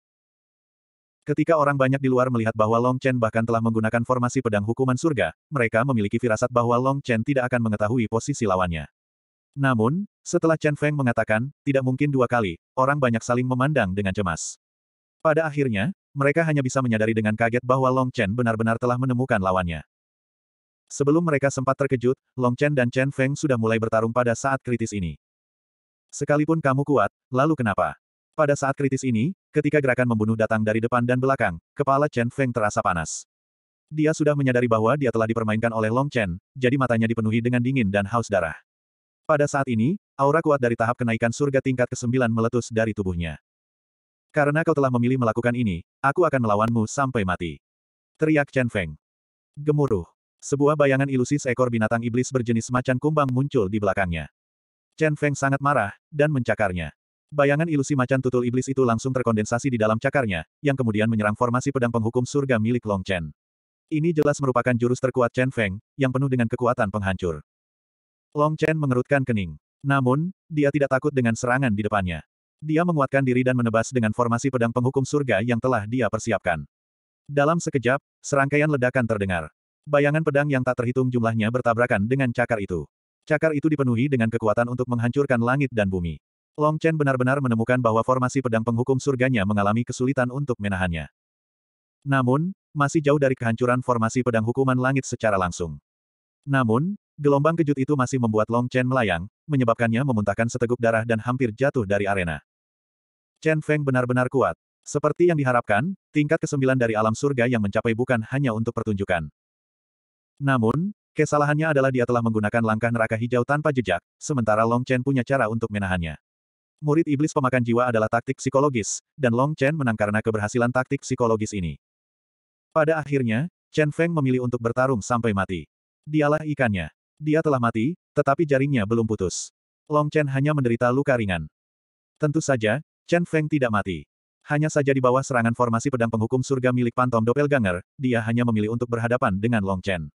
Ketika orang banyak di luar melihat bahwa Long Chen bahkan telah menggunakan formasi pedang hukuman surga, mereka memiliki firasat bahwa Long Chen tidak akan mengetahui posisi lawannya. Namun, setelah Chen Feng mengatakan, tidak mungkin dua kali, orang banyak saling memandang dengan cemas. Pada akhirnya, mereka hanya bisa menyadari dengan kaget bahwa Long Chen benar-benar telah menemukan lawannya. Sebelum mereka sempat terkejut, Long Chen dan Chen Feng sudah mulai bertarung pada saat kritis ini. Sekalipun kamu kuat, lalu kenapa? Pada saat kritis ini, Ketika gerakan membunuh datang dari depan dan belakang, kepala Chen Feng terasa panas. Dia sudah menyadari bahwa dia telah dipermainkan oleh Long Chen, jadi matanya dipenuhi dengan dingin dan haus darah. Pada saat ini, aura kuat dari tahap kenaikan surga tingkat ke-9 meletus dari tubuhnya. Karena kau telah memilih melakukan ini, aku akan melawanmu sampai mati. Teriak Chen Feng. Gemuruh. Sebuah bayangan ilusi seekor binatang iblis berjenis macan kumbang muncul di belakangnya. Chen Feng sangat marah, dan mencakarnya. Bayangan ilusi macan tutul iblis itu langsung terkondensasi di dalam cakarnya, yang kemudian menyerang formasi pedang penghukum surga milik Long Chen. Ini jelas merupakan jurus terkuat Chen Feng, yang penuh dengan kekuatan penghancur. Long Chen mengerutkan kening. Namun, dia tidak takut dengan serangan di depannya. Dia menguatkan diri dan menebas dengan formasi pedang penghukum surga yang telah dia persiapkan. Dalam sekejap, serangkaian ledakan terdengar. Bayangan pedang yang tak terhitung jumlahnya bertabrakan dengan cakar itu. Cakar itu dipenuhi dengan kekuatan untuk menghancurkan langit dan bumi. Long Chen benar-benar menemukan bahwa formasi pedang penghukum surganya mengalami kesulitan untuk menahannya. Namun, masih jauh dari kehancuran formasi pedang hukuman langit secara langsung. Namun, gelombang kejut itu masih membuat Long Chen melayang, menyebabkannya memuntahkan seteguk darah dan hampir jatuh dari arena. Chen Feng benar-benar kuat. Seperti yang diharapkan, tingkat kesembilan dari alam surga yang mencapai bukan hanya untuk pertunjukan. Namun, kesalahannya adalah dia telah menggunakan langkah neraka hijau tanpa jejak, sementara Long Chen punya cara untuk menahannya. Murid iblis pemakan jiwa adalah taktik psikologis, dan Long Chen menang karena keberhasilan taktik psikologis ini. Pada akhirnya, Chen Feng memilih untuk bertarung sampai mati. Dialah ikannya. Dia telah mati, tetapi jaringnya belum putus. Long Chen hanya menderita luka ringan. Tentu saja, Chen Feng tidak mati. Hanya saja di bawah serangan formasi pedang penghukum surga milik Pantom Doppelganger, dia hanya memilih untuk berhadapan dengan Long Chen.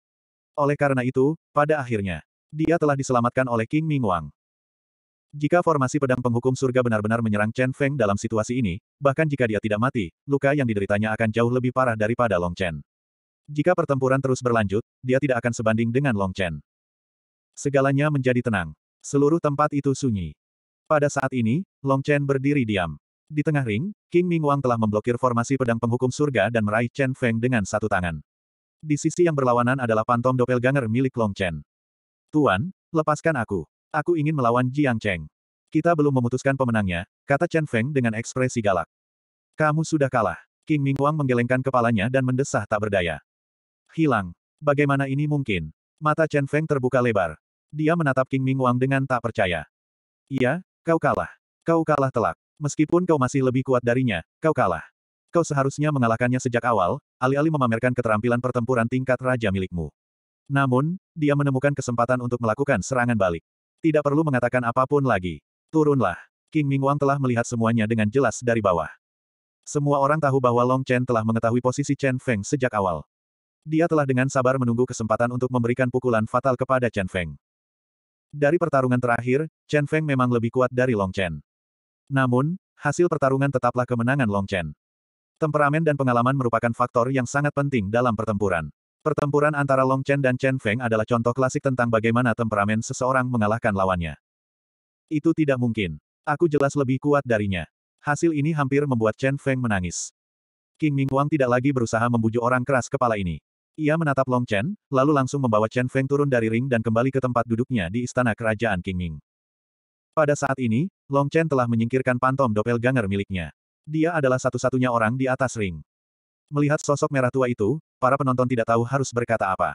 Oleh karena itu, pada akhirnya, dia telah diselamatkan oleh King Ming Wang. Jika formasi pedang penghukum surga benar-benar menyerang Chen Feng dalam situasi ini, bahkan jika dia tidak mati, luka yang dideritanya akan jauh lebih parah daripada Long Chen. Jika pertempuran terus berlanjut, dia tidak akan sebanding dengan Long Chen. Segalanya menjadi tenang. Seluruh tempat itu sunyi. Pada saat ini, Long Chen berdiri diam. Di tengah ring, King Ming Wang telah memblokir formasi pedang penghukum surga dan meraih Chen Feng dengan satu tangan. Di sisi yang berlawanan adalah pantom doppelganger milik Long Chen. Tuan, lepaskan aku. Aku ingin melawan Jiang Cheng. Kita belum memutuskan pemenangnya, kata Chen Feng dengan ekspresi galak. Kamu sudah kalah. King Ming Wang menggelengkan kepalanya dan mendesah tak berdaya. Hilang. Bagaimana ini mungkin? Mata Chen Feng terbuka lebar. Dia menatap King Ming Wang dengan tak percaya. Iya, kau kalah. Kau kalah telak. Meskipun kau masih lebih kuat darinya, kau kalah. Kau seharusnya mengalahkannya sejak awal, alih-alih memamerkan keterampilan pertempuran tingkat raja milikmu. Namun, dia menemukan kesempatan untuk melakukan serangan balik. Tidak perlu mengatakan apapun lagi. Turunlah. King Ming Wang telah melihat semuanya dengan jelas dari bawah. Semua orang tahu bahwa Long Chen telah mengetahui posisi Chen Feng sejak awal. Dia telah dengan sabar menunggu kesempatan untuk memberikan pukulan fatal kepada Chen Feng. Dari pertarungan terakhir, Chen Feng memang lebih kuat dari Long Chen. Namun, hasil pertarungan tetaplah kemenangan Long Chen. Temperamen dan pengalaman merupakan faktor yang sangat penting dalam pertempuran. Pertempuran antara Long Chen dan Chen Feng adalah contoh klasik tentang bagaimana temperamen seseorang mengalahkan lawannya. Itu tidak mungkin. Aku jelas lebih kuat darinya. Hasil ini hampir membuat Chen Feng menangis. King Ming Wang tidak lagi berusaha membujuk orang keras kepala ini. Ia menatap Long Chen, lalu langsung membawa Chen Feng turun dari ring dan kembali ke tempat duduknya di istana kerajaan King Ming. Pada saat ini, Long Chen telah menyingkirkan pantom doppelganger miliknya. Dia adalah satu-satunya orang di atas ring. Melihat sosok merah tua itu, para penonton tidak tahu harus berkata apa.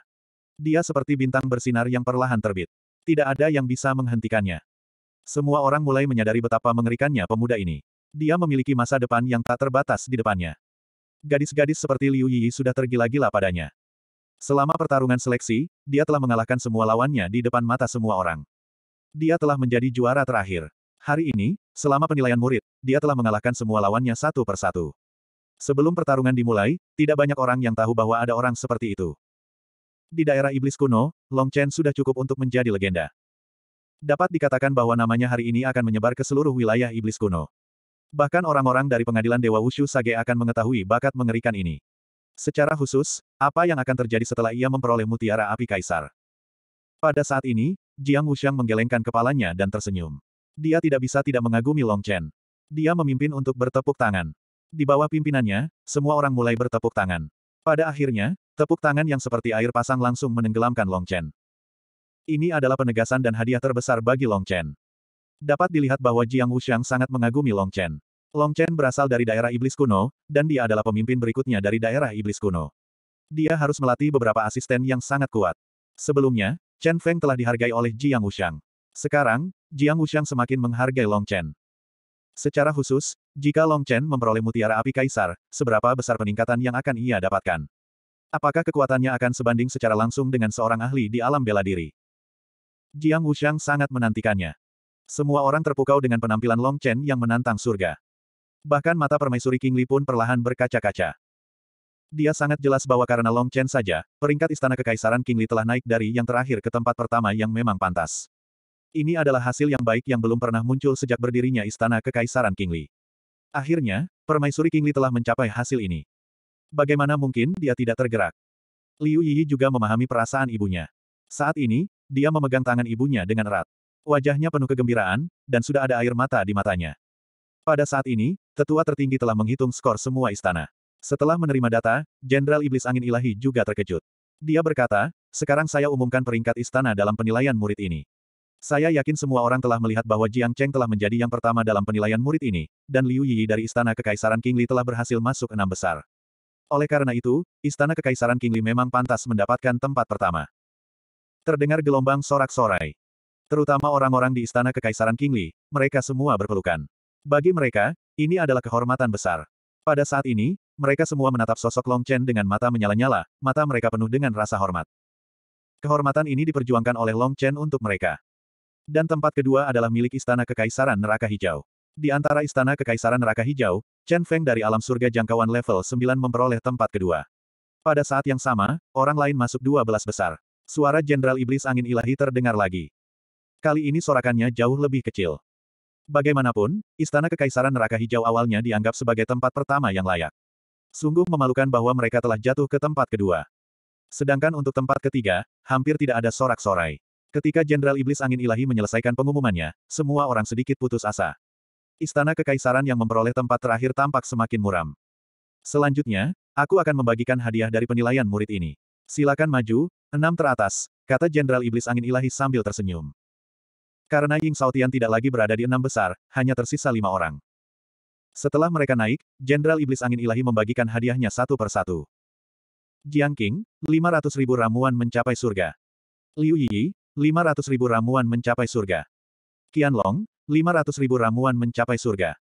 Dia seperti bintang bersinar yang perlahan terbit. Tidak ada yang bisa menghentikannya. Semua orang mulai menyadari betapa mengerikannya pemuda ini. Dia memiliki masa depan yang tak terbatas di depannya. Gadis-gadis seperti Liu Yi sudah tergila-gila padanya. Selama pertarungan seleksi, dia telah mengalahkan semua lawannya di depan mata semua orang. Dia telah menjadi juara terakhir. Hari ini, selama penilaian murid, dia telah mengalahkan semua lawannya satu persatu. Sebelum pertarungan dimulai, tidak banyak orang yang tahu bahwa ada orang seperti itu. Di daerah iblis kuno, Long Chen sudah cukup untuk menjadi legenda. Dapat dikatakan bahwa namanya hari ini akan menyebar ke seluruh wilayah iblis kuno. Bahkan orang-orang dari pengadilan Dewa Wushu Sage akan mengetahui bakat mengerikan ini. Secara khusus, apa yang akan terjadi setelah ia memperoleh mutiara api kaisar? Pada saat ini, Jiang Wusheng menggelengkan kepalanya dan tersenyum. Dia tidak bisa tidak mengagumi Long Chen. Dia memimpin untuk bertepuk tangan. Di bawah pimpinannya, semua orang mulai bertepuk tangan. Pada akhirnya, tepuk tangan yang seperti air pasang langsung menenggelamkan Long Chen. Ini adalah penegasan dan hadiah terbesar bagi Long Chen. Dapat dilihat bahwa Jiang Wuxiang sangat mengagumi Long Chen. Long Chen berasal dari daerah iblis kuno, dan dia adalah pemimpin berikutnya dari daerah iblis kuno. Dia harus melatih beberapa asisten yang sangat kuat. Sebelumnya, Chen Feng telah dihargai oleh Jiang Wuxiang. Sekarang, Jiang Wuxiang semakin menghargai Long Chen. Secara khusus, jika Long Chen memperoleh mutiara api kaisar, seberapa besar peningkatan yang akan ia dapatkan? Apakah kekuatannya akan sebanding secara langsung dengan seorang ahli di alam bela diri? Jiang Wuxiang sangat menantikannya. Semua orang terpukau dengan penampilan Long Chen yang menantang surga. Bahkan mata permaisuri King Li pun perlahan berkaca-kaca. Dia sangat jelas bahwa karena Long Chen saja, peringkat istana kekaisaran King Li telah naik dari yang terakhir ke tempat pertama yang memang pantas. Ini adalah hasil yang baik yang belum pernah muncul sejak berdirinya Istana Kekaisaran Kingli. Akhirnya, permaisuri Kingli telah mencapai hasil ini. Bagaimana mungkin dia tidak tergerak? Liu Yi juga memahami perasaan ibunya. Saat ini, dia memegang tangan ibunya dengan erat. Wajahnya penuh kegembiraan, dan sudah ada air mata di matanya. Pada saat ini, tetua tertinggi telah menghitung skor semua istana. Setelah menerima data, Jenderal Iblis Angin Ilahi juga terkejut. Dia berkata, sekarang saya umumkan peringkat istana dalam penilaian murid ini. Saya yakin semua orang telah melihat bahwa Jiang Cheng telah menjadi yang pertama dalam penilaian murid ini, dan Liu Yi dari Istana Kekaisaran Qingli telah berhasil masuk enam besar. Oleh karena itu, Istana Kekaisaran Qingli memang pantas mendapatkan tempat pertama. Terdengar gelombang sorak-sorai. Terutama orang-orang di Istana Kekaisaran Qingli, mereka semua berpelukan. Bagi mereka, ini adalah kehormatan besar. Pada saat ini, mereka semua menatap sosok Long Chen dengan mata menyala-nyala, mata mereka penuh dengan rasa hormat. Kehormatan ini diperjuangkan oleh Long Chen untuk mereka dan tempat kedua adalah milik Istana Kekaisaran Neraka Hijau. Di antara Istana Kekaisaran Neraka Hijau, Chen Feng dari alam surga jangkauan level 9 memperoleh tempat kedua. Pada saat yang sama, orang lain masuk 12 besar. Suara Jenderal Iblis Angin Ilahi terdengar lagi. Kali ini sorakannya jauh lebih kecil. Bagaimanapun, Istana Kekaisaran Neraka Hijau awalnya dianggap sebagai tempat pertama yang layak. Sungguh memalukan bahwa mereka telah jatuh ke tempat kedua. Sedangkan untuk tempat ketiga, hampir tidak ada sorak-sorai. Ketika Jenderal Iblis Angin Ilahi menyelesaikan pengumumannya, semua orang sedikit putus asa. Istana Kekaisaran yang memperoleh tempat terakhir tampak semakin muram. Selanjutnya, aku akan membagikan hadiah dari penilaian murid ini. Silakan maju, enam teratas, kata Jenderal Iblis Angin Ilahi sambil tersenyum. Karena Ying Saotian tidak lagi berada di enam besar, hanya tersisa lima orang. Setelah mereka naik, Jenderal Iblis Angin Ilahi membagikan hadiahnya satu persatu. Jiang King, 500 ribu ramuan mencapai surga. Liu Yi, 500 ribu ramuan mencapai surga. Qianlong, 500 ribu ramuan mencapai surga.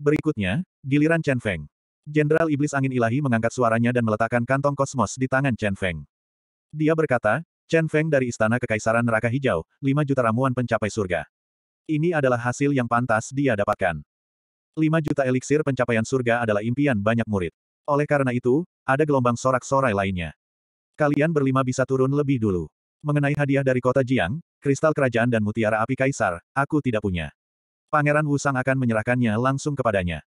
Berikutnya, giliran Chen Feng. Jenderal Iblis Angin Ilahi mengangkat suaranya dan meletakkan kantong kosmos di tangan Chen Feng. Dia berkata, Chen Feng dari Istana Kekaisaran Neraka Hijau, 5 juta ramuan pencapai surga. Ini adalah hasil yang pantas dia dapatkan. 5 juta eliksir pencapaian surga adalah impian banyak murid. Oleh karena itu, ada gelombang sorak-sorai lainnya. Kalian berlima bisa turun lebih dulu. Mengenai hadiah dari kota Jiang, kristal kerajaan dan mutiara api kaisar, aku tidak punya. Pangeran Wusang akan menyerahkannya langsung kepadanya.